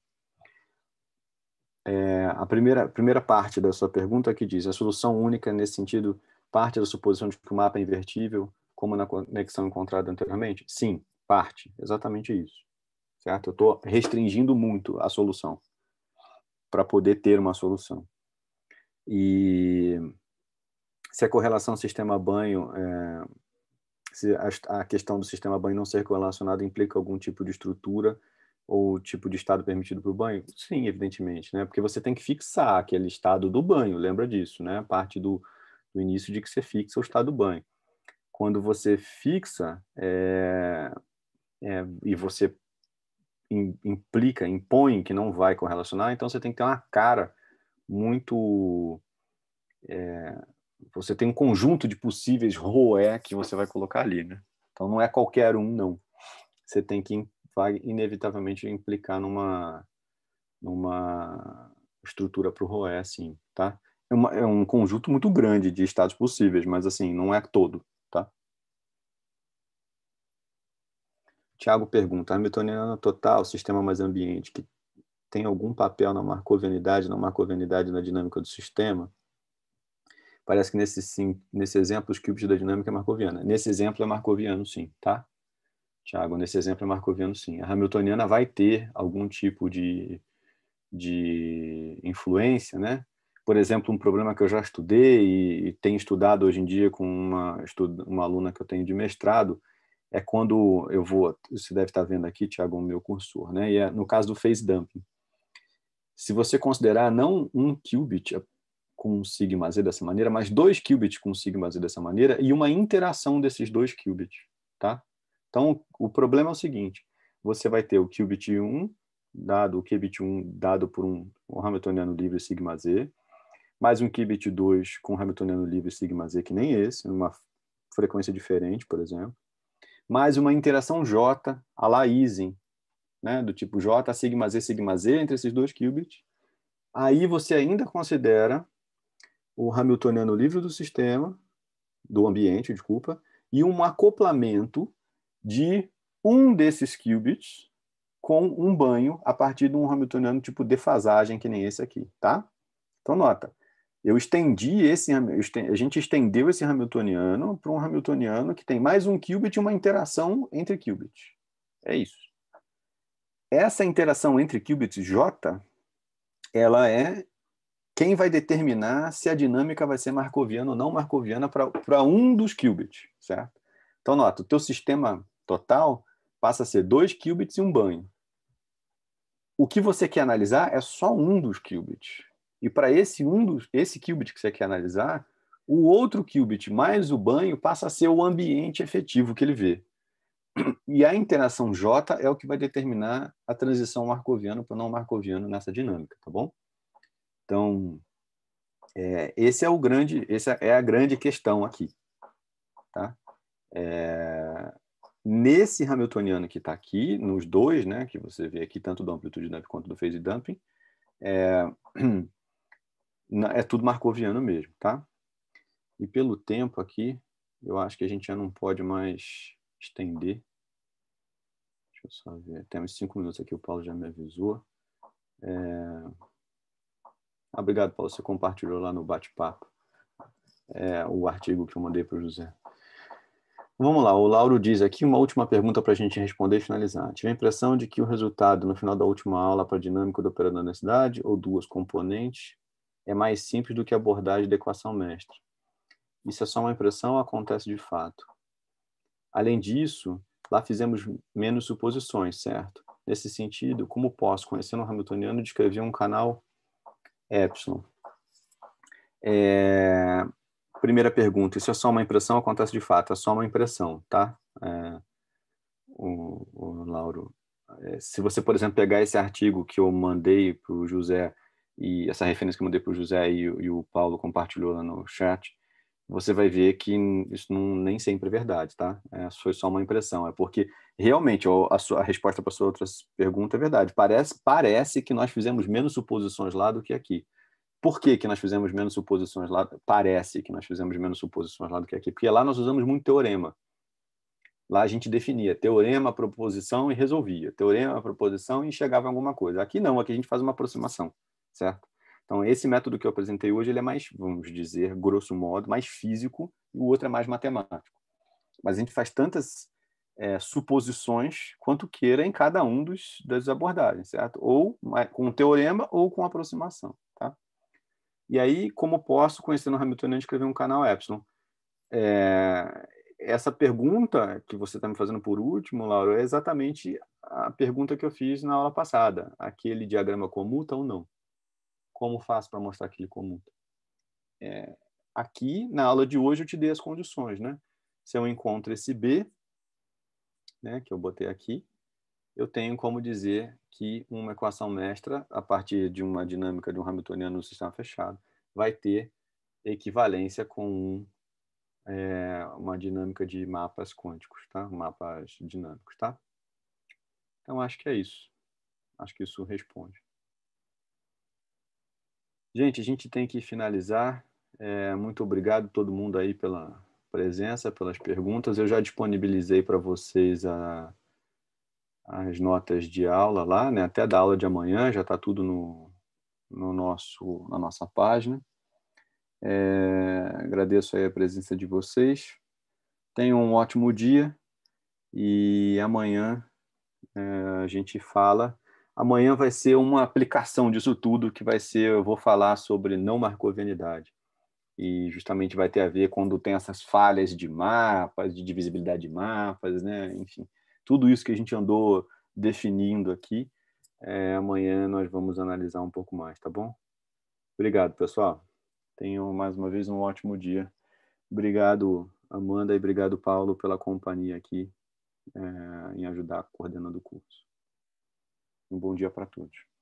É, a primeira, primeira parte da sua pergunta que diz, a solução única nesse sentido Parte da suposição de que o mapa é invertível, como na conexão encontrada anteriormente? Sim, parte, exatamente isso. Certo? Eu estou restringindo muito a solução para poder ter uma solução. E se a correlação sistema-banho, é, se a, a questão do sistema-banho não ser correlacionada implica algum tipo de estrutura ou tipo de estado permitido para o banho? Sim, evidentemente, né? Porque você tem que fixar aquele estado do banho, lembra disso, né? Parte do, do início de que você fixa o estado banho. Quando você fixa é, é, e você in, implica, impõe que não vai correlacionar, então você tem que ter uma cara muito. É, você tem um conjunto de possíveis ROE que você vai colocar ali, né? Então não é qualquer um, não. Você tem que vai inevitavelmente implicar numa numa estrutura para o roé, sim, tá? é, uma, é um conjunto muito grande de estados possíveis, mas assim, não é todo, tá? Tiago pergunta, Hamiltoniana total, sistema mais ambiente, que tem algum papel na marcovenidade, na marcovenidade na dinâmica do sistema? Parece que nesse, sim, nesse exemplo os cubos da dinâmica é marcoviana. Nesse exemplo é marcoviano, sim, tá? Tiago, nesse exemplo é marcoviano, sim. A hamiltoniana vai ter algum tipo de, de influência, né? por exemplo, um problema que eu já estudei e, tenho estudado hoje em dia com uma, uma aluna que eu tenho de mestrado, é quando eu vou, você deve estar vendo aqui, Tiago, o meu cursor, né? E é no caso do face dumping. Se você considerar não um qubit com sigma z dessa maneira, mas dois qubits com sigma z dessa maneira e uma interação desses dois qubits, tá? Então, o problema é o seguinte, você vai ter o qubit 1 dado, o qubit 1 dado por um hamiltoniano livre sigma z, mais um qubit 2 com Hamiltoniano livre sigma z que nem esse, numa frequência diferente, por exemplo, mais uma interação J a la né, do tipo J sigma z sigma z entre esses dois qubits. Aí você ainda considera o Hamiltoniano livre do sistema, do ambiente, desculpa, e um acoplamento de um desses qubits com um banho a partir de um Hamiltoniano tipo defasagem, que nem esse aqui, tá? Então, nota, eu estendi esse a gente estendeu esse Hamiltoniano para um Hamiltoniano que tem mais um qubit e uma interação entre qubits. É isso. Essa interação entre qubits J, ela é quem vai determinar se a dinâmica vai ser markoviana ou não markoviana para um dos qubits, certo? Então, nota, o teu sistema total passa a ser dois qubits e um banho. O que você quer analisar é só um dos qubits. E para esse um dos, esse qubit que você quer analisar, o outro qubit mais o banho passa a ser o ambiente efetivo que ele vê. E a interação J é o que vai determinar a transição marcoviano para não marcoviano nessa dinâmica, tá bom? Então, é, esse é o grande, essa é a grande questão aqui, tá? É, nesse Hamiltoniano que está aqui, nos dois, né, que você vê aqui, tanto do amplitude dump quanto do phase dumping, é, (clears throat) é tudo marcoviano mesmo, tá? E pelo tempo aqui, eu acho que a gente já não pode mais estender. Deixa eu só ver. Temos cinco minutos aqui, o Paulo já me avisou. É... Obrigado, Paulo. Você compartilhou lá no bate-papo é, o artigo que eu mandei para o José. Vamos lá, o Lauro diz aqui uma última pergunta para a gente responder e finalizar. Tive a impressão de que o resultado no final da última aula para dinâmico do operador da cidade ou duas componentes, é mais simples do que a abordagem da equação mestre. Isso é só uma impressão ou acontece de fato? Além disso, lá fizemos menos suposições, certo? Nesse sentido, como posso, conhecendo o Hamiltoniano, descrever um canal Epsilon? É... Primeira pergunta, isso é só uma impressão ou acontece de fato? É só uma impressão, tá? É... O, o Lauro, é, se você, por exemplo, pegar esse artigo que eu mandei para o José e essa referência que eu mandei para o José e, e, o Paulo compartilhou lá no chat, você vai ver que isso não, nem sempre é verdade, tá? É, foi só uma impressão. É porque realmente a, sua, a resposta para a sua outra pergunta é verdade. Parece, parece que nós fizemos menos suposições lá do que aqui. Por que, que nós fizemos menos suposições lá? Parece que nós fizemos menos suposições lá do que aqui. Porque lá nós usamos muito teorema. Lá a gente definia teorema, proposição e resolvia. Teorema, proposição e chegava a alguma coisa. Aqui não, aqui a gente faz uma aproximação certo? Então, esse método que eu apresentei hoje ele é mais, vamos dizer, grosso modo, mais físico, e o outro é mais matemático. Mas a gente faz tantas é, suposições quanto queira em cada um dos das abordagens, certo? Ou com teorema ou com aproximação, tá? E aí, como posso, conhecendo o Hamiltoniano, escrever um canal Epsilon? É, essa pergunta que você está me fazendo por último, Lauro é exatamente a pergunta que eu fiz na aula passada. Aquele diagrama comuta então, ou não? Como faço para mostrar que ele comuta? É, aqui, na aula de hoje, eu te dei as condições, né? Se eu encontro esse B, né, que eu botei aqui, eu tenho como dizer que uma equação mestra, a partir de uma dinâmica de um Hamiltoniano no sistema fechado, vai ter equivalência com é, uma dinâmica de mapas quânticos, tá? Mapas dinâmicos, tá? Então, acho que é isso. Acho que isso responde. Gente, a gente tem que finalizar. É, muito obrigado a todo mundo aí pela presença, pelas perguntas. Eu já disponibilizei para vocês a, as notas de aula lá, né? até da aula de amanhã, já está tudo no, no nosso, na nossa página. É, agradeço aí a presença de vocês. Tenham um ótimo dia e amanhã é, a gente fala Amanhã vai ser uma aplicação disso tudo que vai ser, eu vou falar sobre não marcovianidade. E justamente vai ter a ver quando tem essas falhas de mapas, de divisibilidade de mapas, né? enfim, tudo isso que a gente andou definindo aqui. É, amanhã nós vamos analisar um pouco mais, tá bom? Obrigado, pessoal. Tenham mais uma vez um ótimo dia. Obrigado, Amanda, e obrigado, Paulo, pela companhia aqui é, em ajudar coordenando o curso um bom dia para todos.